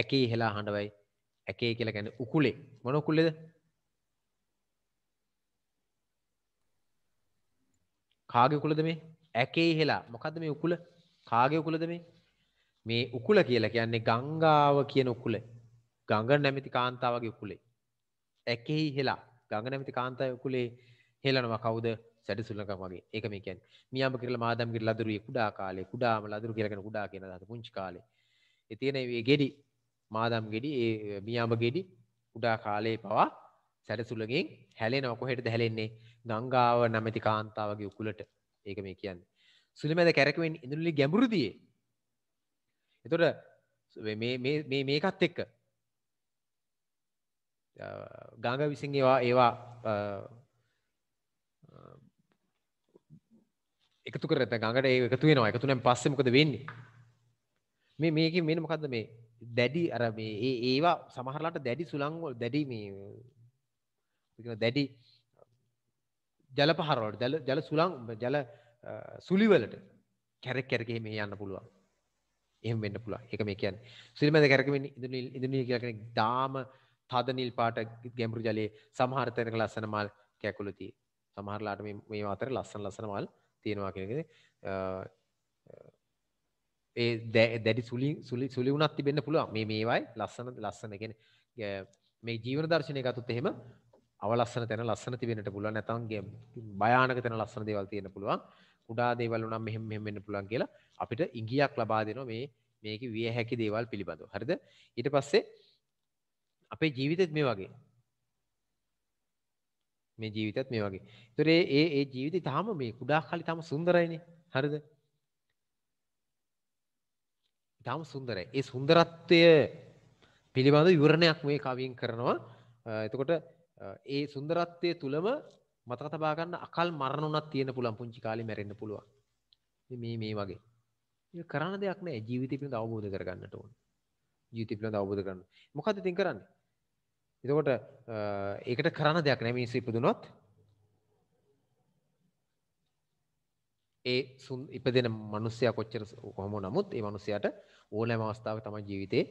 ඇකේ ඉහලා හඬවයි ඇකේ කියලා ගැන උකුලේ මොන උකුලේද කාගේ උකුලද මේ ඇකේ ඉහලා මොකද්ද මේ උකුල කාගේ උකුලද මේ මේ උකුල කියලා කියන්නේ ගංගාව කියන උකුල ගඟ නැමැති කාන්තාවගේ උකුලේ ඇකේ ඉහලා ගඟ නැමැති කාන්තාවගේ උකුලේ හෙලනවා කවුද සැඩසුල්ලක මගේ ඒක මේ කියන්නේ මියාඹ කියලා මාදම්ගේ ලදරුවේ කුඩා කාලේ කුඩාම ලදරු කියලා කියන කුඩා කියන දාත පුංචි කාලේ ඒ තියෙන මේ ගෙඩි මාදම් ගෙඩි ඒ මියාම ගෙඩි උඩා කාලයේ පවා සැරසුලගෙන් හැලෙන කොහෙටද හැලෙන්නේ ගංගාව නැමැති කාන්තාවගේ උකුලට ඒක මේ කියන්නේ. සුලිමැද කැරකෙමින් ඉඳුලි ගැඹුරුදියේ. එතකොට මේ මේ මේ මේකත් එක්ක ගංගා විසින් ඒවා ඒවා එකතු කරත ගඟට ඒ එකතු වෙනවා එකතුනෙන් පස්සේ මොකද වෙන්නේ? මේ මේකෙන් මෙන්න මොකද්ද මේ දැඩි අර මේ ඒ ඒවා සමහරලාට දැඩි සුළං වල දැඩි මේ කියන දැඩි ජල පහර වලට ජල ජල සුළං ජල සුලි වලට කැරක් කැරක මේ යන්න පුළුවන්. එහෙම වෙන්න පුළුවන්. ඒක මේ කියන්නේ. සිරිමැද කැරකෙමින් ඉඳුනිල් ඉඳුනිල් කියලා කෙනෙක් දාම තද නිල් පාට ගැඹුරු ජලයේ සමහර තැනක ලස්සන මල් කැකුළු තියෙයි. සමහරලාට මේ මේ අතර ලස්සන ලස්සන මල් තියෙනවා කියන එක ඒ දැඩි සුලි සුලි සුලි වුණත් තිබෙන්න පුළුවන් මේ මේවයි ලස්සන ලස්සන කියන්නේ මේ ජීවන දර්ශනය ගත්තොත් එහෙම අවලස්සන තැන ලස්සන තිබෙන්නට පුළුවන් නැත්නම් භයානක තැන ලස්සන දේවල් තියෙන්න පුළුවන් කුඩා දේවල් වුණා මෙහෙම මෙහෙම වෙන්න පුළුවන් කියලා අපිට ඉඟියක් ලබා දෙනවා මේ මේකේ විය හැකි දේවල් පිළිබඳව හරිද ඊට පස්සේ අපේ ජීවිතෙත් මේ වගේ මේ ජීවිතත් මේ වගේ. ඒතර ඒ ඒ ජීවිතය තාම මේ කුඩා කාලේ තාම සුන්දරයිනේ. හරිද? ඉතාම සුන්දරයි. ඒ සුන්දරත්වය පිළිබඳ විවරණයක් මේ කවියෙන් කරනවා. එතකොට ඒ සුන්දරත්වය තුළම මතක තබා ගන්න අකල් මරණ උනත් තියෙන පුළුවන් පුංචි කාලේ මැරෙන්න පුළුවන්. මේ මේ වගේ. ඒක කරන්න දෙයක් නෑ. ජීවිතය පිළිබඳ අවබෝධ කරගන්නට ඕන. ජීවිතය පිළිබඳ අවබෝධ කරගන්න. මොකද්ද ඉතින් කරන්නේ? එතකොට ඒකට කරන්න දෙයක් නෑ මිනිස්සු ඉපදුනොත් ඒ ඉපදෙන මිනිස්සයා කොච්චර කොහොම නමුත් ඒ මිනිස්සයාට ඕනෑම අවස්ථාවක තමයි ජීවිතේ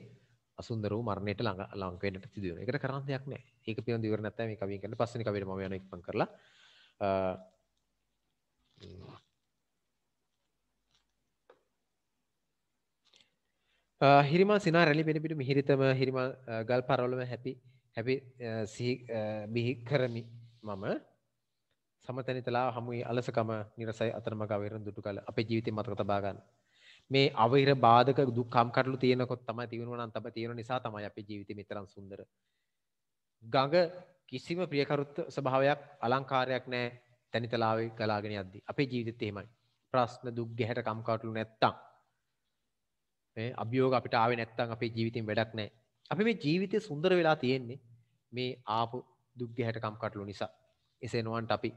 අසුන්දර වූ මරණයට ළඟ ලංක වෙන්නට සිදු වෙනවා. ඒකට කරන්න දෙයක් නැහැ. ඒක පිළිබඳව ඉවර නැත්නම් මේ කවියෙන් කරන පස්වෙනි කවියට මම යනවා ඉක්මන් කරලා. හිරිමා සිනා රැලි පෙනපිට මිහිරිතම හිරිමා ගල් පරවලම හැපි හැපි සිහි බිහි කරමි මම සමතනිතලා හමුයි අලසකම නිරසයි අතරමග අවේරන දුටු කල අපේ ජීවිතය මතක තබා ගන්න. මේ අවහිර බාධක දුක්කම් කටලු තියෙනකොත් තමයි තියුණුවනම් තම තියෙන නිසා තමයි අපේ ජීවිතය මෙතරම් සුන්දර. ගඟ කිසිම ප්‍රියකරුත් ස්වභාවයක් අලංකාරයක් නෑ තැනිතලාවේ ගලාගෙන යද්දී. අපේ ජීවිතෙත් එහෙමයි. ප්‍රශ්න දුක් ගැහැට කම් කටලු නැත්තම් මේ අභියෝග අපිට ආවේ නැත්තම් අපේ ජීවිතෙන් වැඩක් නෑ. අපි මේ ජීවිතේ සුන්දර වෙලා තියෙන්නේ මේ ආපු දුක් ගැහැට කම් කටලු නිසා. එසේ නොවන්ට අපි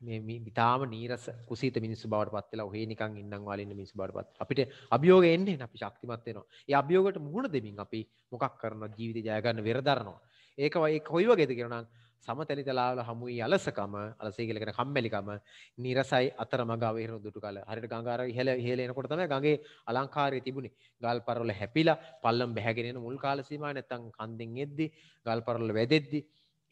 මේ ඉතාලම නීරස කුසිත මිනිස්සු බවට පත් වෙලා ඔහේ නිකන් ඉන්නම් වල ඉන්න මිනිස්සු බවට පත් අපිට අභියෝග එන්නේ අපි ශක්තිමත් වෙනවා. ඒ අභියෝගයට මුහුණ දෙමින් අපි මොකක් කරනවා ජීවිතය ජය ගන්න වෙර දරනවා. ඒක ඒ කොයි වගේද කියනවා නම් සමතලිතලාවල හමුයි අලසකම අලසයි කියලා කියන කම්මැලිකම නිරසයි අතරමඟ අවහිරන දුටු කාල. හරියට ගඟ අර ඉහළ ඉහළ එනකොට තමයි ගඟේ අලංකාරය තිබුණේ. ගල් පරවල හැපිලා පල්ලම් බැහැගෙන එන මුල් කාල සීමාව නැත්තම් කන්දෙන් එද්දි ගල් පරවල වැදෙද්දි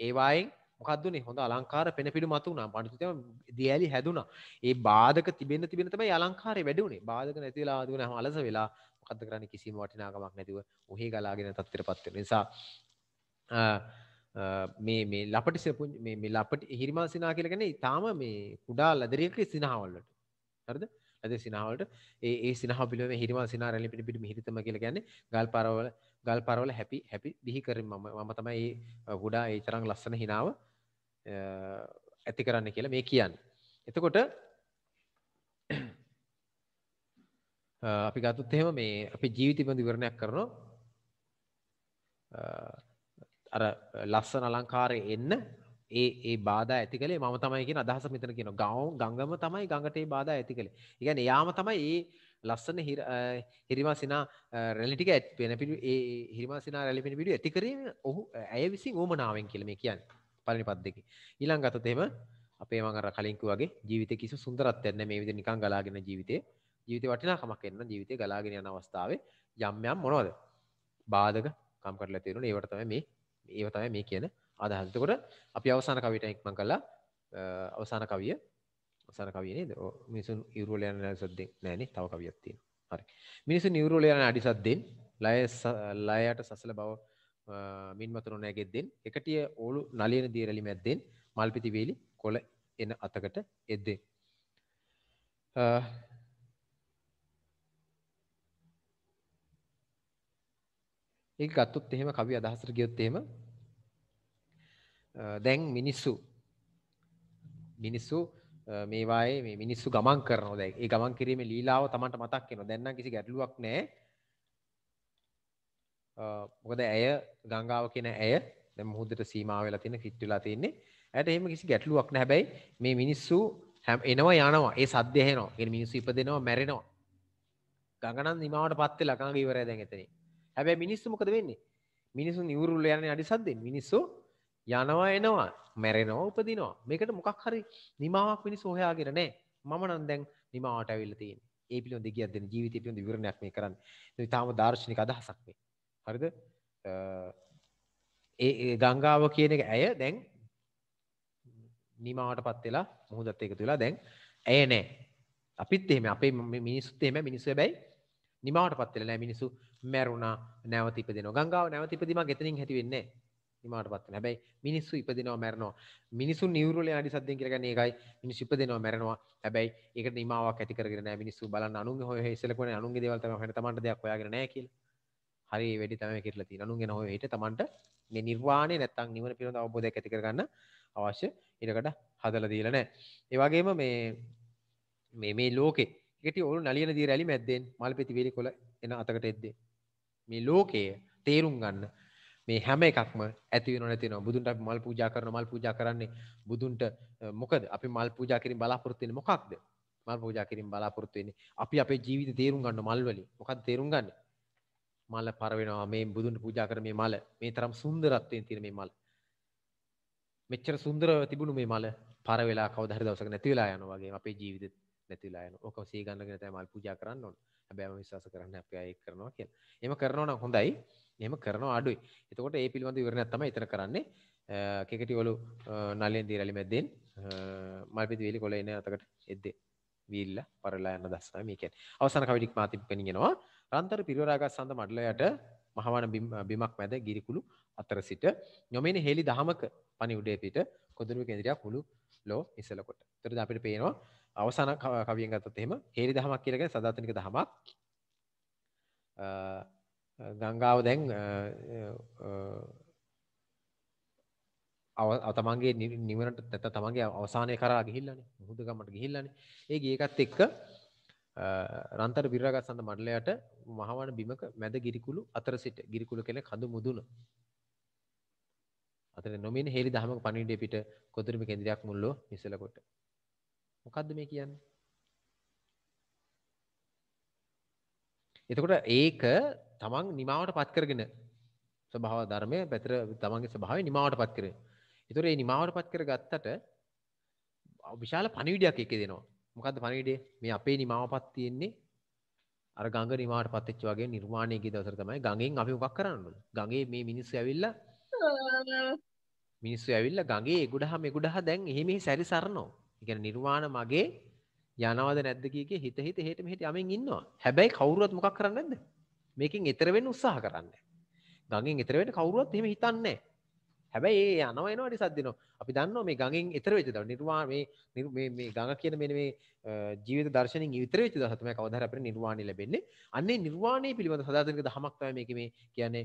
ඒ වයින් මොකක්දුනේ හොඳ අලංකාර පෙනපිළි මතු වුණා. පඬිතුතියම දියැලි හැදුනා. ඒ බාධක තිබෙන්න තිබෙන තමයි අලංකාරය වැඩි උනේ. බාධක නැති වෙලා ආදි වුණාම අලස වෙලා මොකද්ද කරන්නේ කිසිම වටිනාකමක් නැතිව ඔහි ගලාගෙන තත්ත්වයටපත් වෙන නිසා මේ මේ ලපටි සපුන් මේ මේ ලපටි හිරිමාල් සිනා කියලා කියන්නේ ඊටාම මේ කුඩා ලදරියක සිනාවලට. හරිද? ලදේ සිනාවලට ඒ ඒ සිනාහ පිළිවෙම හිරිමාල් සිනා රැලි පිටි පිටි මිහිරිතම කියලා කියන්නේ ගල් පරවල ගල් පරවල හැපි හැපි බිහි කරමින් මම මම තමයි ඒ කුඩා ඒ තරම් ලස්සන හිනාව ඇති කරන්න කියලා මේ කියන්න. එතකොට අපි ගත්තොත් එහෙම මේ අපි ජීවිත පිළිබඳ විවරණයක් කරනවා අර ලස්සන අලංකාරයේ එන්න ඒ ඒ බාධා ඇති කළේ මම තමයි කියන අදහස මෙතන කියන ගව ගංගම තමයි ගඟට ඒ බාධා ඇති කළේ. ඒ කියන්නේ යාම තමයි ඒ ලස්සන හිරිමාසිනා රැලි ටික වෙන පිටු ඒ හිරිමාසිනා රැලි වෙන පිටු ඇති කරේ ඔහු ඇය විසින් ඕමනාවෙන් කියලා මේ කියන්නේ. පලනි පද්දකි ඊළං ගතතේම අපේ මඟර කලින්කු වගේ ජීවිත කිසි සුන්දරත්යන්න මේ විදි නිකං ගලාගෙන ජීවිතය ජීවිත වටිනා කමක් එන්න ජීවිත ගලාගෙන යන අවස්ථාවේ යම්යම් මොනවද බාධක කම් කරලා තේරුණ ඒවටතම මේ ඒවතම මේ කියන අදහන්තකොට අපි අවසාන කවිට එක්ම කලා අවසාන කවිය අවසාන කවියනේ මිනිසුන් ඉවරුලයන සද්දෙන් නෑනේ තව කවියක් තියෙනවා හරි මිනිසුන් ඉවරුලයන අඩිසද්දෙන් ලය ලයට සසල බව මින් වතුර නෑගෙද්දෙන් එකටිය ඕලු නලියන දීරලි මැද්දෙන් මල්පිති වේලි කොළ එන අතකට එද්දෙන් ඒක ගත්තොත් එහෙම කවි අදහසට ගියොත් එහෙම දැන් මිනිස්සු මිනිස්සු මේවායේ මේ මිනිස්සු ගමන් කරනවා දැන් ඒ ගමන් කිරීමේ ලීලාව Tamanට මතක් වෙනවා දැන් නම් කිසි ගැටලුවක් නැහැ මොකද ඇය ගංගාව කියෙන ඇය මුහදට සීමාවලා තියෙන ෆිට්ටලා තින්නේ ඇයට එහෙම කිසි ගැටලුවක් නැබැයි මේ මිනිස්සු හැම් එනවා යනවා ඒ සද්‍යයනවා එ මිනිස්සු ඉපදෙනවා මැරෙනවා ගගනන් නිමාවට පත්ත ලකාගේ ඉවර දැන් එතන හැබැ මිනිස්සු මොකද වෙන්නේ මිනිසු නිවරුල්ල යන අඩි සද්දෙන් මිනිස්සු යනවා එනවා මැරෙනවා උපදිනවා මේකට මොකක් හරි නිමාවක් මිනිස් සොහයාගෙන නෑ මම නම් දැන් නිමාවට ඇවිල්ල තියෙන් ඒ පිලො දෙගියද ජීවිත පිොඳ විරණයක් මේ කරන්න තාම දර්ශනික අදහසක්ේ හරිද ඒ ගංගාව කියන එක ඇය දැන් නිමාවට පත් වෙලා මුහුදත් එකතු වෙලා දැන් ඇය නෑ අපිත් එහෙම අපේ මිනිස්සුත් එහෙම මිනිස්සු හැබැයි නිමාවට පත් වෙලා නෑ මිනිස්සු මැරුණා නැවත ඉපදෙනවා ගංගාව නැවත ඉපදීමක් එතනින් ඇති වෙන්නේ නෑ නිමාවට පත් වෙනවා හැබැයි මිනිස්සු ඉපදෙනවා මැරෙනවා මිනිස්සු නියුරෝල යටි සද්දෙන් කියලා කියන්නේ ඒකයි මිනිස්සු ඉපදෙනවා මැරෙනවා හැබැයි ඒකට නිමාවක් ඇති කරගෙන නෑ මිනිස්සු බලන්න අනුන්ගේ හොය ඉස්සෙල්ලා කොහේ අනුන්ගේ දේවල් තමයි හොයන තමන්ට දෙයක් හොයාගෙන නෑ කියලා හරි වැඩි තමයි කියලා තියෙනවා. නුන් ගැන ඔය හිත තමන්ට මේ නිර්වාණය නැත්තම් නිවන පිළිබඳ අවබෝධයක් ඇති කරගන්න අවශ්‍ය ඊටකට හදලා දීලා නැහැ. ඒ වගේම මේ මේ මේ ලෝකේ ඒකට ඔලු නලියන දිය රැලි මැද්දෙන් මල්පෙති වේලි කොළ එන අතකට එද්දී මේ ලෝකය තේරුම් ගන්න මේ හැම එකක්ම ඇති වෙනව නැති වෙනව බුදුන්ට අපි මල් පූජා කරන මල් පූජා කරන්නේ බුදුන්ට මොකද අපි මල් පූජා කිරීම බලාපොරොත්තු වෙන්නේ මොකක්ද මල් පූජා කිරීම බලාපොරොත්තු වෙන්නේ අපි අපේ ජීවිතය තේරුම් ගන්න මල් වලින් මොකක්ද තේරුම් ගන්නේ මල පරවෙනවා මේ බුදුන් පූජා කරන මේ මල මේ තරම් සුන්දරත්වයෙන් තියෙන මේ මල. මෙච්චර සුන්දරව තිබුණු මේ මල පර වෙලා කවදා හරි දවසක නැති වෙලා යනවා වගේ අපේ ජීවිතෙත් නැති වෙලා යනවා. ඕක සී ගන්නගෙන තමයි මල් පූජා කරන්න ඕන. හැබැයි මම විශ්වාස කරන්නේ අපි ආයෙත් කරනවා කියලා. එහෙම කරනවා නම් හොඳයි. එහෙම කරනවා අඩුයි. එතකොට ඒ පිළිබඳ විවරණයක් තමයි එතන කරන්නේ. කෙකටි ඔලු නලෙන් දීරලි මැද්දෙන් මල්පිති වේලි කොළ එන අතකට එද්දේ වීල්ල පරලා යන දස්සන මේකෙන්. අවසාන කවිටික් මාතිප් පෙනගෙනවා. රන්තර පිරිවරාගත් සඳ මඩලයට මහවන බිමක් මැද ගිරිකුළු අතර සිට නොමනි හෙළි දහමක පනි උඩේ පිට කොදුරු කෙදිරයක් හුළු ලෝ ඉසලකොට තොරද අපිට පේනවා අවසාන කවියෙන් ගත්තත් එම හෙරි දහමක් කියලගෙන සදාතනික දහමක් ගංගාව දැන් අතමන්ගේ නිවනට තැත තමන්ගේ අවසානය කරා ගිහිල්ලන මුහුදගමට ගිහිල්ලන ඒ ගේකත් එක්ක රන්තර විරාගත් සඳ මඩලයට මහවන බිමක මැද ගිරිකුළු අතර සිට ගිරිකුළු කෙන කඳු මුදුන අතර නොමින් හෙරි දහමක පණිඩේ පිට කොදුරම කෙදිරයක් මුල්ලෝ මිසලකොට මොකක්ද මේ කියන්න එතකොට ඒක තමන් නිමාවට පත්කරගෙන ස්වභාව ධර්මය පැතර තමන්ගේ ස්භාව නිමාවට පත් කර එතුර ඒ නිමාවට පත් කර ගත්තට විශාල පණවිඩයක් එක දෙනවා මොකද පණවිඩේ මේ අපේ නිමාවපත් තියෙන්නේ අර ගඟ නිමාවට පත්වෙච්ච වගේ නිර්මාණය ගිය දවසට තමයි ගඟෙන් අපි මොකක් කරන්න ඕන ගඟේ මේ මිනිස්සු ඇවිල්ලා මිනිස්සු ඇවිල්ලා ගඟේ එගොඩහ මෙගොඩහ දැන් එහෙ මෙහි සැරිසරනවා ඒ කියන්නේ නිර්වාණ මගේ යනවද නැද්ද කියකේ හිත හිත එහෙට මෙහෙට යමින් ඉන්නවා හැබැයි කවුරුවත් මොකක් කරන්නේ නැද්ද මේකෙන් ඈතර වෙන්න උත්සාහ කරන්නේ ගඟෙන් ඈතර වෙන්න කවුරුවත් එහෙම හිතන්නේ නැහැ හැබැයි ඒ අනවනවාට සදදින අපි දන්න මේ ගඟින් ඉතර වෙච දව නිර්වා මේ මේ ගඟ කියන මෙන මේ ජීවිත දර්ශන ඉතර වෙච දහතම කවදර අපට නිර්වාණය ලැබෙන්නේ අන්නේ නිර්වාණය පිළිබඳ සදාතනක දහමක්තව මේක මේ කියන්නේ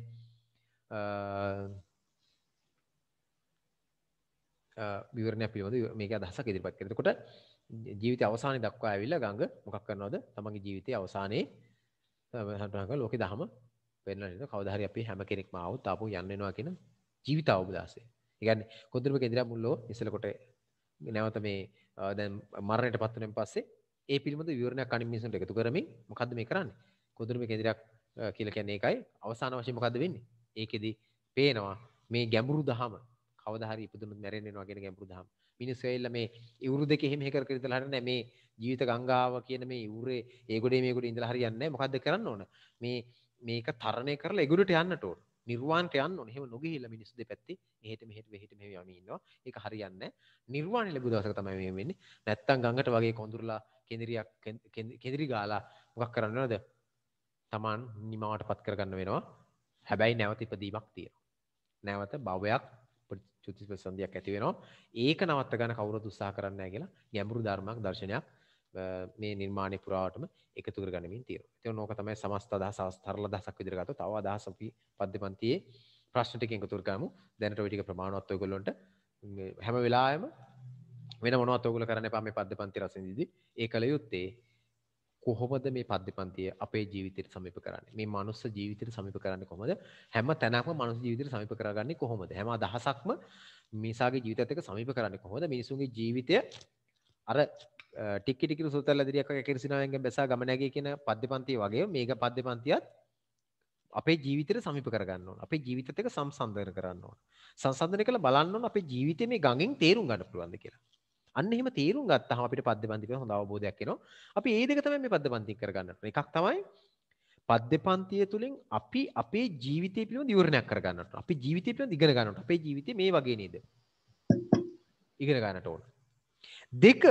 විවරණය පිළිබඳ මේක අදහසක් ඉදිරිපත් කරනකොට ජීවිතය අවසානයේ දක්වා ඇවිල්ලා ගඟ මොකක් කරනවද? තමන්ගේ ජීවිතයේ අවසානයේ සම්පූර්ණ කරලා ලෝකේ දහම වෙනවා නේද? කවදා හරි අපි හැම කෙනෙක්ම ආවොත් ආපහු යන්න වෙනවා කියන ජීවිත අවබදාසේ ඒගන්න කොදරම ෙදර මුල්ලෝ ඉසලකොට නැවත මේ දැන් මරණයට පත්වනෙන් පස්සේ ඒ පිළිබඳ විවරණ කනිමිසට එකතු කරමින් මොකද මේ කරන්න කොදරම කෙදරක් කියල කියන්නේ එකයි අවසාන වශය මොකද වෙන්නේ ඒකෙද පේනවා මේ ගැඹුරු දහම කවදහරි ඉපදුනු මැරෙන්වා කියෙන ගැඹුරු දහම මිනිස්සවෙල්ල මේ ඉවරු දෙක හෙම කර කරතලහරන මේ ජීවිත ගංගාව කියන මේ ඉවරේ ඒගොඩේ මේකුට ඉඳල හරියන්න මොකද කරන්න ඕන මේ මේක තරණය කරලා එගුරට යන්නට ඕට නිර්වාණයට යන්න ඕනේ. එහෙම නොගිහිල්ලා මිනිස්සු දෙපැත්තේ එහෙට මෙහෙට වෙහෙට මෙහෙ යමින් ඉන්නවා. ඒක හරියන්නේ නැහැ. නිර්වාණය ලැබු දවසක තමයි මේ වෙන්නේ. නැත්තම් ගඟට වගේ කොඳුරලා කෙඳිරියක් කෙඳිරි ගාලා මොකක් කරන්න වෙනවද? Taman නිමාවටපත් කරගන්න වෙනවා. හැබැයි නැවත ඉපදීමක් තියෙනවා. නැවත භවයක් චුතිස් ප්‍රසන්දියක් ඇති වෙනවා. ඒක නවත්ත ගන්න කවුරුත් උත්සාහ කරන්නේ නැහැ කියලා ගැඹුරු ධර්මයක් දර්ශනයක් මේ නිර්මාණය පුරාවටම එකතු කරගනිමින් තියෙන. ඉතින් ඕක තමයි සමස්ත අදහස් සරල අදහසක් විදිහට ගත්තොත් තව අදහස් අපි පද්‍යපන්තියේ ප්‍රශ්න ටික එකතු කරගමු. දැනට ওই ටික ප්‍රමාණවත් ඔයගොල්ලන්ට හැම වෙලාවෙම වෙන මොනවත් ඔයගොල්ලෝ කරන්න එපා මේ පද්‍යපන්ති රසින්දිදී. ඒ කල යුත්තේ කොහොමද මේ පද්‍යපන්තිය අපේ ජීවිතයට සමීප කරන්නේ? මේ මනුස්ස ජීවිතයට සමීප කරන්නේ කොහොමද? හැම තැනක්ම මනුස්ස ජීවිතයට සමීප කරගන්නේ කොහොමද? හැම අදහසක්ම මිනිසාගේ ජීවිතයත් එක්ක සමීප කරන්නේ කොහොමද? මිනිසුන්ගේ ජීවිතය අර ටික්ටිකර සුතල් දිරියක් කිරසිනායගෙන් බැසා ගමනැගේ කියන පද්‍ය පන්තිය වගේ මේක පද්‍ය පන්තියත් අපේ ජීවිතයට සමිප කරගන්න ඕන අපේ ජීවිතත් එක සම්සන්ධන කරන්න ඕන සංසන්ධන කළ බලන්න ඕන අපේ ජීවිතේ මේ ගඟෙන් තේරුම් ගන්න පුළුවන්ද කියලා අන්න එහෙම තේරුම් ගත්තහම අපිට පද්‍යපන්ති ගැන හොඳ අවබෝධයක් එනවා අපි ඒ දෙක තමයි මේ පද්‍යපන්ති කරගන්න ඕන එකක් තමයි පද්‍යපන්තිය තුලින් අපි අපේ ජීවිතය පිළිබඳ විවරණයක් කරගන්න ඕන අපි ජීවිතය පිළිබඳ ඉගෙන ගන්න ඕන අපේ ජීවිතේ මේ වගේ නේද ඉගෙන ගන්නට ඕන දෙක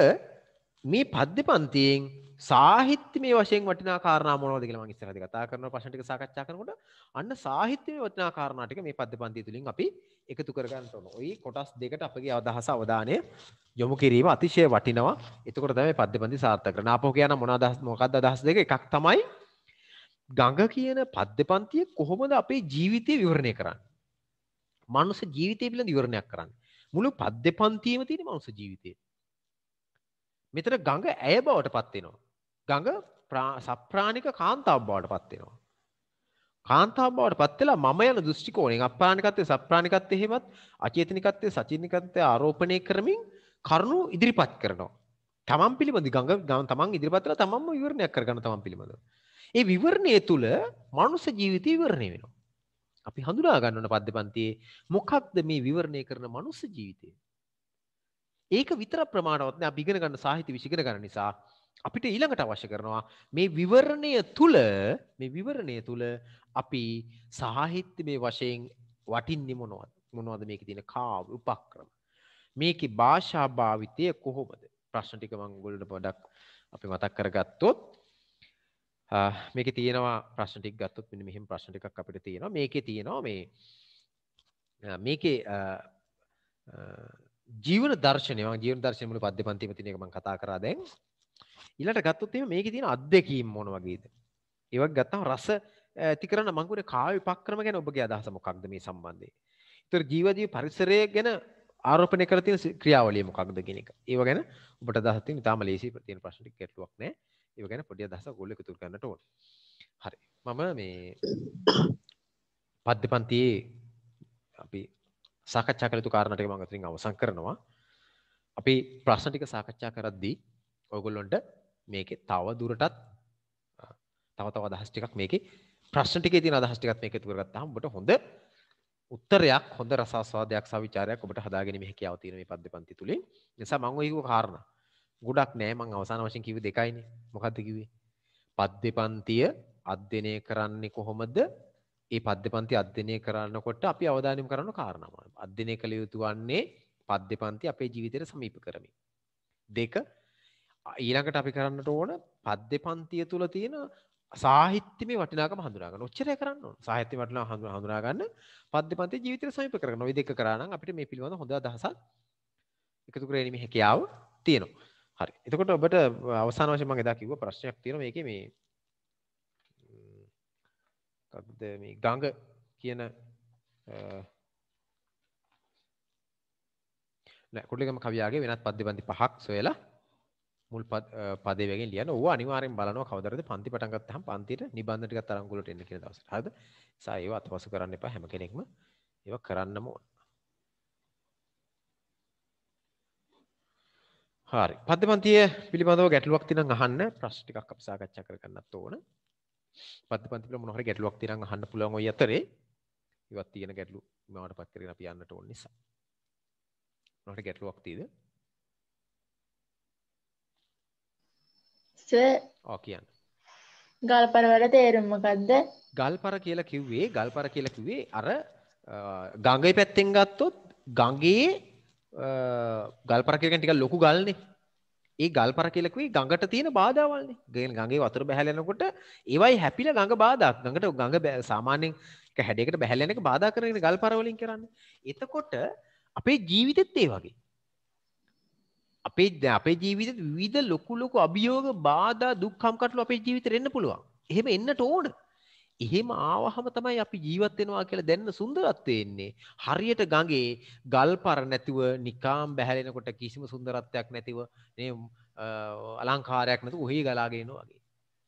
මේ පද්‍ය පන්තියෙන් සාහිත්‍ය මේ වශයෙන් වටිනා කාරණා මොනවද කියලා මම ඉස්සරහදී කතා කරන ප්‍රශ්න ටික සාකච්ඡා කරනකොට අන්න සාහිත්‍යයේ වටිනා කාරණා ටික මේ පද්‍ය පන්තිය තුලින් අපි එකතු කර ගන්න ඕන. ওই කොටස් දෙකට අපගේ අවධාස අවධානය යොමු කිරීම අතිශය වටිනවා. එතකොට තමයි පද්‍ය පන්ති සාර්ථක කරන්නේ. ආපහු කියන මොන අදහස් මොකක්ද අදහස් දෙක එකක් තමයි ගඟ කියන පද්‍ය පන්තිය කොහොමද අපේ ජීවිතය විවරණය කරන්නේ? මනුෂ්‍ය ජීවිතය පිළිබඳ විවරණයක් කරන්නේ. මුළු පද්‍ය පන්තියම තියෙන මනුෂ්‍ය ජීවිතේ. මෙතන ගඟ ඇය බවට පත්වෙනවා. ගඟ සප්‍රාණික කාන්තාව බවට පත්වෙනවා. කාන්තාව බවට පත්වෙලා මම යන දෘෂ්ටිකෝණයෙන් අප්‍රාණිකත්වයේ සප්‍රාණිකත්වයේ හේමත් අචේතනිකත්වයේ සචේතනිකත්වයේ ආරෝපණය කරමින් කරුණු ඉදිරිපත් කරනවා. තමන් පිළිබඳ ගඟ තමන් ඉදිරිපත් කරලා තමන්ම විවරණයක් කරගන්න තමන් පිළිබඳව. ඒ විවරණය තුළ මනුස්ස ජීවිතය විවරණය වෙනවා. අපි හඳුනා ගන්න ඕන පද්‍යපන්තියේ මොකක්ද මේ විවරණය කරන මනුස්ස ජීවිතය? ඒක විතර ප්‍රමාණවත් නෑ බිගෙන ගන්න සාහිත්‍ය විශිගෙන ගන්න නිසා අපිට ඊළඟට අවශ්‍ය කරනවා මේ විවරණය තුළ මේ විවරණය තුළ අපි සාහිත්‍ය මේ වශයෙන් වටින්නේ මොනවද මොනවද මේක තියෙන කාව උපක්‍රම මේක භාෂා භාවිතය කොහොමද ප්‍රශ්න ටික මම ඔයගොල්ලන්ට පොඩ්ඩක් අපි මතක් කරගත්තොත් මේකේ තියෙනවා ප්‍රශ්න ටික ගත්තොත් මෙන්න මෙහෙම ප්‍රශ්න ටිකක් අපිට තියෙනවා මේකේ තියෙනවා මේ මේකේ ජීවන දර්ශනය ජීවන දර්ශනමල පද්‍ය පන්තිම තින එකම කතා කරා දැන් ඉලට ගත්තොත්ම මේක තියෙන අත්දැකීම් මොන වගේද ඒවක් ගත්තම රස ඇති කරන මංකුට කාව පක්‍රම ගැන ඔබගේ අදහසමොකක්ද මේ සම්බන්ධය තර ජීවදී පරිසරය ගැන ආරෝපනය කර තියෙන ක්‍රියාවලිය මොකක්ද කියන එක ඒව ගැන ඔබට අදහස් තියෙන ඉතාලම ලේසි තියෙන ප්‍රශ්න ටික ගැටලුවක් නැහැ ඒව ගැන පොඩි අදහසක් ඔයගොල්ලෝ එකතු කරගන්නට ඕන හරි මම මේ <coughs> පද්‍ය පන්තියේ අපි සාකච්ඡා කළ යුතු කාරණා ටික මම අතරින් අවසන් කරනවා. අපි ප්‍රශ්න ටික සාකච්ඡා කරද්දී ඔයගොල්ලොන්ට මේකේ තව දුරටත් තව තව අදහස් ටිකක් මේකේ ප්‍රශ්න ටිකේ තියෙන අදහස් ටිකත් මේක එකතු කරගත්තාම ඔබට හොඳ උත්තරයක් හොඳ රසාස්වාදයක් සහ විචාරයක් ඔබට හදාගෙන මේ හැකියාව තියෙන මේ පද්‍යපන්ති තුලින්. නිසා මම ඔය කිව්ව කාරණා ගොඩක් නෑ මං අවසාන වශයෙන් කිව්වේ දෙකයිනේ. මොකද්ද කිව්වේ? පද්‍යපන්තිය අධ්‍යයනය කරන්නේ කොහොමද ඒ පද්‍යපන්ති අධ්‍යනය කරන්නකොට අපි අවධානම් කරන්න කාරණම අධ්‍යනය කළ යුතු වන්නේ පද්‍යපන්ති අපේ ජීවිතයට සමීප කරමින්. දෙක ඊළඟට අපි කරන්නට ඕන පද්‍යපන්තිය තුළ තියෙන සාහිත්‍යමේ වටිනාකම හඳුනාගන්න. ඔච්චරය කරන්න ඕන. සාහිත්‍ය වටිනා හඳුනා ගන්න පද්‍යපන්ති ජීවිතයට සමීප කරගන්න. ওই දෙක කරා නම් අපිට මේ පිළිබඳ හොඳ අදහසක් එකතු කර ගැනීමේ හැකියාව තියෙනවා. හරි. එතකොට ඔබට අවසාන වශයෙන් මම එදා කිව්ව ප්‍රශ්නයක් තියෙනවා මේකේ මේ කක්ද මේ ගඟ කියන නැකුටලිකම කවියාගේ වෙනත් පද්‍ය පන්ති පහක් සොයලා මුල් පදේ වගෙන් ලියන ඕවා අනිවාර්යෙන් බලනවා කවදාද පන්ති පටන් ගත්තාම පන්තියට නිබන්ධ ටිකක් තරඟුලට එන්න කියන දවසට. හරිද? සා ඒව අතපසු කරන්න එපා හැම කෙනෙක්ම ඒව කරන්නම ඕන. හරි. පද්‍ය පන්තිය පිළිබඳව ගැටලුවක් තියෙනම් අහන්න ප්‍රශ්න ටිකක් අපි සාකච්ඡා කරගන්නත් ඕන. මධ්‍ය පන්තිවල මොන හරි ගැටලුවක් තියෙනම් අහන්න පුළුවන් ওই අතරේ ඉවත් තියෙන ගැටලු මාවටපත් කරගෙන අපි යන්නට ඕන නිසා මොන හරි ගැටලුවක් තියෙද? සර් ඔව් කියන්න. ගල්පර වල තේරුම මොකද්ද? ගල්පර කියලා කිව්වේ ගල්පර කියලා කිව්වේ අර ගඟේ පැත්තෙන් ගත්තොත් ගඟේ ගල්පර කියලා කියන්නේ ටිකක් ලොකු ගල්නේ. ඒ ගල්පර කියලකුයි ගඟට තියෙන බාධාවල්න්නේ ගෙන් ගගේ වතුර බැහලෙනකොට ඒවයි හැපිල ගඟ බාධක් ගඟට ගඟ සාමාන්‍යෙන් හැඩෙකට බැහලෙනක බාධා කරන ගල්පරවලින් කරන්න එතකොට අපේ ජීවිතත් ඒ වගේ අපේ අපේ ජීවිත විධ ලොකු ලොකු අභියෝග බාධ දුක්කම්කටලු අපේ ජීවිත එන්න පුළුවන් එහෙම එන්නට ඕන එහෙම ආවහම තමයි අපි ජීවත් වෙනවා කියලා දැනන සුන්දරත්වය එන්නේ. හරියට ගඟේ ගල් පර නැතිව නිකාම් බැහැලෙනකොට කිසිම සුන්දරත්වයක් නැතිව මේ අලංකාරයක් නැතුව ඔහි ගලාගෙන යනවා වගේ.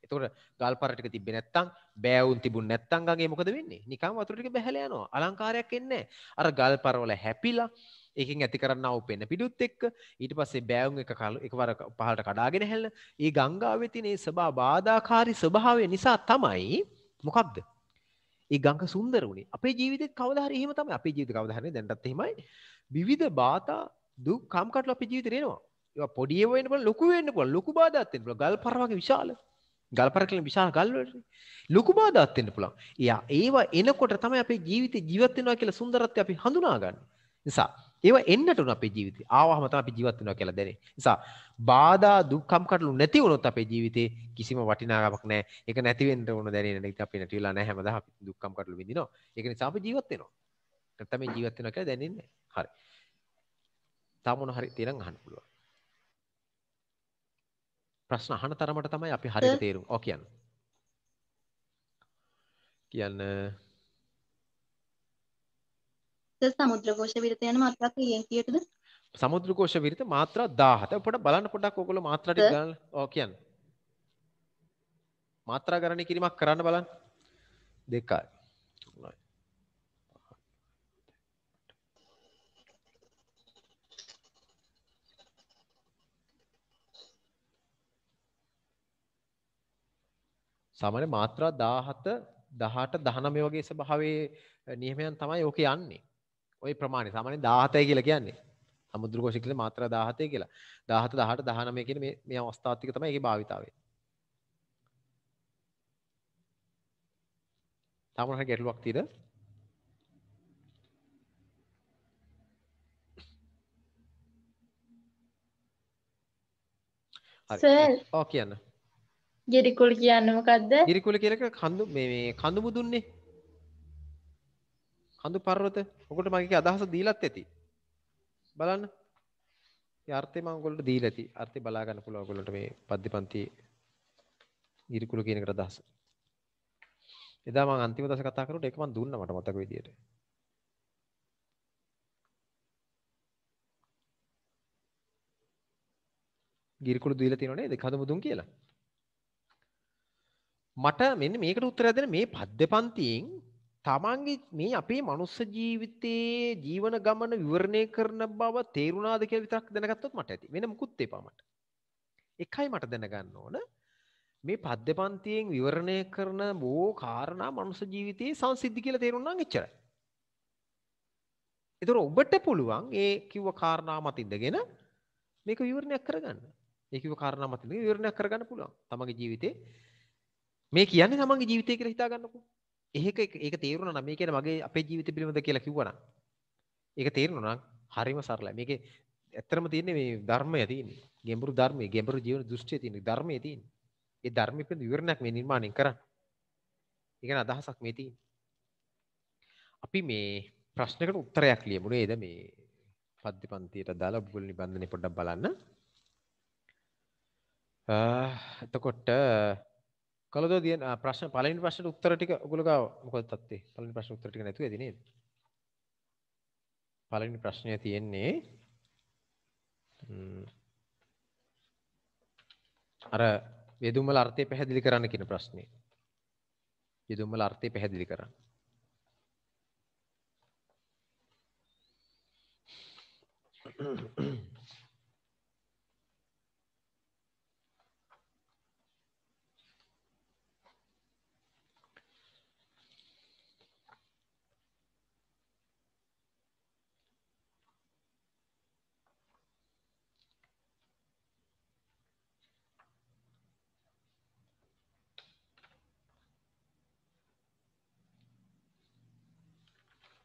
එතකොට ගල් පර ටික තිබ්බේ නැත්තම් බෑවුන් තිබුණ නැත්තම් ගඟේ මොකද වෙන්නේ? නිකාම් වතුර ටික බැහැලා යනවා. අලංකාරයක් එන්නේ අර ගල් පර වල හැපිලා ඒකෙන් ඇති කරන්නව පෙන්න පිඩුත් එක්ක ඊට පස්සේ බෑවුම් එක එකවර පහළට කඩාගෙන හැල්ල. ඒ ගංගාවේ තියෙන ඒ සබා බාධාකාරී ස්වභාවය නිසා තමයි මොකක්ද ඒ ගංක සුන්දර වුණේ අපේ ජීවිත කවදහර එහෙම තම අපේ ජීවිත කවදහරන දැන්ටත් එහෙමයි විවිධ බාතා දු කම්කටල අපි ජීවිතරෙනවා ඒ පොඩියවෙන් ලොකුවෙන්න්න පුල ලොකු බාධත්තෙන් පුල ගල් පරවාගේ විශාල ගල් පර කලින් විශාල ගල්වට ලොකු බාධත්තෙන්න්න පුළන් එයා ඒවා එනකොට තම අපේ ජීවිත ජීවත්වෙනවා කියලා සුන්දරත්ය අපි හඳුනාගන්න නිසා ඒව එන්නටුන අපේ ජීවිතය ආවහමත අපි ජීවත් වෙනවා කියලා දැනේ. නිසා බාධා දුක්ඛම් කටළු නැති වුණොත් අපේ ජීවිතේ කිසිම වටිනාකමක් නැහැ. ඒක නැති වෙන්න ඕන දැනෙන ඉතින් අපි නැති වෙලා නැහැ හැමදාම අපි දුක්ඛම් කටළු විඳිනවා. ඒක නිසා අපි ජීවත් වෙනවා. නැත්නම් මේ ජීවත් වෙනවා කියලා දැනෙන්නේ නැහැ. හරි. තාම මොන හරි තේරන් අහන්න පුළුවන්. ප්‍රශ්න අහන තරමට තමයි අපි හරියට තේරුම්. ඔව් කියන්න. කියන්න සමුද්‍රකෝෂ විරිත යන මාත්‍රා කීයෙන් කීයටද? සමුද්‍රකෝෂ විරිත මාත්‍රා 17. පොඩ බලන්න පොඩක් ඔයගොල්ලෝ මාත්‍රා ටික ගන්න. ඔව් කියන්න. මාත්‍රා ගණනය කිරීමක් කරන්න බලන්න. දෙකයි. සාමාන්‍ය මාත්‍රා 17 18 19 වගේ ස්වභාවයේ නියමයන් තමයි ඕකේ යන්නේ. ඔය ප්‍රමාණය සාමාන්‍යයෙන් 17යි කියලා කියන්නේ. සමුද්‍ර කෝෂිකල මාත්‍රා 17 කියලා. 17 18 19 කියන මේ මේ අවස්ථාත් එක තමයි ඒකේ භාවිතාවය. තාමර ගැටලුවක් තියෙද? හරි. ඔව් කියන්න. ගිරිකුල් කියන්නේ මොකද්ද? ගිරිකුල කියලක කඳු මේ කඳු මුදුන්නේ. කඳු පර්වත ඔකට මගේ අදහස දීලත් ඇති බලන්න යර්ථය මංගොලට දී ඇති අර්ථය බලාගන්න පුළුව ගොලට මේ පද්ධි පන්ති ඉරිකුළු කියනකට අදහස එදා මං අන්තිම දස කතා කරනට එක මං දුන්න මට මතක විදියට ගිරිකුළු දීලා තියෙනවනේ දෙකඳ මුදුන් කියලා මට මෙන්න මේකට උත්තර දෙන්න මේ පද්‍ය පන්තියෙන් තමන්ගේ මේ අපේ මනුස්ස ජීවිතයේ ජීවන ගමන විවරණය කරන බව තේරුණාද කියලා විතරක් දැනගත්තොත් මට ඇති. වෙන මුකුත් එපා මට. එකයි මට දැනගන්න ඕන මේ පද්ද පන්තියෙන් විවරණය කරන බෝ කාරණා මනුස්ස ජීවිතයේ සංසිද්ධි කියලා තේරුණා නම් එච්චරයි. ඒතර ඔබට පුළුවන් ඒ කිව්ව කාරණා මත ඉඳගෙන මේක විවරණයක් කරගන්න. ඒ කිව්ව කාරණා මත ඉඳගෙන විවරණයක් කරගන්න පුළුවන්. තමගේ ජීවිතේ මේ කියන්නේ තමන්ගේ ජීවිතය කියලා හිතා ගන්නකෝ. එහෙක ඒක තේරුණා නම් මේ කියන්නේ මගේ අපේ ජීවිත පිළිබඳ කියලා කිව්වනම් ඒක තේරුණා නම් හරිම සරලයි. මේකේ ඇත්තරම තියෙන්නේ මේ ධර්මය තියෙන්නේ. ගැඹුරු ධර්මයේ ගැඹුරු ජීවන දෘෂ්ටිය තියෙන්නේ ධර්මයේ තියෙන්නේ. ඒ ධර්මයේ පිළිබඳ විවරණයක් මේ නිර්මාණය කරන්න. ඒ කියන්නේ අදහසක් මේ තියෙන්නේ. අපි මේ ප්‍රශ්නකට උත්තරයක් ලියමු නේද මේ පද්‍ය පන්තියට දාලා බුගල් නිබන්ධනේ පොඩ්ඩක් බලන්න. එතකොට කළද දින ප්‍රශ්න පළවෙනි ප්‍රශ්නෙට උත්තර ටික ඔගොල්ලෝ ගාව මොකද තත්ත්වේ පළවෙනි ප්‍රශ්න උත්තර ටික නැතුව ඇති නේද පළවෙනි ප්‍රශ්නය තියෙන්නේ අර යෙදුම් වල අර්ථය පැහැදිලි කරන්න කියන ප්‍රශ්නේ යෙදුම් වල අර්ථය පැහැදිලි කරන්න Mm-hmm.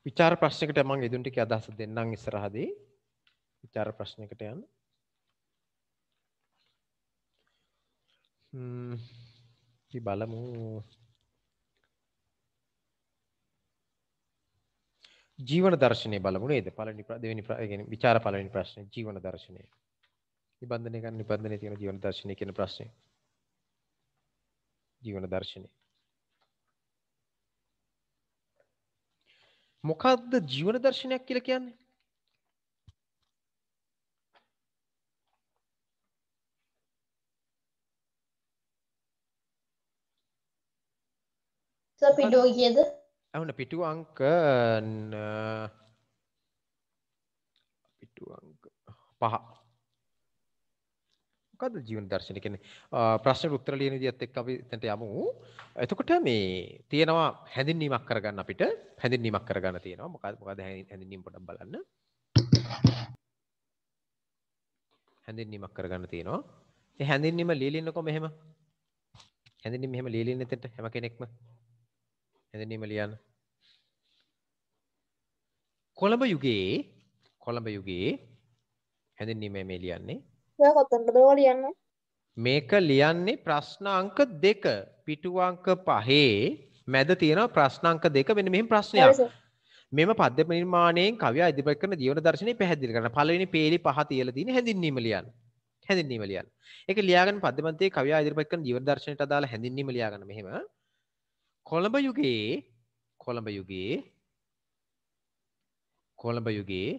විචාර ප්‍රශ්නකට මං ඉදුන් ටික අදහස දෙන්නම් ඉස්සරහදී. විචාර ප්‍රශ්නකට යන්න. ම්ම් බලමු. ජීවන දර්ශනය බලමු නේද? පළවෙනි දෙවෙනි කියන්නේ විචාර පළවෙනි ප්‍රශ්නේ ජීවන දර්ශනය. නිබන්ධනය ගන්න නිබන්ධනයේ තියෙන ජීවන දර්ශනය කියන ප්‍රශ්නේ. ජීවන දර්ශනය. මොකක්ද ජීවන දර්ශනයක් කියලා කියන්නේ? පිටුව කියද? අවුන පිටුව අංක පිටුව අංක පහ මොකද්ද ජීවන දර්ශනය කියන්නේ ප්‍රශ්නෙට උත්තර ලියන විදිහත් එක්ක අපි එතනට යමු. එතකොට මේ තියෙනවා හැඳින්වීමක් කරගන්න අපිට හැඳින්වීමක් කරගන්න තියෙනවා. මොකද මොකද හැඳින්වීම පොඩ්ඩක් බලන්න. හැඳින්වීමක් කරගන්න තියෙනවා. ඒ හැඳින්වීම ලියලින්නකො මෙහෙම. හැඳින්වීම මෙහෙම ලියලින්න එතනට හැම කෙනෙක්ම. හැඳින්වීම ලියන්න. කොළඹ යුගයේ කොළඹ යුගයේ හැඳින්වීම මේ ලියන්නේ කොතනද ලියන්නේ? මේක ලියන්නේ ප්‍රශ්න අංක 2 පිටු අංක 5 මැද තියෙන ප්‍රශ්න අංක 2 මෙන්න මෙහෙම ප්‍රශ්නයක්. මෙම පද්‍යප නිර්මාණයෙන් කවියා ඉදිරිපත් කරන ජීවන දර්ශනය පැහැදිලි කරන පළවෙනි පේලි පහ තියලා තියෙන හැඳින්වීම ලියන්න. හැඳින්වීම ලියන්න. ඒක ලියාගෙන පද්‍යමන්තයේ කවියා ඉදිරිපත් කරන ජීවන දර්ශනයට අදාළ හැඳින්වීම ලියාගන්න මෙහෙම. කොළඹ යුගයේ කොළඹ යුගයේ කොළඹ යුගයේ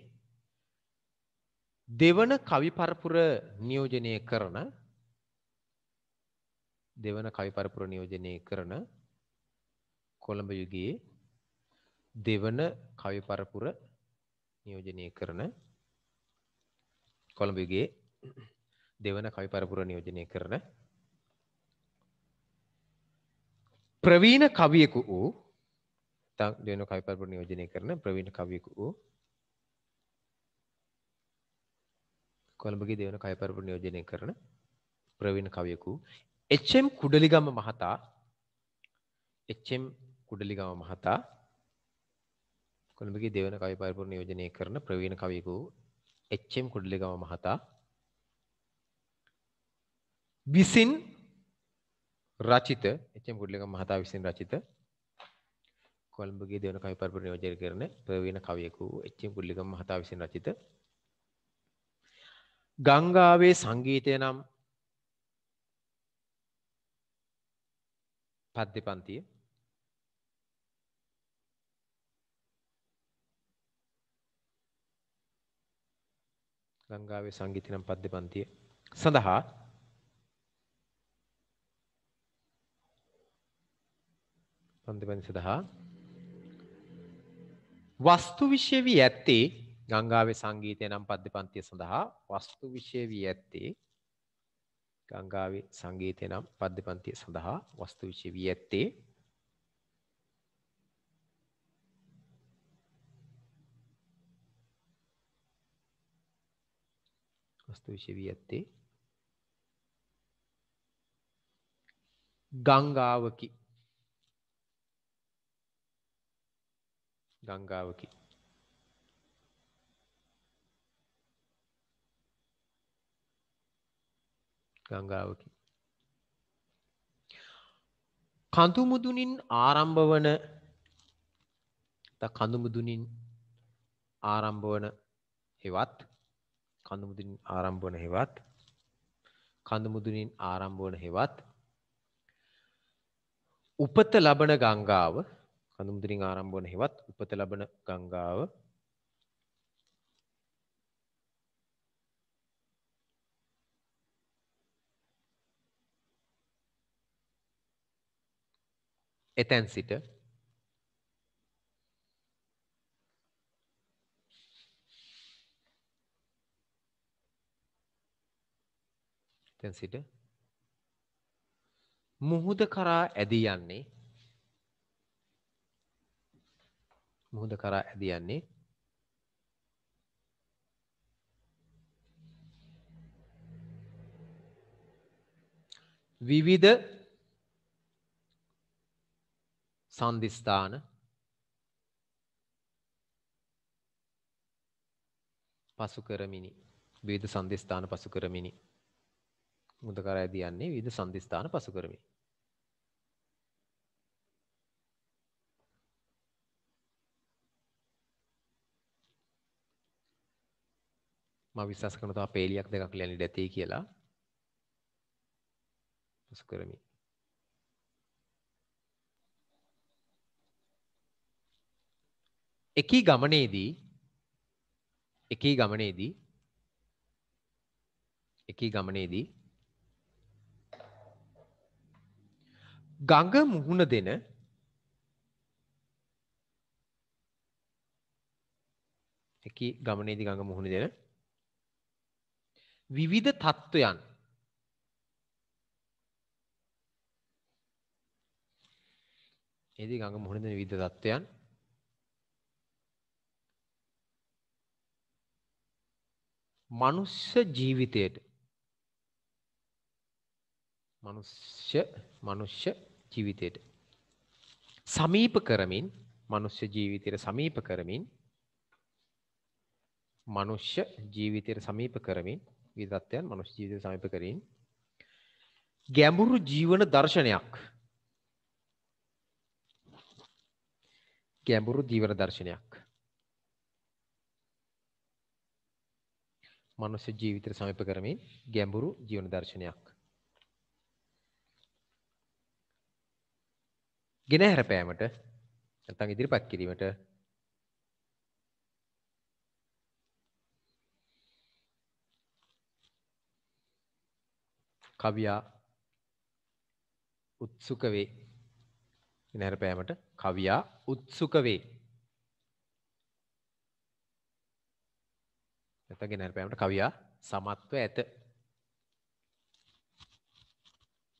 දෙවන කවි පරපුර නියෝජනය කරන දෙවන කවි පරපුර නියෝජනය කරන කොළඹ යුගයේ දෙවන කවි පරපුර නියෝජනය කරන කොළඹ යුගයේ දෙවන කවි පරපුර නියෝජනය කරන ප්‍රවීණ කවියෙකු වූ දෙවන කවි පරපුර නියෝජනය කරන ප්‍රවීණ කවියෙකු වූ කොළඹගේ දෙවන කයපරපු නියෝජනය කරන ප්‍රවීණ කවියකු එම් කුඩලිගම මහතා එම් කුඩලිගම මහතා කොළඹගේ දෙවන කවිපරපු නියෝජනය කරන ප්‍රවීණ කවියකු එම් කුඩලිගම මහතා විසින් රචිත එම් කුඩලිගම මහතා විසින් රචිත කොළඹගේ දෙවන කවිපරපු නියෝජනය කරන ප්‍රවීණ කවියකු එම් කුඩලිගම මහතා විසින් රචිත ගංගාවේ සංගීතය නම් පද්‍ය පන්තිය ගංගාවේ සංගීතය නම් පද්‍ය පන්තිය සඳහා පන්ති පන්ති සඳහා වස්තු විශ්ය වී ඇත්තේ ගංගාවේ සංගීතය නම් පද්‍ය පන්තිය සඳහා වස්තු විෂය වී ඇත්තේ ගංගාවේ සංගීතය නම් පද්‍ය පන්තිය සඳහා වස්තු විෂය වී ඇත්තේ වස්තු විෂය වී ඇත්තේ ගංගාවකි ගංගාවකි ගංගාවකි. කඳුමුදුනින් ආරම්භ වන කඳුමුදුනින් ආරම්භ වන හෙවත් කඳුමුදුනින් ආරම්භ වන හෙවත් කඳුමුදුනින් ආරම්භ වන හෙවත් උපත ලබන ගංගාව කඳුමුදුනින් ආරම්භ වන හෙවත් උපත ලබන ගංගාව එතැන් සිට එතැන් සිට මුහුද කරා ඇදී යන්නේ මුහුද කරා ඇදී යන්නේ විවිධ සන්ධිස්ථාන පසු කරමිනි විවිධ සන්ධිස්ථාන පසු කරමිනි මුදකර ඇදියන්නේ විවිධ සන්ධිස්ථාන පසු කරමිනි මම විශ්වාස කරනවා පේලියක් දෙකක් ලියන්න ඇති කියලා පසු කරමිනි එකී ගමනේදී එකී ගමනේදී එකී ගමනේදී ගඟ මුහුණ දෙන එකී ගමනේදී ගඟ මුහුණ දෙන විවිධ තත්ත්වයන් ඒදී ගඟ මුහුණ දෙන විවිධ තත්ත්වයන් මනුෂ්‍ය ජීවිතයට මනුෂ්‍ය මනුෂ්‍ය ජීවිතයට සමීප කරමින් මනුෂ්‍ය ජීවිතයට සමීප කරමින් මනුෂ්‍ය ජීවිතයට සමීප කරමින් විදත්වයන් මනුෂ්‍ය ජීවිතයට සමීප කරින් ගැඹුරු ජීවන දර්ශනයක් ගැඹුරු ජීවන දර්ශනයක් මනුෂ්‍ය ජීවිතය සමීප කරමින් ගැඹුරු ජීවන දර්ශනයක් ගෙන හැරපෑමට නැත්නම් ඉදිරිපත් කිරීමට කවියා උත්සුක වේ. ගෙන හැරපෑමට කවියා උත්සුක වේ. නැත්නම් ගෙනල් පෑමට කවියා සමත්ව ඇත.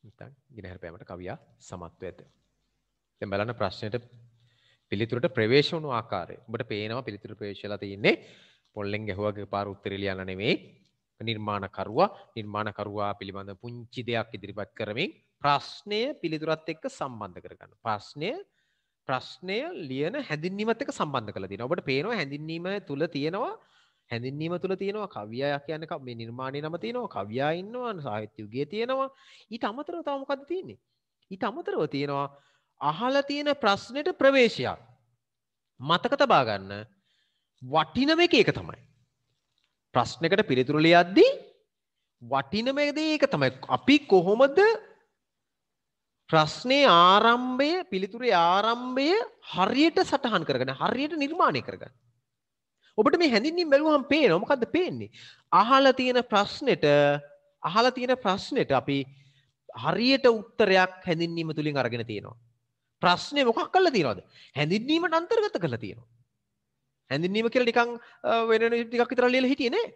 නැත්නම් ගෙනල් පෑමට කවියා සමත්ව ඇත. දැන් බලන්න ප්‍රශ්නෙට පිළිතුරට ප්‍රවේශ වුණු ආකාරය. ඔබට පේනවා පිළිතුර ප්‍රවේශ වෙලා තියෙන්නේ පොල්ලෙන් ගැහුවාගේ පාර උත්තරේ ලියන්න නෙමෙයි. නිර්මාණකරුවා නිර්මාණකරුවා පිළිබඳ පුංචි දෙයක් ඉදිරිපත් කරමින් ප්‍රශ්නය පිළිතුරත් එක්ක සම්බන්ධ කරගන්න. ප්‍රශ්නය ප්‍රශ්නය ලියන හැඳින්වීමත් එක්ක සම්බන්ධ කරලා තියෙනවා. ඔබට පේනවා හැඳින්වීම තුල තියෙනවා හැඳින්වීම තුළ තියෙනවා කවියා කියන්නක මේ නිර්මාණය නම තියෙනවා කවියා ඉන්නවා සාහිත්‍යයුගේ තියෙනවා ඊට අමතරව තවමකද තියන්නේ ඊට අමතරව තියෙනවා අහල තියෙන ප්‍රශ්නයට ප්‍රවේශයක් මතක තබාගන්න වටිනම එක ඒක තමයි ප්‍රශ්නකට පිළිතුරුලි අද්දී වටිනමද ඒක තමයි අපි කොහොමද ප්‍රශ්නය ආරම්භය පිළිතුරේ ආරම්භය හරියට සටහන් කරගෙන හරියට නිර්මාණය කරගන්න ඔබට මේ හැඳින්ින් බැලුවහම් පේන මොකක්ද පේන්නේ අහලා තියෙන ප්‍රශ්නෙට අහලා තියෙන ප්‍රශ්නෙට අපි හරියට උත්තරයක් හැඳින්වීම තුලින් අරගෙන තියෙනවා ප්‍රශ්නේ මොකක් කරලා තියෙනවද හැඳින්වීමට අන්තර්ගත කරලා තියෙනවා හැඳින්වීම කියලා නිකන් වෙන ටිකක් විතර ලියලා හිටියේ නෑ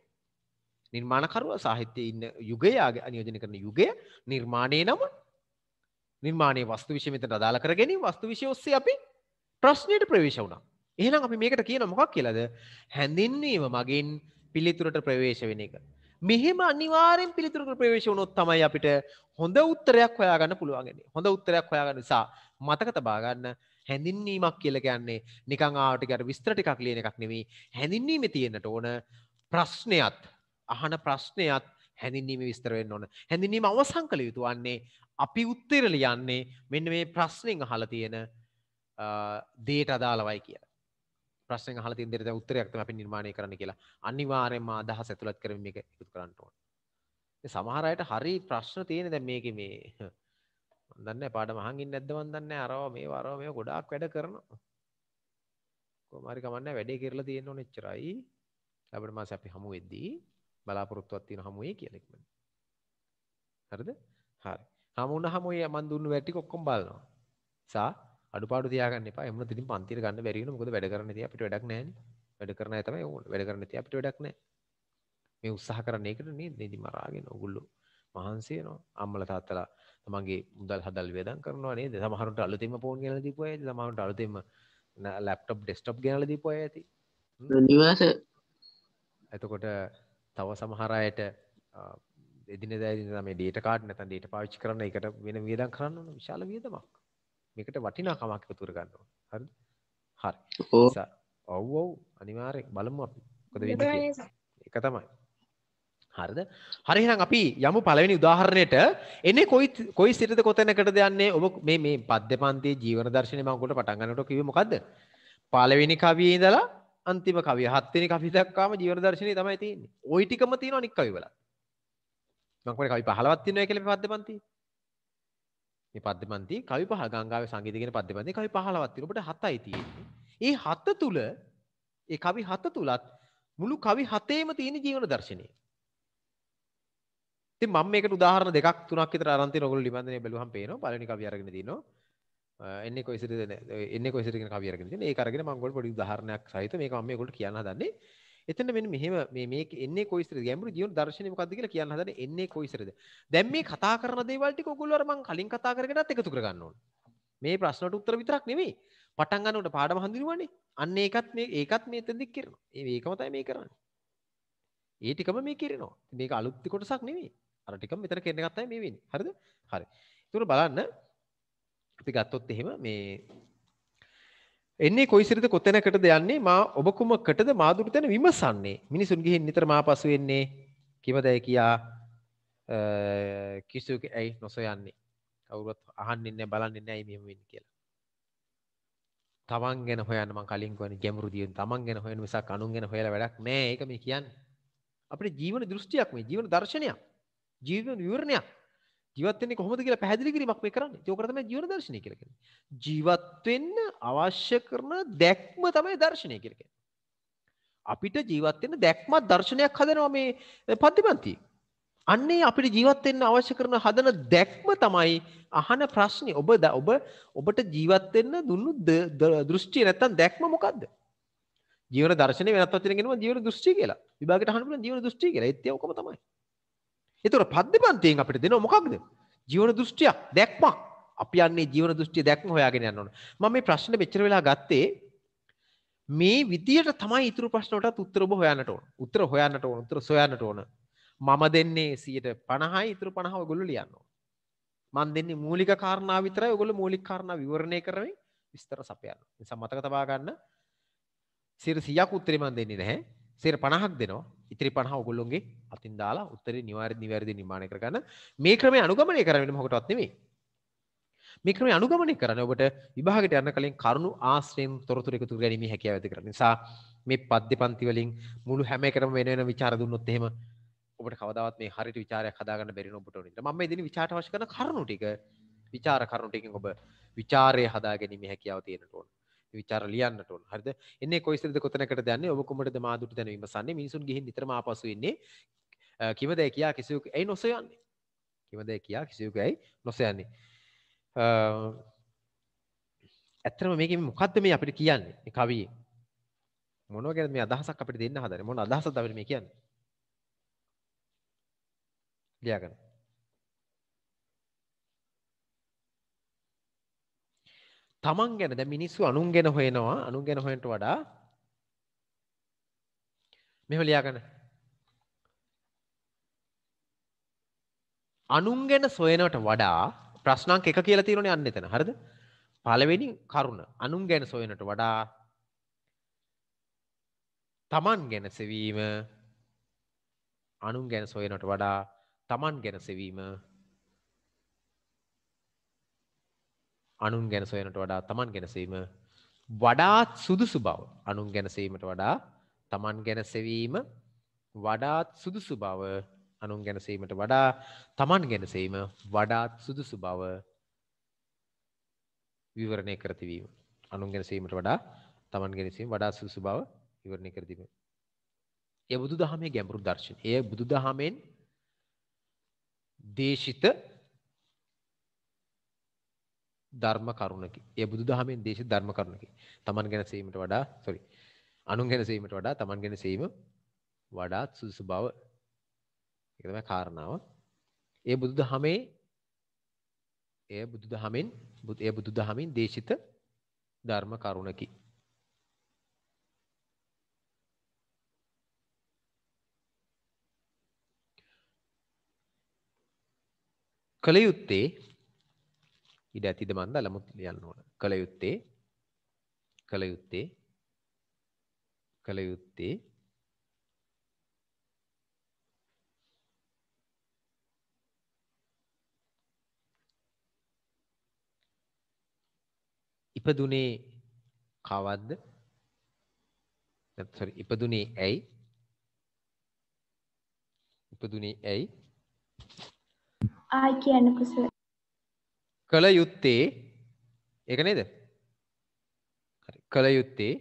නිර්මාණකරුවා සාහිත්‍යයේ ඉන්න යුගය ආයෝජනය කරන යුගය නිර්මාණයේ නම නිර්මාණයේ වස්තු විෂය මෙතන අදාළ කර ගැනීම වස්තු විෂය ඔස්සේ අපි ප්‍රශ්නෙට ප්‍රවේශ වුණා එහෙනම් අපි මේකට කියන මොකක් කියලද හැඳින්වීම මගින් පිළිතුරට ප්‍රවේශ වෙන එක. මෙහෙම අනිවාරෙන් පිළිතුරට ප්‍රවේශ වනොත් තමයි අපිට හොඳ උත්තරයක් හොයාගන්න පුළුවන්ගෙන හොඳ උත්තරයක් හොයාගන්න නිසා මතක තබාගන්න හැඳින්වීමක් කියල ගැන්නේ නිකං ආටිකට විස්ත්‍රටිකක් ලියන එකක් නෙවී හැඳින්වීම තියෙන්න්නට ඕන ප්‍රශ්නයත් අහන ප්‍රශ්නයත් හැඳින්වීම විස්තරවෙන්න ඕන හැඳින්වීම අවසං කළ යුතු වන්නේ අපි උත්තරල යන්නේ මෙන්න මේ ප්‍රශ්නයෙන් අහල තියෙන දේට අදාලවයි කියලා. ප්‍රශ්න හල තින්දෙට උත්තරයක්ත අපි නිර්මාණය කරන කියලා අනිවාරයෙන්ම අදහ සැතුලත් කරම එක එකතු කරන්න ඕන සමහරයට හරි ප්‍රශ්න තියෙන දැ මේක මේ <laughs> දන්න පාට මහගින් නැද්දවන් දන්න අරව මේ වරව මේ ගොඩක් වැඩ කරනවා කොමරිකමන්න වැඩේ කරලා තියෙන ඕන එච්චරයි ලැබට මාස අපි හමු වෙද්දී බලාපොරොත්තුවක් තියෙන හමුවේ කියලා ඉක්මන හරිද හරි හමුණ හමුවේ මන් දුන්නු වැටි ඔක්කොම බලනවා සා අඩුපාඩු තියාගන්න එපා. එමුණු තිතින් පන්තිර ගන්න බැරි වෙන මොකද වැඩ කරන්න ඉතින් අපිට වැඩක් නැහැ නේ. වැඩ කරන අය තමයි ඕන. වැඩ කරන්න ඉතින් අපිට වැඩක් නැහැ. මේ උත්සාහ කරන එකට නේද? ඉතින් මරාගෙන ඕගොල්ලෝ මහන්සි වෙනවා. අම්මලා තාත්තලා තමන්ගේ මුදල් හදල් වේදම් කරනවා නේද? සමහරවිට අලුතෙන්ම ෆෝන් ගෙනලා දීපුවා ඇති. සමහරවිට අලුතෙන්ම ලැප්ටොප් ඩෙස්ක්ටොප් ගෙනලා දීපුවා ඇති. නිවාස එතකොට තව සමහර අයට එදිනෙදා එදිනෙදා මේ ඩේටා කාඩ් නැත්නම් ඩේටා පාවිච්චි කරන එකට වෙන වියදම් කරන්න ඕන විශාල වියදමක්. මේකට වටිනාකමක් එකතුර ගන්න ඕන. හරිද? හරි. ඔව් ඔව් අනිවාර්යෙන් බලමු අපි. මොකද වෙන්නේ ඒක තමයි. හරිද? හරි එහෙනම් අපි යමු පළවෙනි උදාහරණයට. එන්නේ කොයි කොයි සිටද කොතැනකටද යන්නේ? ඔබ මේ මේ පද්දපන්තියේ ජීවන දර්ශනේ මම උකට පටන් ගන්නකොට කිව්වේ මොකද්ද? පළවෙනි කවියේ ඉඳලා අන්තිම කවිය හත්වෙනි කවි දක්වාම ජීවන දර්ශනේ තමයි තියෙන්නේ. ওই ටිකම තියෙනවා අනික් කවිවලත්. මම කියන්නේ කවි 15ක් තියෙනවා කියලා පද්දපන්තියේ. මේ පද්ධතිමන්ති කවි පහ ගංගාවේ සංගීතය කියන පද්ධතිමන්ති කවි 15ක් තියෙනවා. ඔබට 7යි තියෙන්නේ. ඒ 7 තුල ඒ කවි 7 තුලත් මුළු කවි 7ේම තියෙන ජීවන දර්ශනය. ඉතින් මම මේකට උදාහරණ දෙකක් තුනක් විතර අරන් තියෙන ඔයගොල්ලෝ ලිබන්දනේ බැලුවහම පේනවා. පළවෙනි කවි අරගෙන තිනවා. එන්නේ කොයිසිරිද එන්නේ කොයිසිරිද කියන කවි අරගෙන තිනවා. ඒක අරගෙන මම ඔයගොල්ලෝ පොඩි උදාහරණයක් සහිත මේක මම මේගොල්ලෝ කියන්න හදන්නේ. එතන මෙන්න මෙහෙම මේ මේක එන්නේ කොයිසරද ගැඹුරු දියුණු දර්ශනය මොකද්ද කියලා කියන්න හදන එන්නේ කොයිසරද දැන් මේ කතා කරන දේවල් ටික ඔයගොල්ලෝ අර මං කලින් කතා කරගෙනත් එකතු කරගන්න ඕන මේ ප්‍රශ්නට උත්තර විතරක් නෙමෙයි පටන් ගන්නකොට පාඩම හඳුනවන්නේ අන්න ඒකත් මේ ඒකත් මේ එතනදි කරනවා ඒකම තමයි මේ කරන්නේ ඒ ටිකම මේ කරනවා මේක අලුත් කොටසක් නෙමෙයි අර ටිකම මෙතන කරන එකක් තමයි මේ වෙන්නේ හරිද හරි ඒතර බලන්න අපි ගත්තොත් එහෙම මේ එන්නේ කොයිසිරිද කොතැනකටද යන්නේ මා ඔබකුමකටද මාදුරු තැන විමසන්නේ මිනිසුන් ගිහින් නිතර මා පසු වෙන්නේ කිමදැයි කියා කිසු ඇයි නොසොයන්නේ කවුරුත් අහන්නෙන්න බලන්නෙන්න ඇයි මෙම වෙන්න කියලා තමන් ගැන හොයන්න මං කලින් කියන්නේ ගැඹුරු දියෙන් තමන් ගැන හොයන මිසක් අනුන් ගැන හොයලා වැඩක් නෑ ඒක මේ කියන්නේ අපේ ජීවන දෘෂ්ටියක් මේ ජීවන දර්ශනයක් ජීවන විවරණයක් ජීවත් වෙන්නේ කොහොමද කියලා පැහැදිලි කිරීමක් මේ කරන්නේ. ඒක තමයි ජීවන දර්ශනය කියලා කියන්නේ. ජීවත් වෙන්න අවශ්‍ය කරන දැක්ම තමයි දර්ශනය කියලා කියන්නේ. අපිට ජීවත් වෙන්න දැක්මක් දර්ශනයක් හදනවා මේ පද්ධතිපන්ති. අන්නේ අපිට ජීවත් වෙන්න අවශ්‍ය කරන හදන දැක්ම තමයි අහන ප්‍රශ්නේ. ඔබ ඔබ ඔබට ජීවත් වෙන්න දුන්නු දෘෂ්ටිය නැත්තම් දැක්ම මොකද්ද? ජීවන දර්ශනේ වෙනත් වචනකින් කියනවා ජීවන දෘෂ්ටි කියලා. විභාගයට අහන්න පුළුවන් ජීවන දෘෂ්ටි කියලා. ඒත් ඒක ඔකම තමයි. එතුර පද්ධපන්තියෙන් අපිට දෙන මොකක්ද ජීවන දෘෂ්ටියක් දැක්මක් අපි යන්නේ ජීවන දෘෂ්ටිය දැක්ම හොයාගෙන යන්න ඕන මම මේ ප්‍රශ්න මෙච්චර වෙලා ගත්තේ මේ විදියට තමයි ඉතුරු ප්‍රශ්නවටත් උත්තර ඔබ හොයන්නට ඕන උත්තර හොයන්නට ඕන උත්තර සොයන්නට ඕන මම දෙන්නේ 150යි ඉතුරු 50 ඔයගොල්ලෝ ලියන්න ඕන මන් දෙන්නේ මූලික කාරණා විතරයි ඔයගොල්ලෝ මූලික කාරණා විවරණය කරමින් විස්තර සපයන්න. නිසා මතක තබා ගන්න සිර 100ක් උත්තරේ මන් දෙන්නේ නැහැ. සිර 50ක් දෙනවා. ඉතිරි පහ ඔගොල්ලොන්ගේ අතින් දාලා උත්තර නිවාර නිවැරදි නිර්මාණය කරගන්න මේ ක්‍රමය අනුගමනය කරන්න මොකටත් නෙමේ මේ ක්‍රමය අනුගමනය කරන්න ඔබට විභාගයට යන්න කලින් කරුණු ආශ්‍රයෙන් තොරතුරු එකතු ගැනීම හැකියාව ඇති කරන නිසා මේ පද්‍ය පන්ති වලින් මුළු හැම එකම වෙන වෙන ਵਿਚාර දුන්නොත් එහෙම ඔබට කවදාවත් මේ හරියට විචාරයක් හදාගන්න බැරි නෝබට උනිට මම මේ දින විචාරට අවශ්‍ය කරන කරුණු ටික විචාර කරුණු ටිකෙන් ඔබ විචාරය හදා ගැනීම හැකියාව තියෙනට ඕන විචාර ලියන්නට ඕන. හරිද? එන්නේ කොයිසෙද කොතනකටද යන්නේ? ඔබ කොමඩද මාදුට දැන විමසන්නේ? මිනිසුන් ගිහින් නිතරම ආපසු එන්නේ. කිමදේ කියා කිසියෙකු ඇයි නොසොයන්නේ? කිමදේ කියා කිසියෙකු ඇයි නොසොයන්නේ? ඇත්තම මේකෙ මොකද්ද මේ අපිට කියන්නේ? මේ කවියේ. මොනවා ගැනද මේ අදහසක් අපිට දෙන්න හදන්නේ? මොන අදහසක්ද අපිට මේ කියන්නේ? ලියා ගන්න. තමන් ගැන දැන් මිනිස්සු අනුන් ගැන හොයනවා අනුන් ගැන හොයනට වඩා මෙහෙම ලියාගන්න අනුන් ගැන සොයනවට වඩා ප්‍රශ්න අංක 1 කියලා තියෙනවනේ අන්න එතන හරිද පළවෙනි කරුණ අනුන් ගැන සොයනට වඩා තමන් ගැන සෙවීම අනුන් ගැන සොයනට වඩා තමන් ගැන සෙවීම අනුන් ගැන සොයනට වඩා තමන් ගැනසීම වඩාත් සුදුසු බව අනුන් ගැනසීමට වඩා තමන් ගැනසවීම වඩාත් සුදුසු බව අනුන් ගැනසීමට වඩා තමන් ගැනසීම වඩාත් සුදුසු බව විවරණය කරතිවීම අනුන් ගැනසීමට වඩා තමන් ගැනසීම වඩා සුදුසු බව විවරණය කරතිීම ඒ බුදු දහමේ ගැඹුරු දර්ශන ඒ බුදු දහමෙන් දේශිත ධර්ම කරුණකි. ඒ බුදුදහමෙන් දේශිත ධර්ම කරුණකි. Taman ගැන සීමට වඩා sorry. අනුන් ගැන සීමට වඩා Taman ගැන සීම වඩා සුසු බව. ඒක තමයි කාරණාව. ඒ බුදුදහමේ ඒ බුදුදහමෙන් ඒ බුදුදහමින් දේශිත ධර්ම කරුණකි. කලයුත්තේ ඉඩ ඇතිද මන්ද අලමුත් ලියන්න ඕන. කල යුත්තේ කල යුත්තේ කල යුත්තේ ඉපදුනේ කවද්ද? sorry ඉපදුනේ ඇයි? ඉපදුනේ ඇයි? ආයි කියන්නකෝ සර්. කළ යුත්තේ ඒක නේද? හරි. කළ යුත්තේ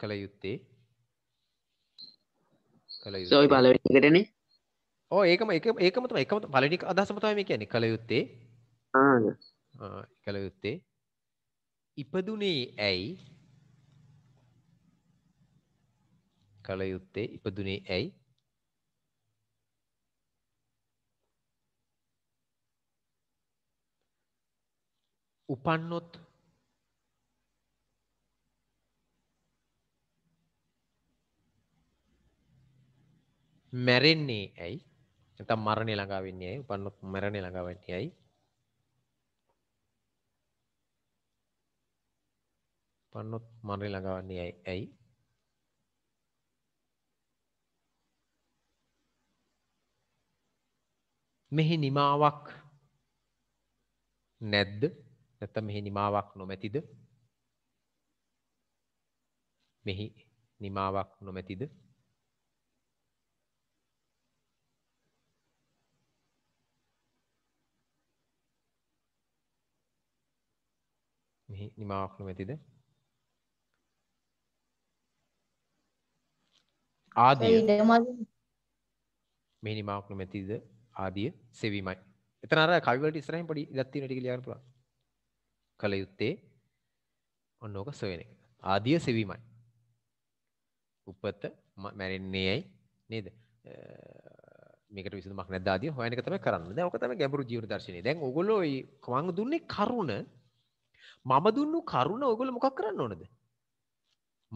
කළ යුත්තේ කළ යුත්තේ. සෝයි පළවෙනි එකටනේ. ඔව් ඒකම ඒක ඒකම තමයි ඒකම පළවෙනි අදහසම තමයි මේ කියන්නේ කළ යුත්තේ. ආ. ආ කළ යුත්තේ. ඉපදුනේ ඇයි? කළ යුත්තේ ඉපදුනේ ඇයි? උපන්නොත් මැරෙන්නේ ඇයි නැත්නම් මරණය ළඟා වෙන්නේ ඇයි උපන්නොත් මරණය ළඟා වෙන්නේ ඇයි උපන්නොත් මරණය ළඟා වෙන්නේ ඇයි මෙහි නිමාවක් නැද්ද නැත්තම් මෙහි නිමාවක් නොමැතිද? මෙහි නිමාවක් නොමැතිද? මෙහි නිමාවක් නොමැතිද ආදිය මෙහි නිමාවක් නොමැතිද ආදිය සෙවීමයි එතන අර කවිවලට ඉස්සරහින් පොඩි ඉලක්ක තියෙන ටික ලියන්න පුළුවන් කළ යුත්තේ ඔන්න ඕක සොයන එක. ආදිය සෙවීමයි. උපත මැරෙන්නේ ඇයි නේද? මේකට විසඳුමක් නැද්ද ආදී හොයන එක තමයි කරන්නේ. දැන් ඕක තමයි ගැඹුරු ජීවන දර්ශනය. දැන් ඕගොල්ලෝ මම දුන්නේ කරුණ මම දුන්නු කරුණ ඔයගොල්ලෝ මොකක් කරන්න ඕනද?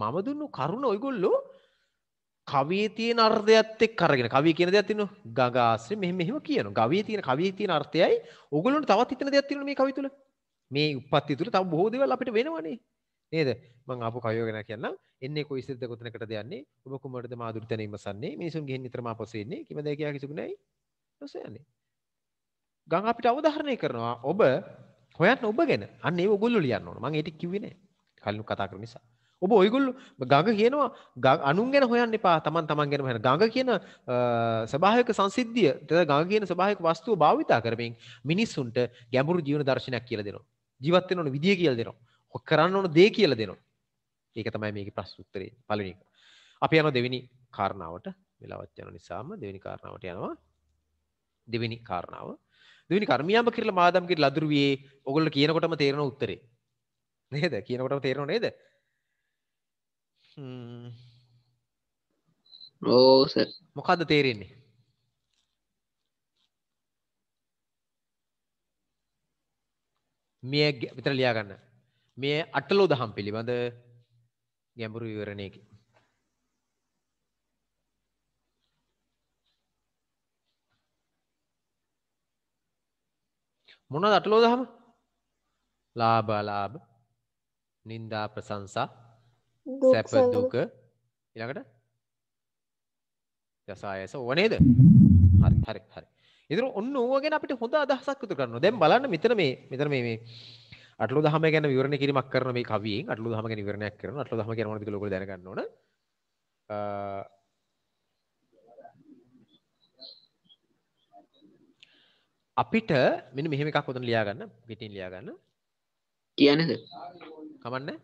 මම දුන්නු කරුණ ඔයගොල්ලෝ කවියේ තියෙන අර්ථයත් එක්ක අරගෙන කවිය කියන දෙයක් තියෙනවා ගගාස්රි මෙහෙම මෙහෙම කියනවා. කවියේ තියෙන කවියේ තියෙන අර්ථයයි ඕගොල්ලොන්ට තවත් හිතන දෙයක් තියෙනවා මේ කවිය තුල. මේ උපත්ති තුළ තව බොහෝ දේවල් අපිට වෙනවනේ. නේද මං ආපු කයෝ ගැන කියන්නම් එන්නේ කොයි සිද්ද කොතනකටද යන්නේ ඔබ කුමරද මාදුරිතන ඉමසන්නේ මිනිසුන් ගිහින් නිතරම ආපසු එන්නේ කිමද කියා කිසුක නැයි ඔස යන්නේ ගං අපිට අවධාරණය කරනවා ඔබ හොයන්න ඔබ ගැන අන්න ඒ ඔයගොල්ලෝ ලියන්න ඕන මං ඒක කිව්වේ නෑ කලින් කතා කරන නිසා ඔබ ඔයගොල්ලෝ ගඟ කියනවා අනුන් ගැන හොයන්න එපා තමන් තමන් ගැන හොයන්න ගඟ කියන ස්වභාවික සංසිද්ධිය ගඟ කියන ස්වභාවික වස්තුව භාවිතා කරමින් මිනිස්සුන්ට ගැඹුරු ජීවන දර්ශනයක් කියලා දෙනවා ජීවත්තෙන් ඕන විදිිය කියල් දෙනවා හො කරන්න ඕන දේ කියල දෙනවා ඒක තමයි මේක ප්‍රස්තුත්තරේ පලනික අපි යන දෙවිනි කාරණාවට වෙලාවත් යන නිසාම දෙවිනි කාරණාවට යනවා දෙවිනි කාරණාව දෙවිනි කර්මියම කරල මාදම්ගේ ලදුරුවේ ඔගොල්ල කියනකොටම තේරෙන උත්තරේ නේද කියනකොටම තේරෙන නේද ඕ මොකක්ද තේරෙන්නේ මේ විතර ලියාගන්න මේ අටලෝ දහම් පිළිබඳ ගැඹුරු විවරණයකි මොනද අටලෝ දහම ලාභ අලාභ නින්දා ප්‍රශංසා සැප දුක ඊළඟට යසායස ඕනේද හරි හරි හරි ඉතින් ඔන්න ඕවා ගැන අපිට හොඳ අදහසක් උතු කරනවා. දැන් බලන්න මෙතන මේ මෙතන මේ මේ අටලෝ දහම ගැන විවරණ කිරීමක් කරන මේ කවියෙන් අටලෝ දහම ගැන විවරණයක් කරනවා. අටලෝ දහම ගැන මොනවද කියලා ඔයගොල්ලෝ දැනගන්න ඕන. අපිට මෙන්න මෙහෙම එකක් ඔතන ලියා ගන්න. පිටින් ලියා ගන්න. කියන්නේද? කමන්නේ.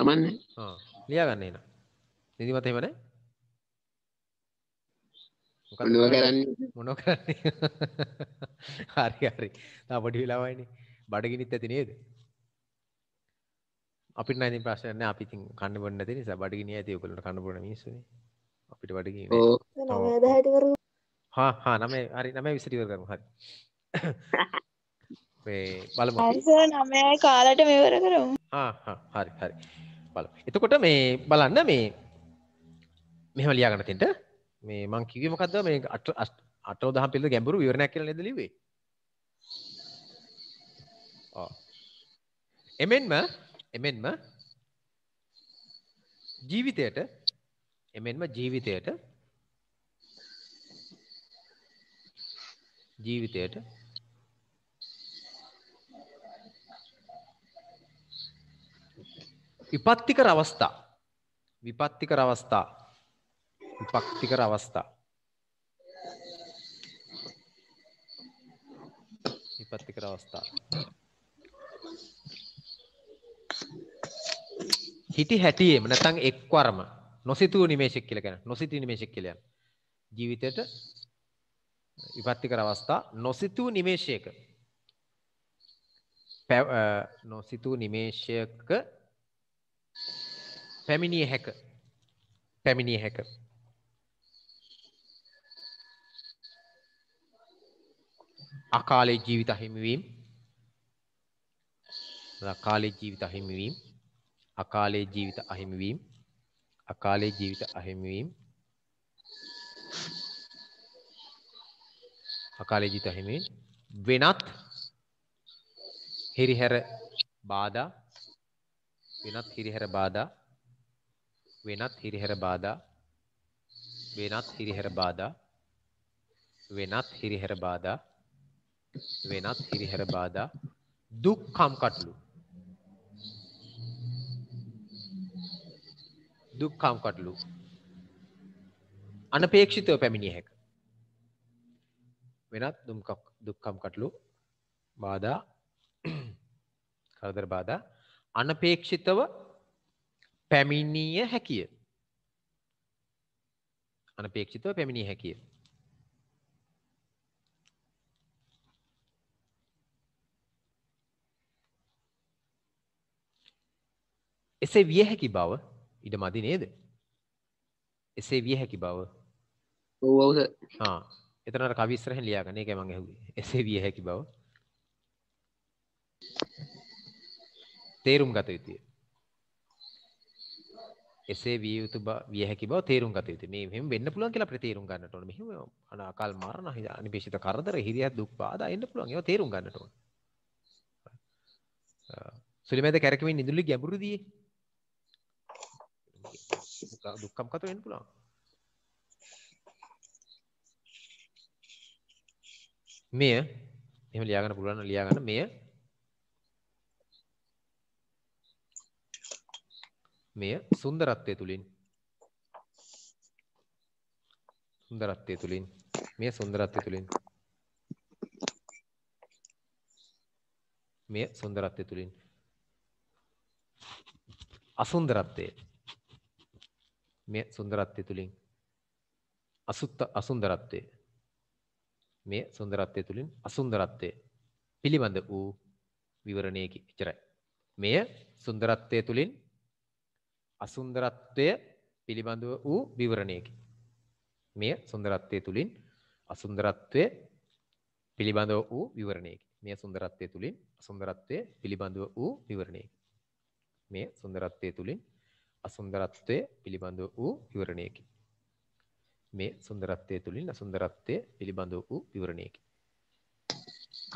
කමන්නේ. ආ ලියා ගන්න එහෙනම්. නිදිමත එහෙම නැහැ. මොනව කරන්නේ මොනව කරන්නේ <laughs> හරි හරි තා පොඩි වෙලාවයිනේ බඩගිනිත් ඇති නේද අපිට නම් ඉතින් ප්‍රශ්නයක් නැහැ අපි ඉතින් කන්න බොන්න නැති නිසා බඩගිනිය ඇති ඔයගොල්ලෝ කන්න බොන මිනිස්සුනේ අපිට බඩගිනි ඔව් 9:10ට කරමු හා හා 9 හරි 9:20ට ඉවර කරමු හරි <laughs> මේ බලමු හරි සර් 9 කාලට මෙවර කරමු හා හා හරි හරි බලමු එතකොට මේ බලන්න මේ මෙහෙම ලියාගන්න තින්ට මේ මං කිව්වේ මොකද්ද මේ අට අටව දහම් පිළිබඳ ගැඹුරු විවරණයක් කියලා නේද ලිව්වේ? ඔව්. එමෙන්ම එමෙන්ම ජීවිතයට එමෙන්ම ජීවිතයට ජීවිතයට විපත්තිකර අවස්ථා විපත්තිකර අවස්ථා විපක්තිකර අවස්ථා. විපත්තිකර අවස්ථා. හිටි හැටියේම නැත්නම් එක්වරම නොසිතූ නිමේෂයක් කියලා කියන නොසිතී නිමේෂයක් කියලා යන ජීවිතයට විපත්තිකර අවස්ථා නොසිතූ නිමේෂයක නොසිතූ නිමේෂයක පැමිණිය හැක පැමිණිය හැක අකාලේ ජීවිත අහිමිවීම අකාලේ ජීවිත අහිමිවීම අකාලේ ජීවිත අහිමිවීම අකාලේ ජීවිත අහිමිවීම අකාලේ ජීවිත අහිමිවීම වෙනත් හිරිහැර බාධා වෙනත් හිරිහැර බාධා වෙනත් හිරිහැර බාධා වෙනත් හිරිහැර බාධා වෙනත් හිරිහැර බාධා වෙනත් හිරිහැර බාධා දුක් කම්කටොළු දුක් කම්කටොළු අනපේක්ෂිතව පැමිණිය හැක වෙනත් දුක් කම්කටොළු බාධා <clears throat> කරදර බාධා අනපේක්ෂිතව පැමිණිය හැකිය අනපේක්ෂිතව පැමිණිය හැකිය එසේ විය හැකි බව ඉඩ මදි නේද එසේ විය හැකි බව ඔවද එතනට කවිස්රහ ලියාගන එක මඟ හැවේ එසේ විය හැකි බව තේරුම් ගත යුතුය එසේ විය යුතු විය හැකි බව තේරුම් ගත යුතුය මේ මෙහෙම වෙන්න පුළුවන් කියලා අපිට තේරුම් ගන්නට ඕන මෙහෙම අනාකල් මරණ අනිපේක්ෂිත කරදර හිරියක් දුක් බාධා එන්න පුළුවන් ඒවා තේරුම් ගන්නට ඕන සුලිමේද කැරකෙමින් ඉඳුලි ගැඹුරුදී දුක්කම් කත වෙන්න පුළුවන් මෙය එහෙම ලියාගන්න පුළුවන් ලියාගන්න මෙය මෙය සුන්දරත්වය තුලින් සුන්දරත්වය තුලින් මෙය සුන්දරත්වය තුලින් මෙය සුන්දරත්වය තුලින් අසුන්දරත්වය මේ සුන්දරත්වය තුළින් අසුත්ත අසුන්දරත්වය මේ සුන්දරත්වය තුළින් අසුන්දරත්වය පිළිබඳ වූ විවරණයකි එචරයි. මෙය සුන්දරත්වය තුළින් අසුන්දරත්වය පිළිබඳව වූ විවරණයකි. මෙය සුන්දරත්වය තුළින් අසුන්දරත්වය පිළිබඳව වූ විවරණයකි. මේ සුන්දරත්වය තුළින් අසුන්දරත්වය පිළිබඳව වූ විවරණයකි. මේ සුන්දරත්වය තුළින් අසුන්දරත්වය පිළිබඳ වූ විවරණයකි. මේ සුන්දරත්වය තුළින් අසුන්දරත්වය පිළිබඳ වූ විවරණයකි.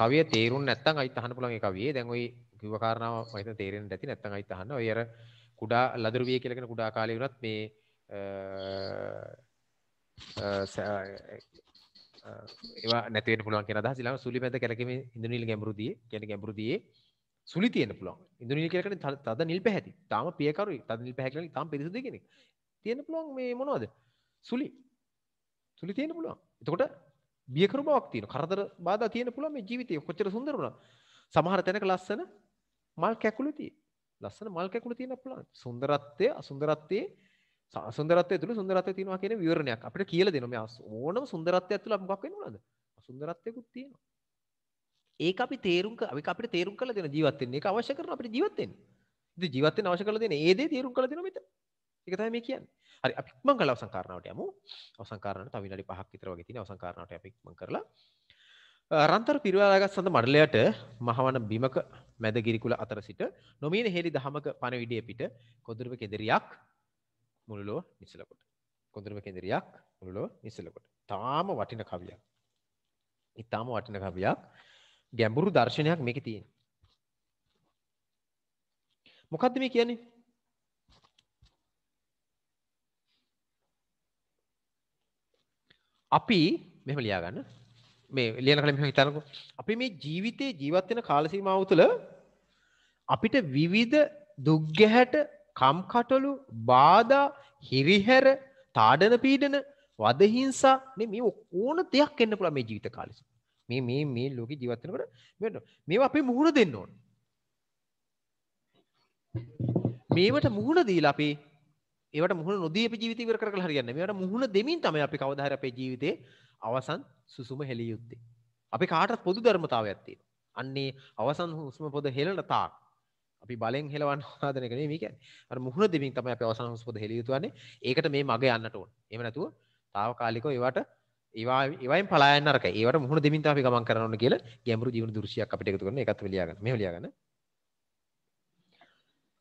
කවිය තේරුම් නැත්නම් අයිත් අහන්න පුළුවන් ඒ කවියේ දැන් ওই කිව්ව කාරණාව මම හිතන තේරෙන්නේ නැති නැත්නම් අයිත් අහන්න. ඔය අර කුඩා ලදරුවිය කියලා කියන කුඩා කාලේ වුණත් මේ ඒවා නැති වෙන්න පුළුවන් කියන අදහස ඊළඟ සුලි මැද කැලකීමේ ඉන්ද්‍රනීල ගැඹුරුදී කියන්නේ ගැඹුරුදී සුලි තියෙන පුළුවන් ඉදුනිල් කියලකට තද නිල් පැහැති තාම පියකරු තද නිල් පැහැකල තාම පිරිසුදු කෙනෙක් තියෙන පුළුවන් මේ මොනවද සුලි සුලි තියෙන පුළුවන් එතකොට බියකරු බවක් තියෙන කරදර බාධා තියෙන පුළුවන් මේ ජීවිතේ කොච්චර සුන්දර වුණා සමහර තැනක ලස්සන මල් කැකුළු තියෙන ලස්සන මල් කැකුළු තියෙන පුළුවන් සුන්දරත්වයේ අසුන්දරත්වයේ සුන්දරත්වය තුළ සුන්දරත්වය තියෙනවා කියන විවරණයක් අපිට කියලා දෙනවා මේ ඕනම සුන්දරත්වයක් තුළ මොකක් වෙන්න ඕනද අසුන්දරත්වයකුත් තියෙනවා ඒක අපි තේරුම් අපි අපිට තේරුම් කරලා දෙන ජීවත් වෙන්න. ඒක අවශ්‍ය කරන අපිට ජීවත් වෙන්න. ඉතින් ජීවත් වෙන්න අවශ්‍ය කරලා දෙන ඒ දේ තේරුම් කරලා දෙනවා මෙතන. ඒක තමයි මේ කියන්නේ. හරි අපි ඉක්මන් කරලා අවසන් කාරණාවට යමු. අවසන් කාරණාව තව විනාඩි 5ක් විතර වගේ තියෙන අවසන් කාරණාවට අපි ඉක්මන් කරලා රන්තර පිරිවරාගත් සඳ මඩලයට මහවන බිමක මැද ගිරිකුල අතර සිට නොමීන හෙලි දහමක පණවිඩිය පිට කොඳුරුව කෙදරියක් මුළුලෝ නිසලකොට. කොඳුරුව කෙදරියක් මුළුලෝ නිසලකොට. තාම වටින කවියක්. ඉතාම වටින කවියක්. ගැඹුරු දර්ශනයක් මේක තියෙන. මොකක්ද මේ කියන්නේ? අපි මෙහෙම ලියා ගන්න. මේ ලියන කලින් මෙහෙම හිතනකො අපි මේ ජීවිතේ ජීවත් වෙන කාල සීමාව තුළ අපිට විවිධ දුක් ගැහැට, කම්කටොළු, බාධා, හිරිහැර, තාඩන පීඩන, වද හිංසා මේ මේ ඕන දෙයක් එන්න පුළුවන් මේ ජීවිත කාලේ. මේ මේ මේ ලෝකේ ජීවත් වෙනකොට මේවට මේවා අපි මුහුණ දෙන්න ඕන. මේවට මුහුණ දීලා අපි ඒවට මුහුණ නොදී අපි ජීවිතය ඉවර කරගලා හරියන්නේ නැහැ. මේවට මුහුණ දෙමින් තමයි අපි කවදා හරි අපේ ජීවිතේ අවසන් සුසුම හෙළිය යුත්තේ. අපි කාටත් පොදු ධර්මතාවයක් තියෙනවා. අන්නේ අවසන් හුස්ම පොද හෙළන තාක් අපි බලෙන් හෙලවන්න ආදන එක නෙමෙයි මේ කියන්නේ. අර මුහුණ දෙමින් තමයි අපි අවසන් හුස්ම පොද හෙළිය යුතුවන්නේ. ඒකට මේ මග යන්නට ඕන. එහෙම නැතුව తాවකාලිකව ඒවට ඒවා ඒවයින් පලා යන්න අරකයි. ඒවට මුහුණ දෙමින් තමයි අපි ගමන් කරන්න ඕන කියලා ගැඹුරු ජීවන දෘශ්‍යයක් අපිට එකතු කරන එකත් මෙලියා ගන්න. මෙහෙම ලියා ගන්න.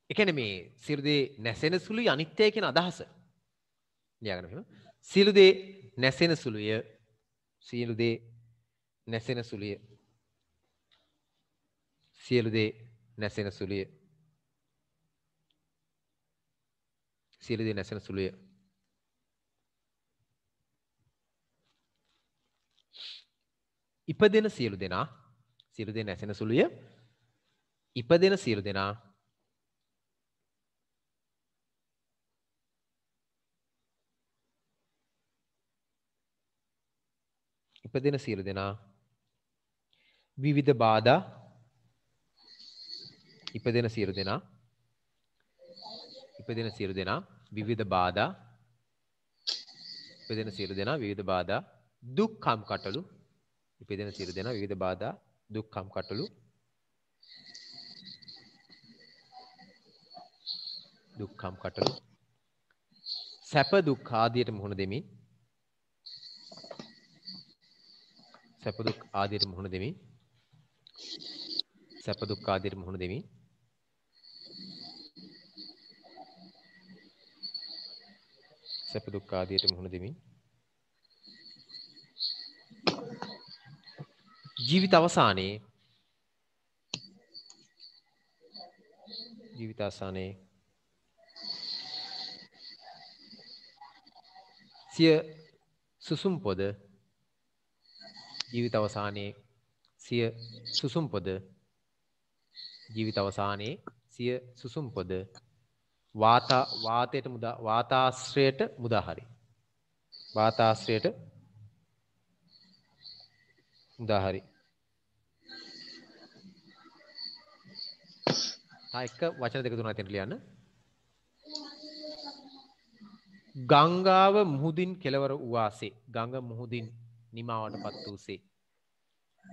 ඒ කියන්නේ මේ සියලු දේ නැසෙන සුළුයි අනිත්‍යයි කියන අදහස. ලියා ගන්න මෙහෙම. සියලු දේ නැසෙන සුළුය. සියලු දේ නැසෙන සුළුය. සියලු දේ නැසෙන සුළුය. සියලු දේ නැසෙන සුළුය. ඉපදෙන සියලු දෙනා සියලු දෙන ඇසෙන සුළුය ඉපදෙන සියලු දෙනා ඉපදෙන සියලු දෙනා විවිධ බාධා ඉපදෙන සියලු දෙනා ඉපදෙන සියලු දෙනා විවිධ බාධා ඉපදෙන සියලු දෙනා විවිධ බාධා දුක්ඛම් කටළු ඉපදෙන සියලු දෙනා විවිධ බාධා දුක්ඛම් කටළු දුක්ඛම් කටළු සැප දුක් ආදියට මුහුණ දෙමින් සැප දුක් ආදියට මුහුණ දෙමින් සැප දුක් ආදියට මුහුණ දෙමින් සැප දුක් ආදියට මුහුණ දෙමින් ජීවිත අවසානයේ ජීවිත අවසානයේ සිය සුසුම් පොද ජීවිත අවසානයේ සිය සුසුම් පොද ජීවිත අවසානයේ සිය සුසුම් පොද වාතා වාතයට මුදා වාතාශ්‍රයට මුදාහරි වාතාශ්‍රයට මුදාහරි තා එක්ක වචන දෙක තුනක් ඇතුළේ ලියන්න. ගංගාව මුහුදින් කෙලවර වූවාසේ ගඟ මුහුදින් නිමාවට පත් වූසේ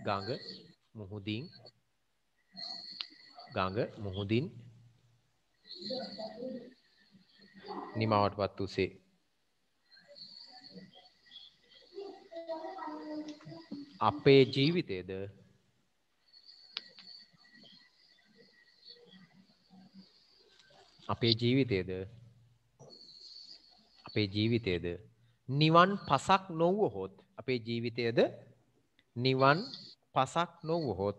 ගඟ මුහුදින් ගඟ මුහුදින් නිමාවට පත් වූසේ අපේ ජීවිතයේද අපේ ජීවිතයේද අපේ ජීවිතයේද නිවන් පසක් නොවුවහොත් අපේ ජීවිතයේද නිවන් පසක් නොවුවහොත්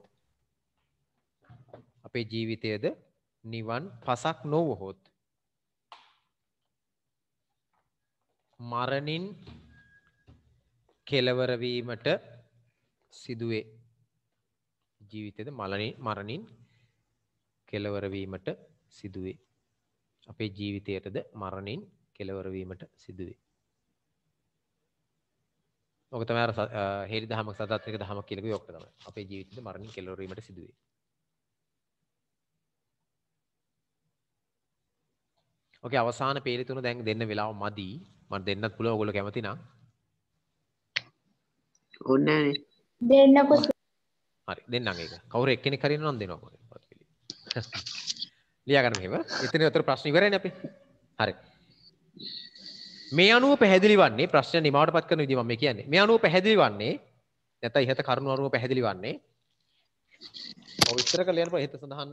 අපේ ජීවිතයේද නිවන් පසක් නොවුවහොත් මරණින් කෙලවර වීමට සිදුවේ ජීවිතයේද මරණින් කෙලවර වීමට සිදුවේ අපේ ජීවිතයටද මරණින් කෙලවරවීමට සිදුවේ. ඕක තමයි හේරි දහමක් සදාත්මික දහමක් කියලා කිව්වේ ඕක තමයි. අපේ ජීවිතේ මරණින් කෙලවරවීමට සිදුවේ. ඕකේ අවසාන පේලි තුන දැන් දෙන්න වෙලාව මදි. මම දෙන්නත් පුළුවන් ඔයගොල්ලෝ කැමති නම්. ඕනේ නෑනේ. දෙන්නකෝ. හරි දෙන්නම් ඒක. කවුරු එක්කෙනෙක් හරි ඉන්නවනම් දෙනවා. ලියාගන්න මෙහෙම. එතන උතර ප්‍රශ්න ඉවරයිනේ අපි. හරි. මේ අනුව පැහැදිලි වන්නේ ප්‍රශ්න නිමාවටපත් කරන විදිහ මම මේ කියන්නේ. මේ අනුව පැහැදිලි වන්නේ නැත්නම් ඉහත කරුණු අනුව පැහැදිලි වන්නේ ඔව් විස්තර කරලා යනකොට ඉහත සඳහන්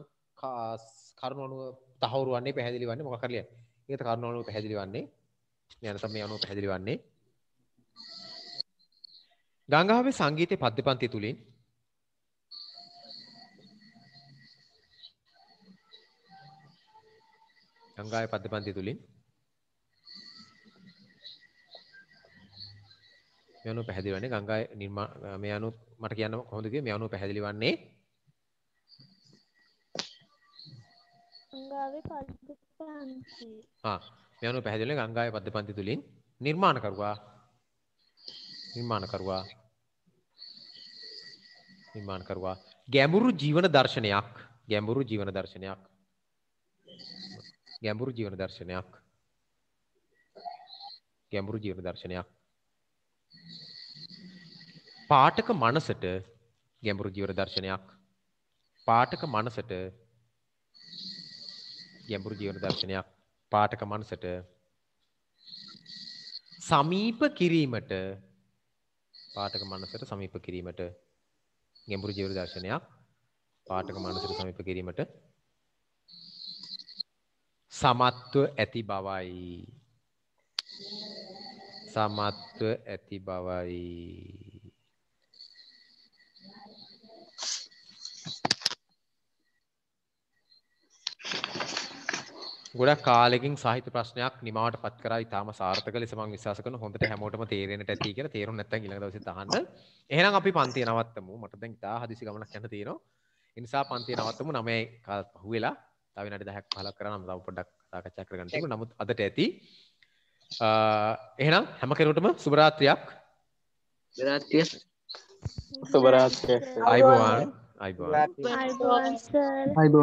කරුණු අනුව තහවුරු වන්නේ පැහැදිලි වන්නේ මොකක් කරලා යන්නේ. ඉහත කරුණු අනුව පැහැදිලි වන්නේ මේ අනුව මේ අනුව පැහැදිලි වන්නේ ගංගාවේ සංගීතයේ පද්‍යපන්ති තුලින් ගංගාය පද්‍යපන්ති තුලින් මේ අනුව පැහැදිලි වන්නේ ගංගාය නිර්මා මේ අනුව මට කියන්න කොහොමද කියේ මේ අනුව පැහැදිලි වන්නේ ගංගාවේ පද්‍යපන්ති ආ මේ අනුව පැහැදිලි ගංගාය පද්‍යපන්ති තුලින් නිර්මාණකරුවා නිර්මාණකරුවා නිර්මාණකරුවා ගැඹුරු ජීවන දර්ශනයක් ගැඹුරු ජීවන දර්ශනයක් ගැඹුරු ජීවන දර්ශනයක් ගැඹුරු ජීවන දර්ශනයක් පාටක මනසට ගැඹුරු ජීවන දර්ශනයක් පාටක මනසට ගැඹුරු ජීවන දර්ශනයක් පාටක මනසට සමීප කිරීමට පාටක මනසට සමීප කිරීමට ගැඹුරු ජීවන දර්ශනයක් පාටක මනසට සමීප කිරීමට සමත්ව ඇති බවයි සමත්ව ඇති බවයි ගොඩක් කාලෙකින් සාහිත ප්‍රශ්නයක් නිමාවට පත් කරා ඉතාම සාර්ථක ලෙස මම විශ්වාස කරනවා හොඳට හැමෝටම තේරෙන්නට ඇති කියලා තේරුම් නැත්නම් ඊළඟ දවසේ තහන්න එහෙනම් අපි පන්තිය නවත්තමු මට දැන් ඉතා හදිසි ගමනක් යන්න තියෙනවා ඒ නිසා පන්තිය නවත්තමු 9 කාලත් පහුවෙලා තවිනට දැක් පහල කරන ම පොඩක් සාකච්ඡා කරගන්න නමුත් අදට ඇති එහෙනම් හැම කෙනුටම සුභරාත්‍රයක් රාත්‍රිය සුභරාත්‍රය අයිබවාන් අයිබ අයිබ